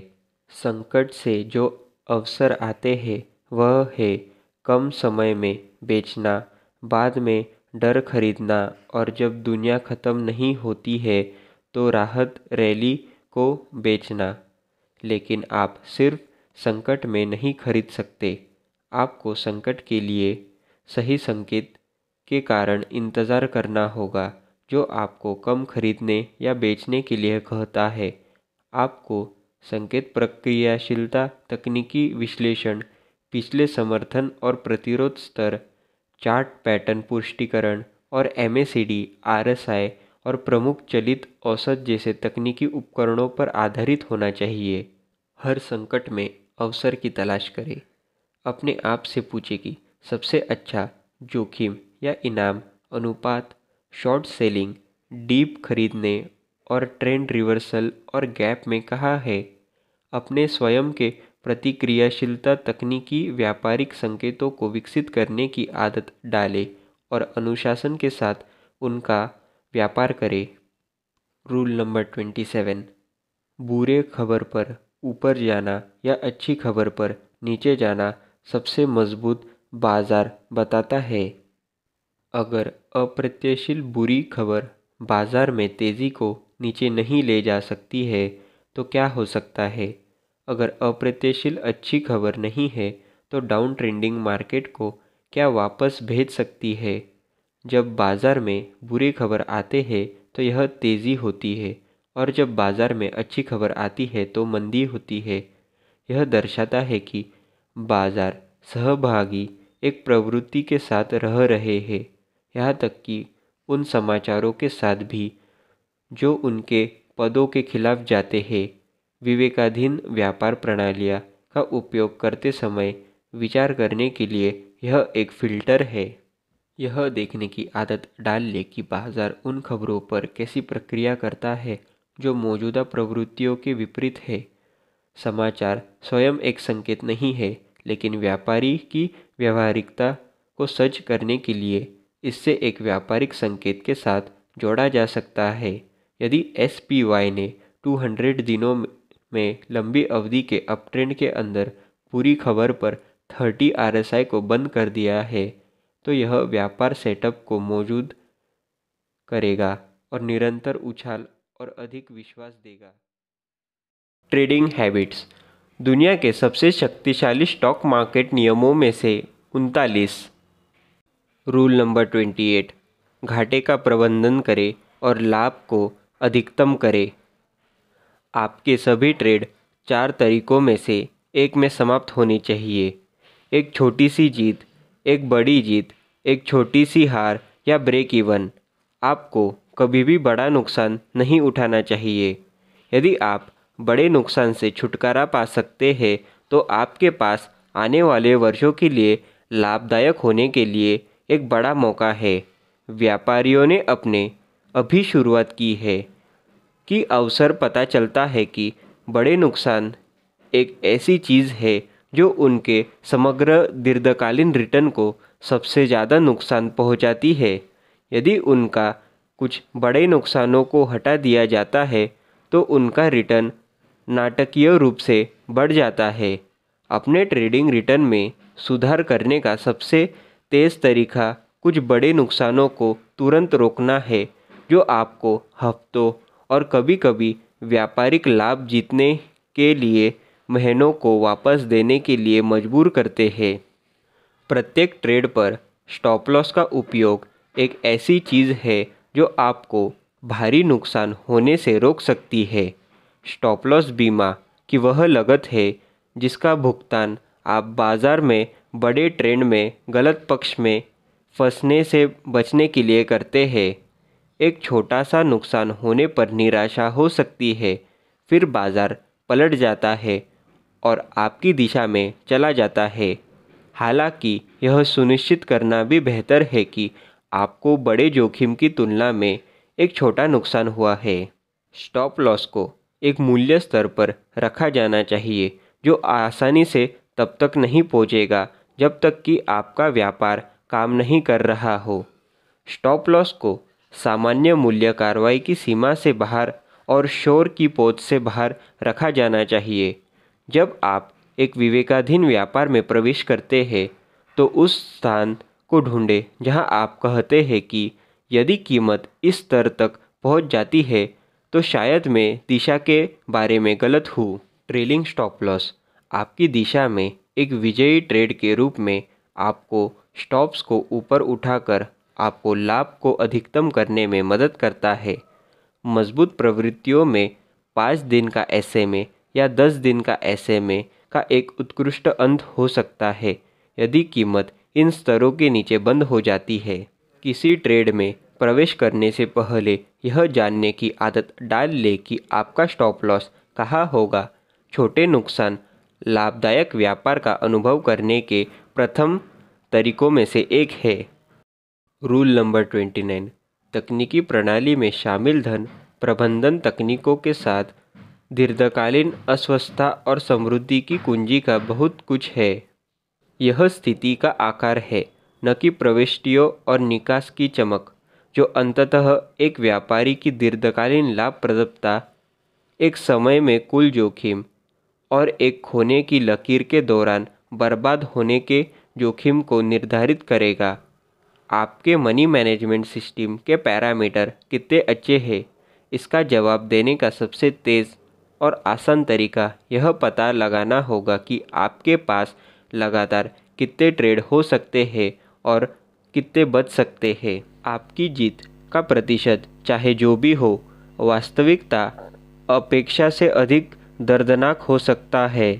संकट से जो अवसर आते हैं वह है कम समय में बेचना बाद में डर खरीदना और जब दुनिया ख़त्म नहीं होती है तो राहत रैली को बेचना लेकिन आप सिर्फ संकट में नहीं खरीद सकते आपको संकट के लिए सही संकेत के कारण इंतज़ार करना होगा जो आपको कम खरीदने या बेचने के लिए कहता है आपको संकेत प्रक्रियाशीलता तकनीकी विश्लेषण पिछले समर्थन और प्रतिरोध स्तर चार्ट पैटर्न पुष्टिकरण और M RSI C D R S I और प्रमुख चलित औसत जैसे तकनीकी उपकरणों पर आधारित होना चाहिए हर संकट में अवसर की तलाश करें अपने आप से पूछें कि सबसे अच्छा जोखिम या इनाम अनुपात शॉर्ट सेलिंग डीप खरीदने और ट्रेंड रिवर्सल और गैप में कहाँ है अपने स्वयं के प्रतिक्रियाशीलता तकनीकी व्यापारिक संकेतों को विकसित करने की आदत डाले और अनुशासन के साथ उनका व्यापार करें रूल नंबर ट्वेंटी सेवन बुरे खबर पर ऊपर जाना या अच्छी खबर पर नीचे जाना सबसे मजबूत बाजार बताता है अगर अप्रत्यशील बुरी खबर बाजार में तेज़ी को नीचे नहीं ले जा सकती है तो क्या हो सकता है अगर अप्रत्याशील अच्छी खबर नहीं है तो डाउन ट्रेंडिंग मार्केट को क्या वापस भेज सकती है जब बाज़ार में बुरी खबर आते हैं तो यह तेज़ी होती है और जब बाज़ार में अच्छी खबर आती है तो मंदी होती है यह दर्शाता है कि बाज़ार सहभागी एक प्रवृत्ति के साथ रह रहे हैं यहाँ तक कि उन समाचारों के साथ भी जो उनके पदों के खिलाफ जाते हैं विवेकाधीन व्यापार प्रणालियाँ का उपयोग करते समय विचार करने के लिए यह एक फ़िल्टर है यह देखने की आदत डाल लें कि बाज़ार उन खबरों पर कैसी प्रक्रिया करता है जो मौजूदा प्रवृत्तियों के विपरीत है समाचार स्वयं एक संकेत नहीं है लेकिन व्यापारी की व्यवहारिकता को सच करने के लिए इससे एक व्यापारिक संकेत के साथ जोड़ा जा सकता है यदि एस पी वाई ने 200 दिनों में लंबी अवधि के अपट्रेंड के अंदर पूरी खबर पर 30 आर को बंद कर दिया है तो यह व्यापार सेटअप को मौजूद करेगा और निरंतर उछाल और अधिक विश्वास देगा ट्रेडिंग हैबिट्स दुनिया के सबसे शक्तिशाली स्टॉक मार्केट नियमों में से उनतालीस रूल नंबर ट्वेंटी एट घाटे का प्रबंधन करें और लाभ को अधिकतम करें आपके सभी ट्रेड चार तरीकों में से एक में समाप्त होनी चाहिए एक छोटी सी जीत एक बड़ी जीत एक छोटी सी हार या ब्रेक इवन आपको कभी भी बड़ा नुकसान नहीं उठाना चाहिए यदि आप बड़े नुकसान से छुटकारा पा सकते हैं तो आपके पास आने वाले वर्षों के लिए लाभदायक होने के लिए एक बड़ा मौका है व्यापारियों ने अपने अभी शुरुआत की है की अवसर पता चलता है कि बड़े नुकसान एक ऐसी चीज़ है जो उनके समग्र दीर्घकालीन रिटर्न को सबसे ज़्यादा नुकसान पहुंचाती है यदि उनका कुछ बड़े नुकसानों को हटा दिया जाता है तो उनका रिटर्न नाटकीय रूप से बढ़ जाता है अपने ट्रेडिंग रिटर्न में सुधार करने का सबसे तेज़ तरीका कुछ बड़े नुकसानों को तुरंत रोकना है जो आपको हफ्तों और कभी कभी व्यापारिक लाभ जीतने के लिए महीनों को वापस देने के लिए मजबूर करते हैं प्रत्येक ट्रेड पर स्टॉप लॉस का उपयोग एक ऐसी चीज़ है जो आपको भारी नुकसान होने से रोक सकती है स्टॉप लॉस बीमा की वह लगत है जिसका भुगतान आप बाज़ार में बड़े ट्रेंड में गलत पक्ष में फंसने से बचने के लिए करते हैं एक छोटा सा नुकसान होने पर निराशा हो सकती है फिर बाजार पलट जाता है और आपकी दिशा में चला जाता है हालांकि यह सुनिश्चित करना भी बेहतर है कि आपको बड़े जोखिम की तुलना में एक छोटा नुकसान हुआ है स्टॉप लॉस को एक मूल्य स्तर पर रखा जाना चाहिए जो आसानी से तब तक नहीं पहुंचेगा जब तक कि आपका व्यापार काम नहीं कर रहा हो स्टॉप लॉस को सामान्य मूल्य कार्रवाई की सीमा से बाहर और शोर की पोत से बाहर रखा जाना चाहिए जब आप एक विवेकाधीन व्यापार में प्रवेश करते हैं तो उस स्थान को ढूंढें जहां आप कहते हैं कि यदि कीमत इस स्तर तक पहुंच जाती है तो शायद मैं दिशा के बारे में गलत हूँ ट्रेलिंग स्टॉप लॉस आपकी दिशा में एक विजयी ट्रेड के रूप में आपको स्टॉप्स को ऊपर उठाकर आपको लाभ को अधिकतम करने में मदद करता है मजबूत प्रवृत्तियों में पाँच दिन का ऐसे में या दस दिन का ऐसे में का एक उत्कृष्ट अंत हो सकता है यदि कीमत इन स्तरों के नीचे बंद हो जाती है किसी ट्रेड में प्रवेश करने से पहले यह जानने की आदत डाल ले कि आपका स्टॉप लॉस कहाँ होगा छोटे नुकसान लाभदायक व्यापार का अनुभव करने के प्रथम तरीकों में से एक है रूल नंबर ट्वेंटी नाइन तकनीकी प्रणाली में शामिल धन प्रबंधन तकनीकों के साथ दीर्घकालीन अस्वस्थता और समृद्धि की कुंजी का बहुत कुछ है यह स्थिति का आकार है न कि प्रविष्टियों और निकास की चमक जो अंततः एक व्यापारी की दीर्घकालीन लाभप्रदता एक समय में कुल जोखिम और एक खोने की लकीर के दौरान बर्बाद होने के जोखिम को निर्धारित करेगा आपके मनी मैनेजमेंट सिस्टम के पैरामीटर कितने अच्छे हैं इसका जवाब देने का सबसे तेज़ और आसान तरीका यह पता लगाना होगा कि आपके पास लगातार कितने ट्रेड हो सकते हैं और कितने बच सकते हैं आपकी जीत का प्रतिशत चाहे जो भी हो वास्तविकता अपेक्षा से अधिक दर्दनाक हो सकता है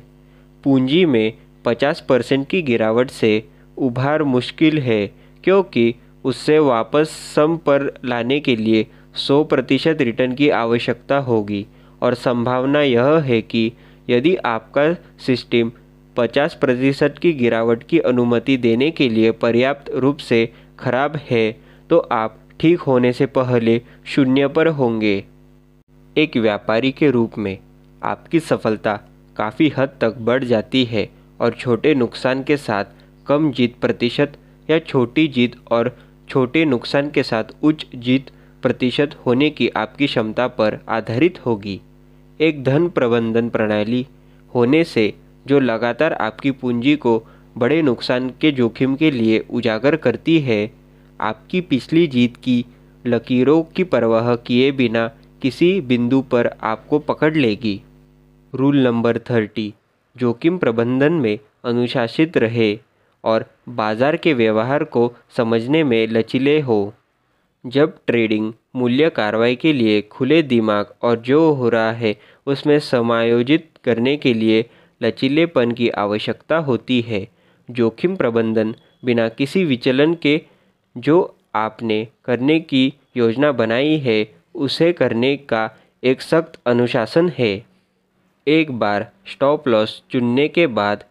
पूंजी में 50 परसेंट की गिरावट से उभार मुश्किल है क्योंकि उससे वापस सम पर लाने के लिए सौ प्रतिशत रिटर्न की आवश्यकता होगी और संभावना यह है कि यदि आपका सिस्टम 50 प्रतिशत की गिरावट की अनुमति देने के लिए पर्याप्त रूप से खराब है तो आप ठीक होने से पहले शून्य पर होंगे एक व्यापारी के रूप में आपकी सफलता काफ़ी हद तक बढ़ जाती है और छोटे नुकसान के साथ कम जीत प्रतिशत या छोटी जीत और छोटे नुकसान के साथ उच्च जीत प्रतिशत होने की आपकी क्षमता पर आधारित होगी एक धन प्रबंधन प्रणाली होने से जो लगातार आपकी पूंजी को बड़े नुकसान के जोखिम के लिए उजागर करती है आपकी पिछली जीत की लकीरों की परवाह किए बिना किसी बिंदु पर आपको पकड़ लेगी रूल नंबर थर्टी जोखिम प्रबंधन में अनुशासित रहे और बाजार के व्यवहार को समझने में लचीले हो जब ट्रेडिंग मूल्य कार्रवाई के लिए खुले दिमाग और जो हो रहा है उसमें समायोजित करने के लिए लचीलेपन की आवश्यकता होती है जोखिम प्रबंधन बिना किसी विचलन के जो आपने करने की योजना बनाई है उसे करने का एक सख्त अनुशासन है एक बार स्टॉप लॉस चुनने के बाद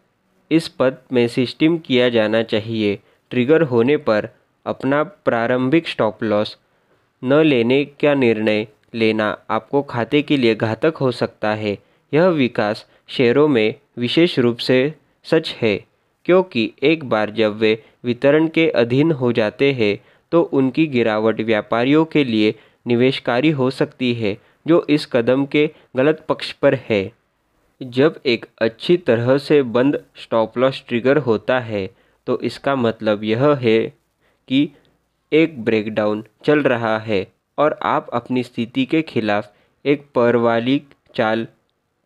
इस पद में सिस्टम किया जाना चाहिए ट्रिगर होने पर अपना प्रारंभिक स्टॉप लॉस न लेने का निर्णय लेना आपको खाते के लिए घातक हो सकता है यह विकास शेयरों में विशेष रूप से सच है क्योंकि एक बार जब वे वितरण के अधीन हो जाते हैं तो उनकी गिरावट व्यापारियों के लिए निवेशकारी हो सकती है जो इस कदम के गलत पक्ष पर है जब एक अच्छी तरह से बंद स्टॉप लॉस ट्रिगर होता है तो इसका मतलब यह है कि एक ब्रेकडाउन चल रहा है और आप अपनी स्थिति के खिलाफ एक पर वाली चाल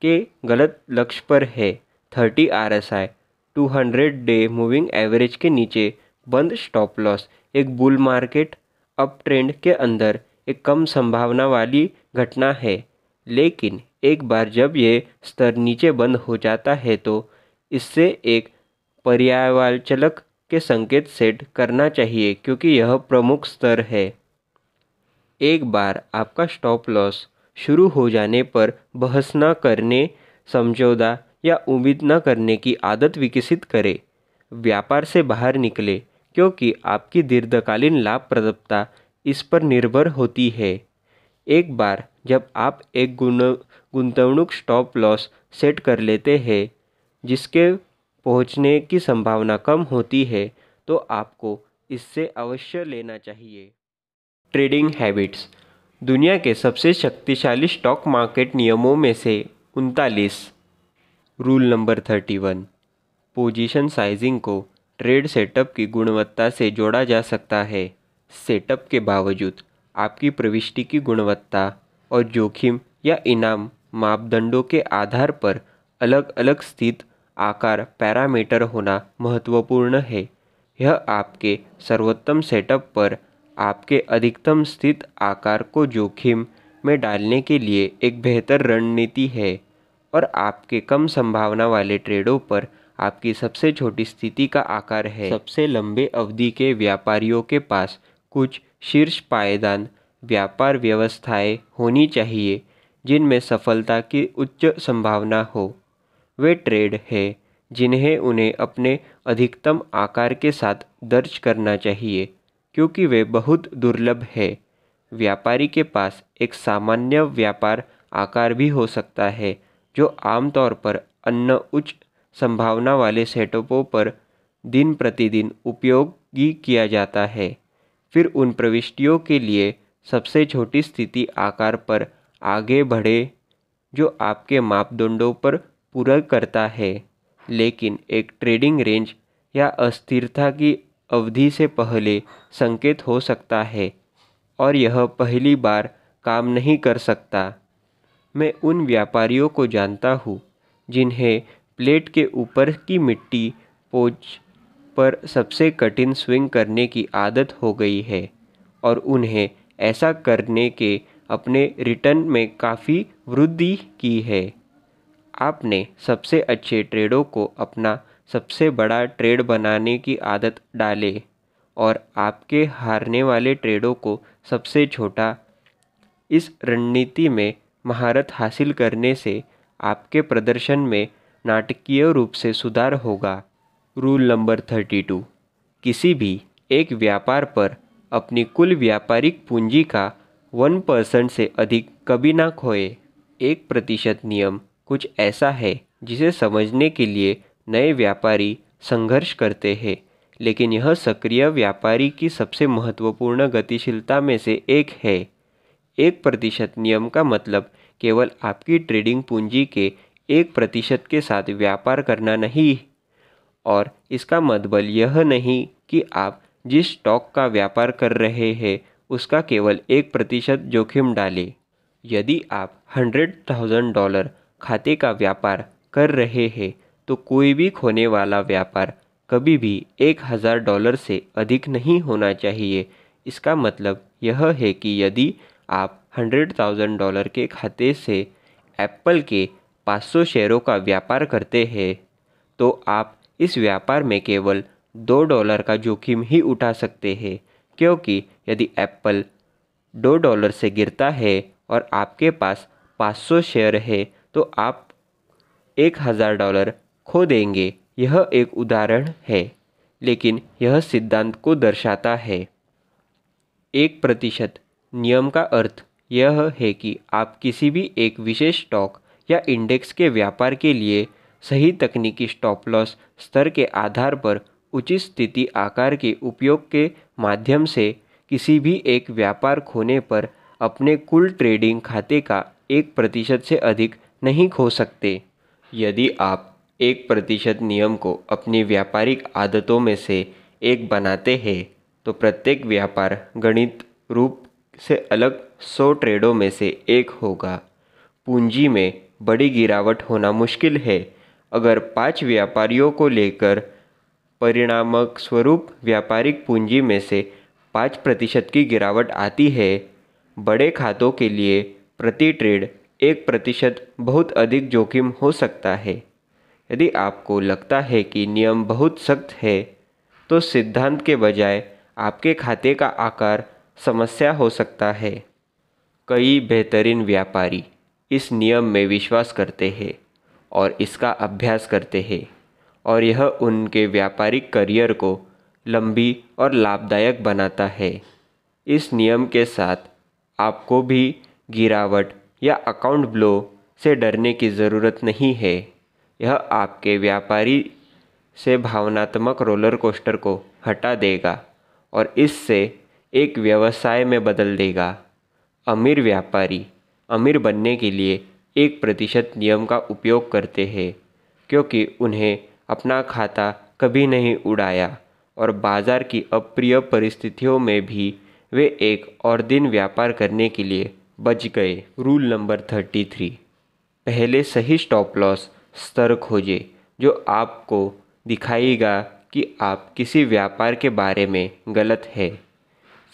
के गलत लक्ष्य पर है thirty R S I two hundred day moving average के नीचे बंद स्टॉप लॉस एक बुल मार्केट अप ट्रेंड के अंदर एक कम संभावना वाली घटना है लेकिन एक बार जब ये स्तर नीचे बंद हो जाता है तो इससे एक पर्यावाचलक के संकेत सेट करना चाहिए क्योंकि यह प्रमुख स्तर है एक बार आपका स्टॉप लॉस शुरू हो जाने पर बहस न करने समझौता या उम्मीद न करने की आदत विकसित करें व्यापार से बाहर निकले क्योंकि आपकी दीर्घकालीन लाभप्रदता इस पर निर्भर होती है एक बार जब आप एक गुण गुंतवणूक स्टॉप लॉस सेट कर लेते हैं जिसके पहुँचने की संभावना कम होती है तो आपको इससे अवश्य लेना चाहिए ट्रेडिंग हैबिट्स दुनिया के सबसे शक्तिशाली स्टॉक मार्केट नियमों में से उनतालीस rule number thirty one position sizing को ट्रेड सेटअप की गुणवत्ता से जोड़ा जा सकता है सेटअप के बावजूद आपकी प्रविष्टि की गुणवत्ता और जोखिम या इनाम मापदंडों के आधार पर अलग अलग स्थित आकार पैरामीटर होना महत्वपूर्ण है यह आपके सर्वोत्तम सेटअप पर आपके अधिकतम स्थित आकार को जोखिम में डालने के लिए एक बेहतर रणनीति है और आपके कम संभावना वाले ट्रेडों पर आपकी सबसे छोटी स्थिति का आकार है सबसे लंबे अवधि के व्यापारियों के पास कुछ शीर्ष पायदान व्यापार व्यवस्थाएँ होनी चाहिए जिनमें सफलता की उच्च संभावना हो वे ट्रेड है जिन्हें उन्हें अपने अधिकतम आकार के साथ दर्ज करना चाहिए क्योंकि वे बहुत दुर्लभ है व्यापारी के पास एक सामान्य व्यापार आकार भी हो सकता है जो आमतौर पर अन्य उच्च संभावना वाले सेटअपों पर दिन प्रतिदिन उपयोगी किया जाता है फिर उन प्रविष्टियों के लिए सबसे छोटी स्थिति आकार पर आगे बढ़े जो आपके मापदंडों पर पूरा करता है लेकिन एक ट्रेडिंग रेंज या अस्थिरता की अवधि से पहले संकेत हो सकता है और यह पहली बार काम नहीं कर सकता मैं उन व्यापारियों को जानता हूँ जिन्हें प्लेट के ऊपर की मिट्टी पोच पर सबसे कठिन स्विंग करने की आदत हो गई है और उन्हें ऐसा करने के अपने रिटर्न में काफ़ी वृद्धि की है आपने सबसे अच्छे ट्रेडों को अपना सबसे बड़ा ट्रेड बनाने की आदत डाले और आपके हारने वाले ट्रेडों को सबसे छोटा इस रणनीति में महारत हासिल करने से आपके प्रदर्शन में नाटकीय रूप से सुधार होगा रूल नंबर थर्टी टू किसी भी एक व्यापार पर अपनी कुल व्यापारिक पूंजी का वन परसेंट से अधिक कभी ना खोए एक प्रतिशत नियम कुछ ऐसा है जिसे समझने के लिए नए व्यापारी संघर्ष करते हैं लेकिन यह सक्रिय व्यापारी की सबसे महत्वपूर्ण गतिशीलता में से एक है एक प्रतिशत नियम का मतलब केवल आपकी ट्रेडिंग पूंजी के एक प्रतिशत के साथ व्यापार करना नहीं और इसका मतबल यह नहीं कि आप जिस स्टॉक का व्यापार कर रहे हैं उसका केवल एक प्रतिशत जोखिम डालें यदि आप हंड्रेड थाउजेंड डॉलर खाते का व्यापार कर रहे हैं तो कोई भी खोने वाला व्यापार कभी भी एक हज़ार डॉलर से अधिक नहीं होना चाहिए इसका मतलब यह है कि यदि आप हंड्रेड थाउजेंड डॉलर के खाते से एप्पल के 500 शेयरों का व्यापार करते हैं तो आप इस व्यापार में केवल दो डॉलर का जोखिम ही उठा सकते हैं क्योंकि यदि एप्पल दो डॉलर से गिरता है और आपके पास 500 शेयर है तो आप एक हज़ार डॉलर खो देंगे यह एक उदाहरण है लेकिन यह सिद्धांत को दर्शाता है एक प्रतिशत नियम का अर्थ यह है कि आप किसी भी एक विशेष स्टॉक या इंडेक्स के व्यापार के लिए सही तकनीकी स्टॉप लॉस स्तर के आधार पर उचित स्थिति आकार के उपयोग के माध्यम से किसी भी एक व्यापार खोने पर अपने कुल ट्रेडिंग खाते का एक प्रतिशत से अधिक नहीं खो सकते यदि आप एक प्रतिशत नियम को अपनी व्यापारिक आदतों में से एक बनाते हैं तो प्रत्येक व्यापार गणित रूप से अलग सौ ट्रेडों में से एक होगा पूंजी में बड़ी गिरावट होना मुश्किल है अगर पाँच व्यापारियों को लेकर परिणामक स्वरूप व्यापारिक पूंजी में से पाँच प्रतिशत की गिरावट आती है बड़े खातों के लिए प्रति ट्रेड एक प्रतिशत बहुत अधिक जोखिम हो सकता है यदि आपको लगता है कि नियम बहुत सख्त है तो सिद्धांत के बजाय आपके खाते का आकार समस्या हो सकता है कई बेहतरीन व्यापारी इस नियम में विश्वास करते हैं और इसका अभ्यास करते हैं और यह उनके व्यापारिक करियर को लंबी और लाभदायक बनाता है इस नियम के साथ आपको भी गिरावट या अकाउंट ब्लो से डरने की ज़रूरत नहीं है यह आपके व्यापारी से भावनात्मक रोलर कोस्टर को हटा देगा और इससे एक व्यवसाय में बदल देगा अमीर व्यापारी अमीर बनने के लिए एक प्रतिशत नियम का उपयोग करते हैं क्योंकि उन्हें अपना खाता कभी नहीं उड़ाया और बाजार की अप्रिय परिस्थितियों में भी वे एक और दिन व्यापार करने के लिए बच गए रूल नंबर थर्टी थ्री पहले सही स्टॉप लॉस स्तर खोजे जो आपको दिखाएगा कि आप किसी व्यापार के बारे में गलत है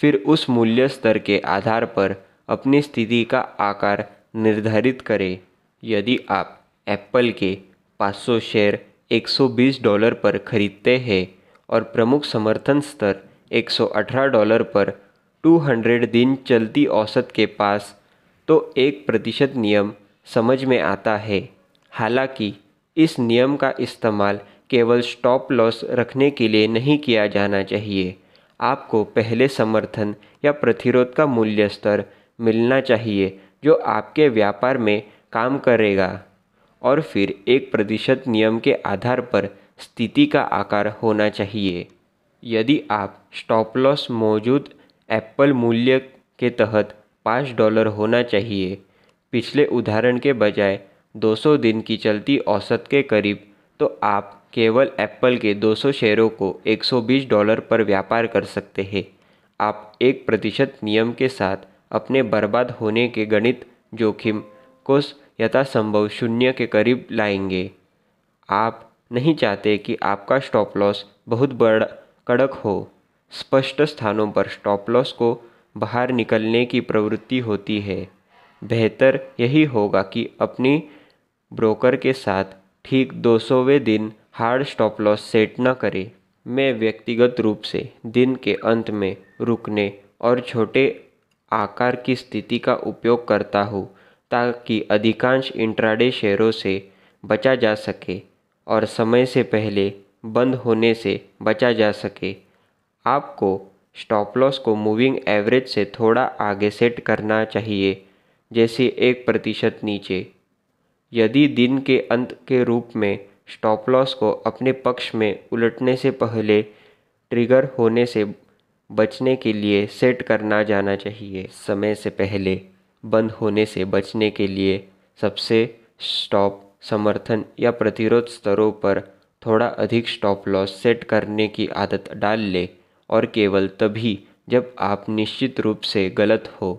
फिर उस मूल्य स्तर के आधार पर अपनी स्थिति का आकार निर्धारित करें यदि आप एप्पल के 500 शेयर 120 डॉलर पर खरीदते हैं और प्रमुख समर्थन स्तर 118 डॉलर पर 200 दिन चलती औसत के पास तो एक प्रतिशत नियम समझ में आता है हालांकि इस नियम का इस्तेमाल केवल स्टॉप लॉस रखने के लिए नहीं किया जाना चाहिए आपको पहले समर्थन या प्रतिरोध का मूल्य स्तर मिलना चाहिए जो आपके व्यापार में काम करेगा और फिर एक प्रतिशत नियम के आधार पर स्थिति का आकार होना चाहिए यदि आप स्टॉप लॉस मौजूद एप्पल मूल्य के तहत पाँच डॉलर होना चाहिए पिछले उदाहरण के बजाय 200 दिन की चलती औसत के करीब तो आप केवल एप्पल के 200 शेयरों को 120 डॉलर पर व्यापार कर सकते हैं आप एक प्रतिशत नियम के साथ अपने बर्बाद होने के गणित जोखिम को यथासंभव शून्य के करीब लाएंगे आप नहीं चाहते कि आपका स्टॉप लॉस बहुत बड़ा कड़क हो स्पष्ट स्थानों पर स्टॉप लॉस को बाहर निकलने की प्रवृत्ति होती है बेहतर यही होगा कि अपनी ब्रोकर के साथ ठीक दो सौवें दिन हार्ड स्टॉप लॉस सेट न करें मैं व्यक्तिगत रूप से दिन के अंत में रुकने और छोटे आकार की स्थिति का उपयोग करता हूँ ताकि अधिकांश इंट्राडे शेयरों से बचा जा सके और समय से पहले बंद होने से बचा जा सके आपको स्टॉप लॉस को मूविंग एवरेज से थोड़ा आगे सेट करना चाहिए जैसे एक प्रतिशत नीचे यदि दिन के अंत के रूप में स्टॉप लॉस को अपने पक्ष में उलटने से पहले ट्रिगर होने से बचने के लिए सेट करना जाना चाहिए समय से पहले बंद होने से बचने के लिए सबसे स्टॉप समर्थन या प्रतिरोध स्तरों पर थोड़ा अधिक स्टॉप लॉस सेट करने की आदत डाल ले और केवल तभी जब आप निश्चित रूप से गलत हो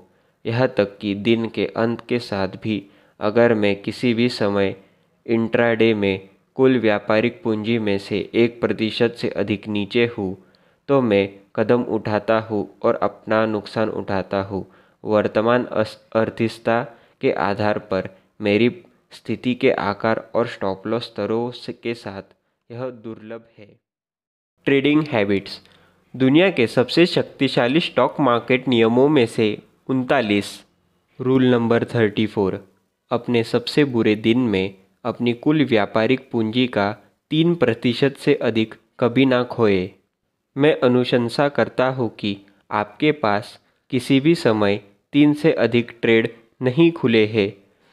यह तक कि दिन के अंत के साथ भी अगर मैं किसी भी समय इंट्राडे में कुल व्यापारिक पूंजी में से एक प्रतिशत से अधिक नीचे हूँ तो मैं कदम उठाता हो और अपना नुकसान उठाता हो वर्तमान अर्थिस्ता के आधार पर मेरी स्थिति के आकार और स्टॉप लॉस स्तरों के साथ यह दुर्लभ है ट्रेडिंग हैबिट्स दुनिया के सबसे शक्तिशाली स्टॉक मार्केट नियमों में से उनतालीस रूल नंबर थर्टी फोर अपने सबसे बुरे दिन में अपनी कुल व्यापारिक पूंजी का तीन प्रतिशत से अधिक कभी ना खोए मैं अनुशंसा करता हूँ कि आपके पास किसी भी समय तीन से अधिक ट्रेड नहीं खुले हैं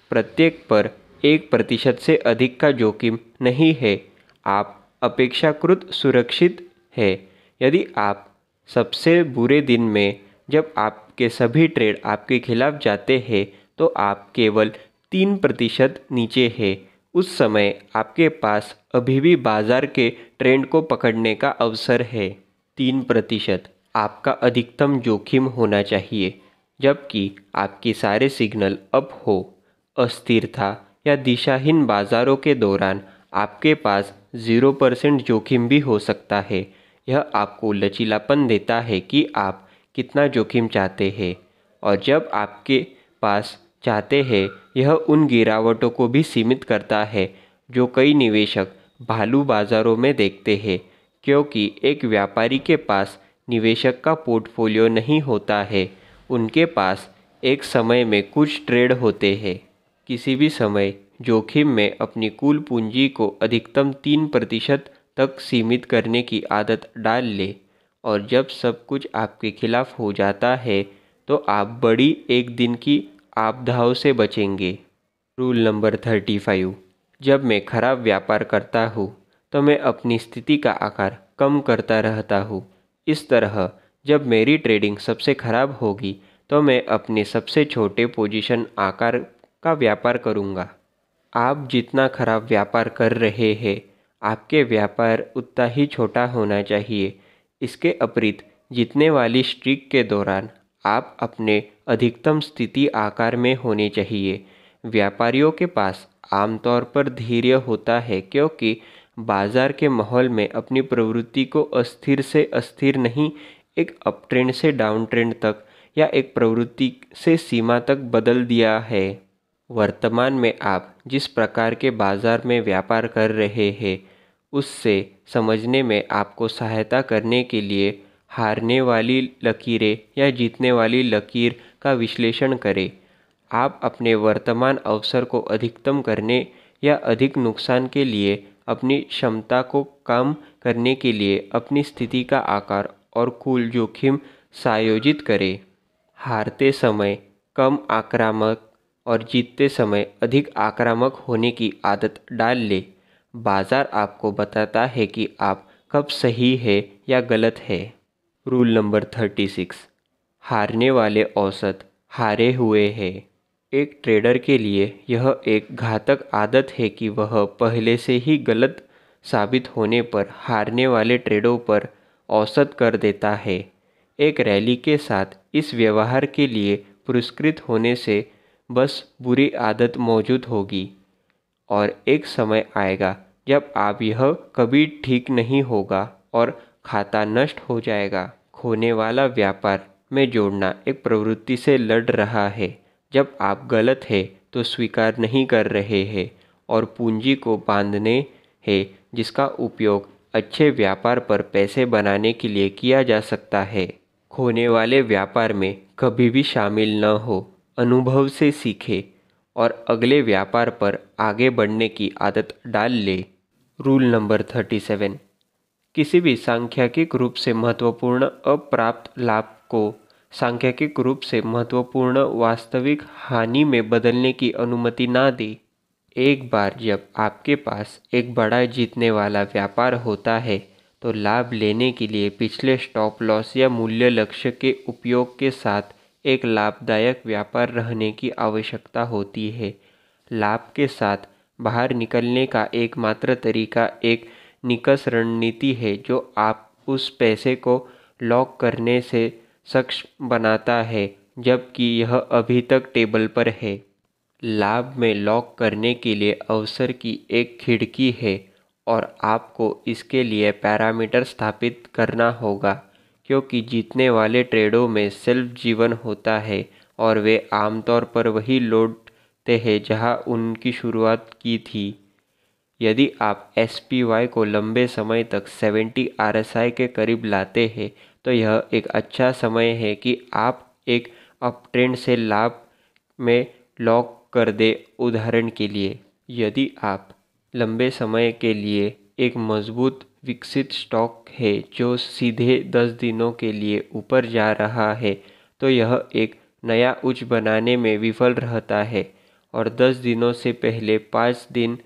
प्रत्येक पर एक प्रतिशत से अधिक का जोखिम नहीं है आप अपेक्षाकृत सुरक्षित है यदि आप सबसे बुरे दिन में जब आपके सभी ट्रेड आपके खिलाफ जाते हैं तो आप केवल तीन प्रतिशत नीचे है उस समय आपके पास अभी भी बाज़ार के ट्रेंड को पकड़ने का अवसर है तीन प्रतिशत आपका अधिकतम जोखिम होना चाहिए जबकि आपके सारे सिग्नल अप हो अस्थिरता या दिशाहीन बाजारों के दौरान आपके पास ज़ीरो परसेंट जोखिम भी हो सकता है यह आपको लचीलापन देता है कि आप कितना जोखिम चाहते हैं और जब आपके पास चाहते हैं यह उन गिरावटों को भी सीमित करता है जो कई निवेशक भालू बाजारों में देखते हैं क्योंकि एक व्यापारी के पास निवेशक का पोर्टफोलियो नहीं होता है उनके पास एक समय में कुछ ट्रेड होते हैं किसी भी समय जोखिम में अपनी कुल पूंजी को अधिकतम तीन प्रतिशत तक सीमित करने की आदत डाल ले और जब सब कुछ आपके खिलाफ हो जाता है तो आप बड़ी एक दिन की आपदाओं से बचेंगे रूल नंबर थर्टी फाइव जब मैं खराब व्यापार करता हूँ तो मैं अपनी स्थिति का आकार कम करता रहता हूँ इस तरह जब मेरी ट्रेडिंग सबसे ख़राब होगी तो मैं अपने सबसे छोटे पोजीशन आकार का व्यापार करूँगा आप जितना खराब व्यापार कर रहे हैं आपके व्यापार उतना ही छोटा होना चाहिए इसके अपरित जीतने वाली स्ट्रिक के दौरान आप अपने अधिकतम स्थिति आकार में होने चाहिए व्यापारियों के पास आमतौर पर धैर्य होता है क्योंकि बाजार के माहौल में अपनी प्रवृत्ति को अस्थिर से अस्थिर नहीं एक अप ट्रेंड से डाउन ट्रेंड तक या एक प्रवृत्ति से सीमा तक बदल दिया है वर्तमान में आप जिस प्रकार के बाजार में व्यापार कर रहे हैं उससे समझने में आपको सहायता करने के लिए हारने वाली लकीरें या जीतने वाली लकीर का विश्लेषण करें आप अपने वर्तमान अवसर को अधिकतम करने या अधिक नुकसान के लिए अपनी क्षमता को कम करने के लिए अपनी स्थिति का आकार और कुल जोखिम सायोजित करें हारते समय कम आक्रामक और जीतते समय अधिक आक्रामक होने की आदत डाल लें बाज़ार आपको बताता है कि आप कब सही है या गलत है रूल नंबर थर्टी सिक्स हारने वाले औसत हारे हुए हैं एक ट्रेडर के लिए यह एक घातक आदत है कि वह पहले से ही गलत साबित होने पर हारने वाले ट्रेडों पर औसत कर देता है एक रैली के साथ इस व्यवहार के लिए पुरस्कृत होने से बस बुरी आदत मौजूद होगी और एक समय आएगा जब आप यह कभी ठीक नहीं होगा और खाता नष्ट हो जाएगा खोने वाला व्यापार में जोड़ना एक प्रवृत्ति से लड़ रहा है जब आप गलत है तो स्वीकार नहीं कर रहे हैं और पूंजी को बांधने है जिसका उपयोग अच्छे व्यापार पर पैसे बनाने के लिए किया जा सकता है खोने वाले व्यापार में कभी भी शामिल न हो अनुभव से सीखे और अगले व्यापार पर आगे बढ़ने की आदत डाल ले रूल नंबर थर्टी सेवन किसी भी सांख्यिकीय रूप से महत्वपूर्ण अप्राप्त लाभ को सांख्यिकीय रूप से महत्वपूर्ण वास्तविक हानि में बदलने की अनुमति ना दे एक बार जब आपके पास एक बड़ा जीतने वाला व्यापार होता है तो लाभ लेने के लिए पिछले स्टॉप लॉस या मूल्य लक्ष्य के उपयोग के साथ एक लाभदायक व्यापार रहने की आवश्यकता होती है लाभ के साथ बाहर निकलने का एकमात्र तरीका एक निकस रणनीति है जो आप उस पैसे को लॉक करने से सक्षम बनाता है जबकि यह अभी तक टेबल पर है लाभ में लॉक करने के लिए अवसर की एक खिड़की है और आपको इसके लिए पैरामीटर स्थापित करना होगा क्योंकि जीतने वाले ट्रेडों में सेल्फ जीवन होता है और वे आमतौर पर वही लौटते हैं जहां उनकी शुरुआत की थी यदि आप एस को लंबे समय तक 70 आर के करीब लाते हैं तो यह एक अच्छा समय है कि आप एक अपट्रेंड से लाभ में लॉक कर दे उदाहरण के लिए यदि आप लंबे समय के लिए एक मजबूत विकसित स्टॉक है जो सीधे दस दिनों के लिए ऊपर जा रहा है तो यह एक नया उच्च बनाने में विफल रहता है और दस दिनों से पहले पाँच दिन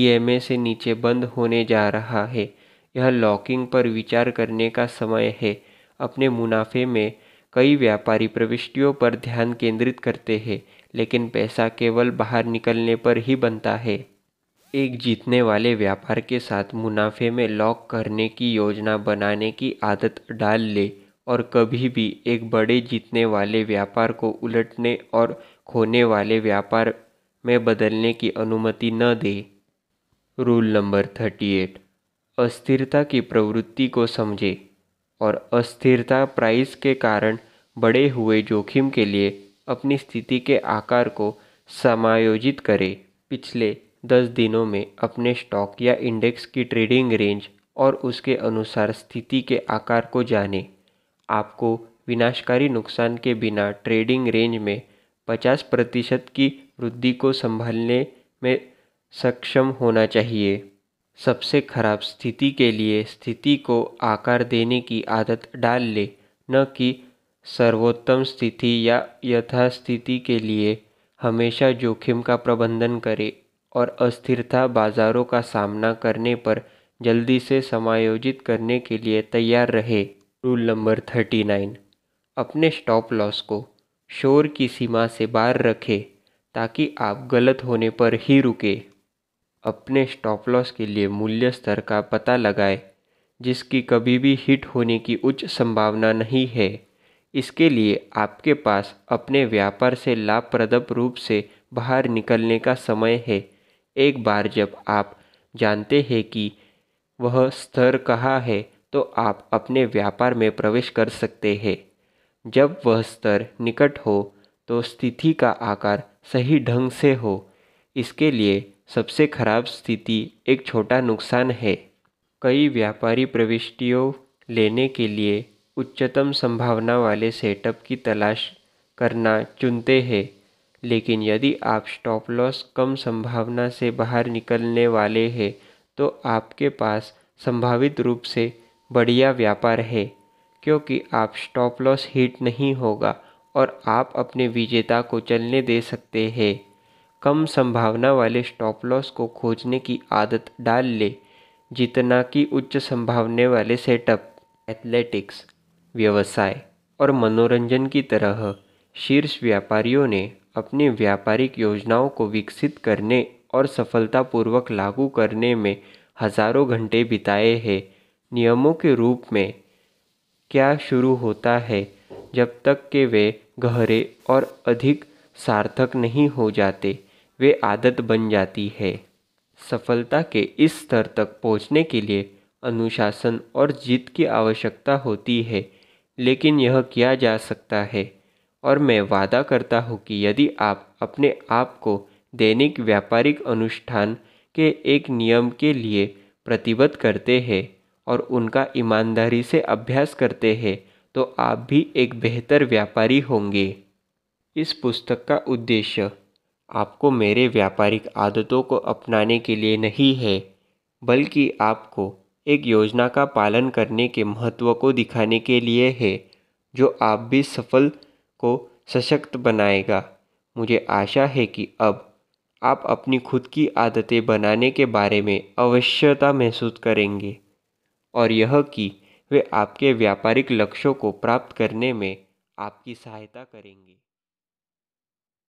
ईएमए e से नीचे बंद होने जा रहा है यह लॉकिंग पर विचार करने का समय है अपने मुनाफे में कई व्यापारी प्रविष्टियों पर ध्यान केंद्रित करते हैं लेकिन पैसा केवल बाहर निकलने पर ही बनता है एक जीतने वाले व्यापार के साथ मुनाफे में लॉक करने की योजना बनाने की आदत डाल ले और कभी भी एक बड़े जीतने वाले व्यापार को उलटने और खोने वाले व्यापार में बदलने की अनुमति न दे रूल नंबर थर्टी एट अस्थिरता की प्रवृत्ति को समझें और अस्थिरता प्राइस के कारण बढ़े हुए जोखिम के लिए अपनी स्थिति के आकार को समायोजित करें पिछले दस दिनों में अपने स्टॉक या इंडेक्स की ट्रेडिंग रेंज और उसके अनुसार स्थिति के आकार को जानें आपको विनाशकारी नुकसान के बिना ट्रेडिंग रेंज में 50 प्रतिशत की वृद्धि को संभालने में सक्षम होना चाहिए सबसे खराब स्थिति के लिए स्थिति को आकार देने की आदत डाल ले न कि सर्वोत्तम स्थिति या यथास्थिति के लिए हमेशा जोखिम का प्रबंधन करें और अस्थिरता बाजारों का सामना करने पर जल्दी से समायोजित करने के लिए तैयार रहे रूल नंबर थर्टी नाइन अपने स्टॉप लॉस को शोर की सीमा से बाहर रखें ताकि आप गलत होने पर ही रुके अपने स्टॉप लॉस के लिए मूल्य स्तर का पता लगाएं जिसकी कभी भी हिट होने की उच्च संभावना नहीं है इसके लिए आपके पास अपने व्यापार से लाभप्रद रूप से बाहर निकलने का समय है एक बार जब आप जानते हैं कि वह स्तर कहाँ है तो आप अपने व्यापार में प्रवेश कर सकते हैं जब वह स्तर निकट हो तो स्थिति का आकार सही ढंग से हो इसके लिए सबसे खराब स्थिति एक छोटा नुकसान है कई व्यापारी प्रविष्टियों लेने के लिए उच्चतम संभावना वाले सेटअप की तलाश करना चुनते हैं लेकिन यदि आप स्टॉप लॉस कम संभावना से बाहर निकलने वाले हैं तो आपके पास संभावित रूप से बढ़िया व्यापार है क्योंकि आप स्टॉप लॉस हिट नहीं होगा और आप अपने विजेता को चलने दे सकते हैं कम संभावना वाले स्टॉप लॉस को खोजने की आदत डाल ले जितना कि उच्च संभावने वाले सेटअप एथलेटिक्स व्यवसाय और मनोरंजन की तरह शीर्ष व्यापारियों ने अपनी व्यापारिक योजनाओं को विकसित करने और सफलतापूर्वक लागू करने में हजारों घंटे बिताए हैं नियमों के रूप में क्या शुरू होता है जब तक कि वे गहरे और अधिक सार्थक नहीं हो जाते वे आदत बन जाती है सफलता के इस स्तर तक पहुँचने के लिए अनुशासन और जीत की आवश्यकता होती है लेकिन यह किया जा सकता है और मैं वादा करता हूँ कि यदि आप अपने आप को दैनिक व्यापारिक अनुष्ठान के एक नियम के लिए प्रतिबद्ध करते हैं और उनका ईमानदारी से अभ्यास करते हैं तो आप भी एक बेहतर व्यापारी होंगे इस पुस्तक का उद्देश्य आपको मेरे व्यापारिक आदतों को अपनाने के लिए नहीं है बल्कि आपको एक योजना का पालन करने के महत्व को दिखाने के लिए है जो आप भी सफल को सशक्त बनाएगा मुझे आशा है कि अब आप अपनी खुद की आदतें बनाने के बारे में अवश्यता महसूस करेंगे और यह कि वे आपके व्यापारिक लक्ष्यों को प्राप्त करने में आपकी सहायता करेंगे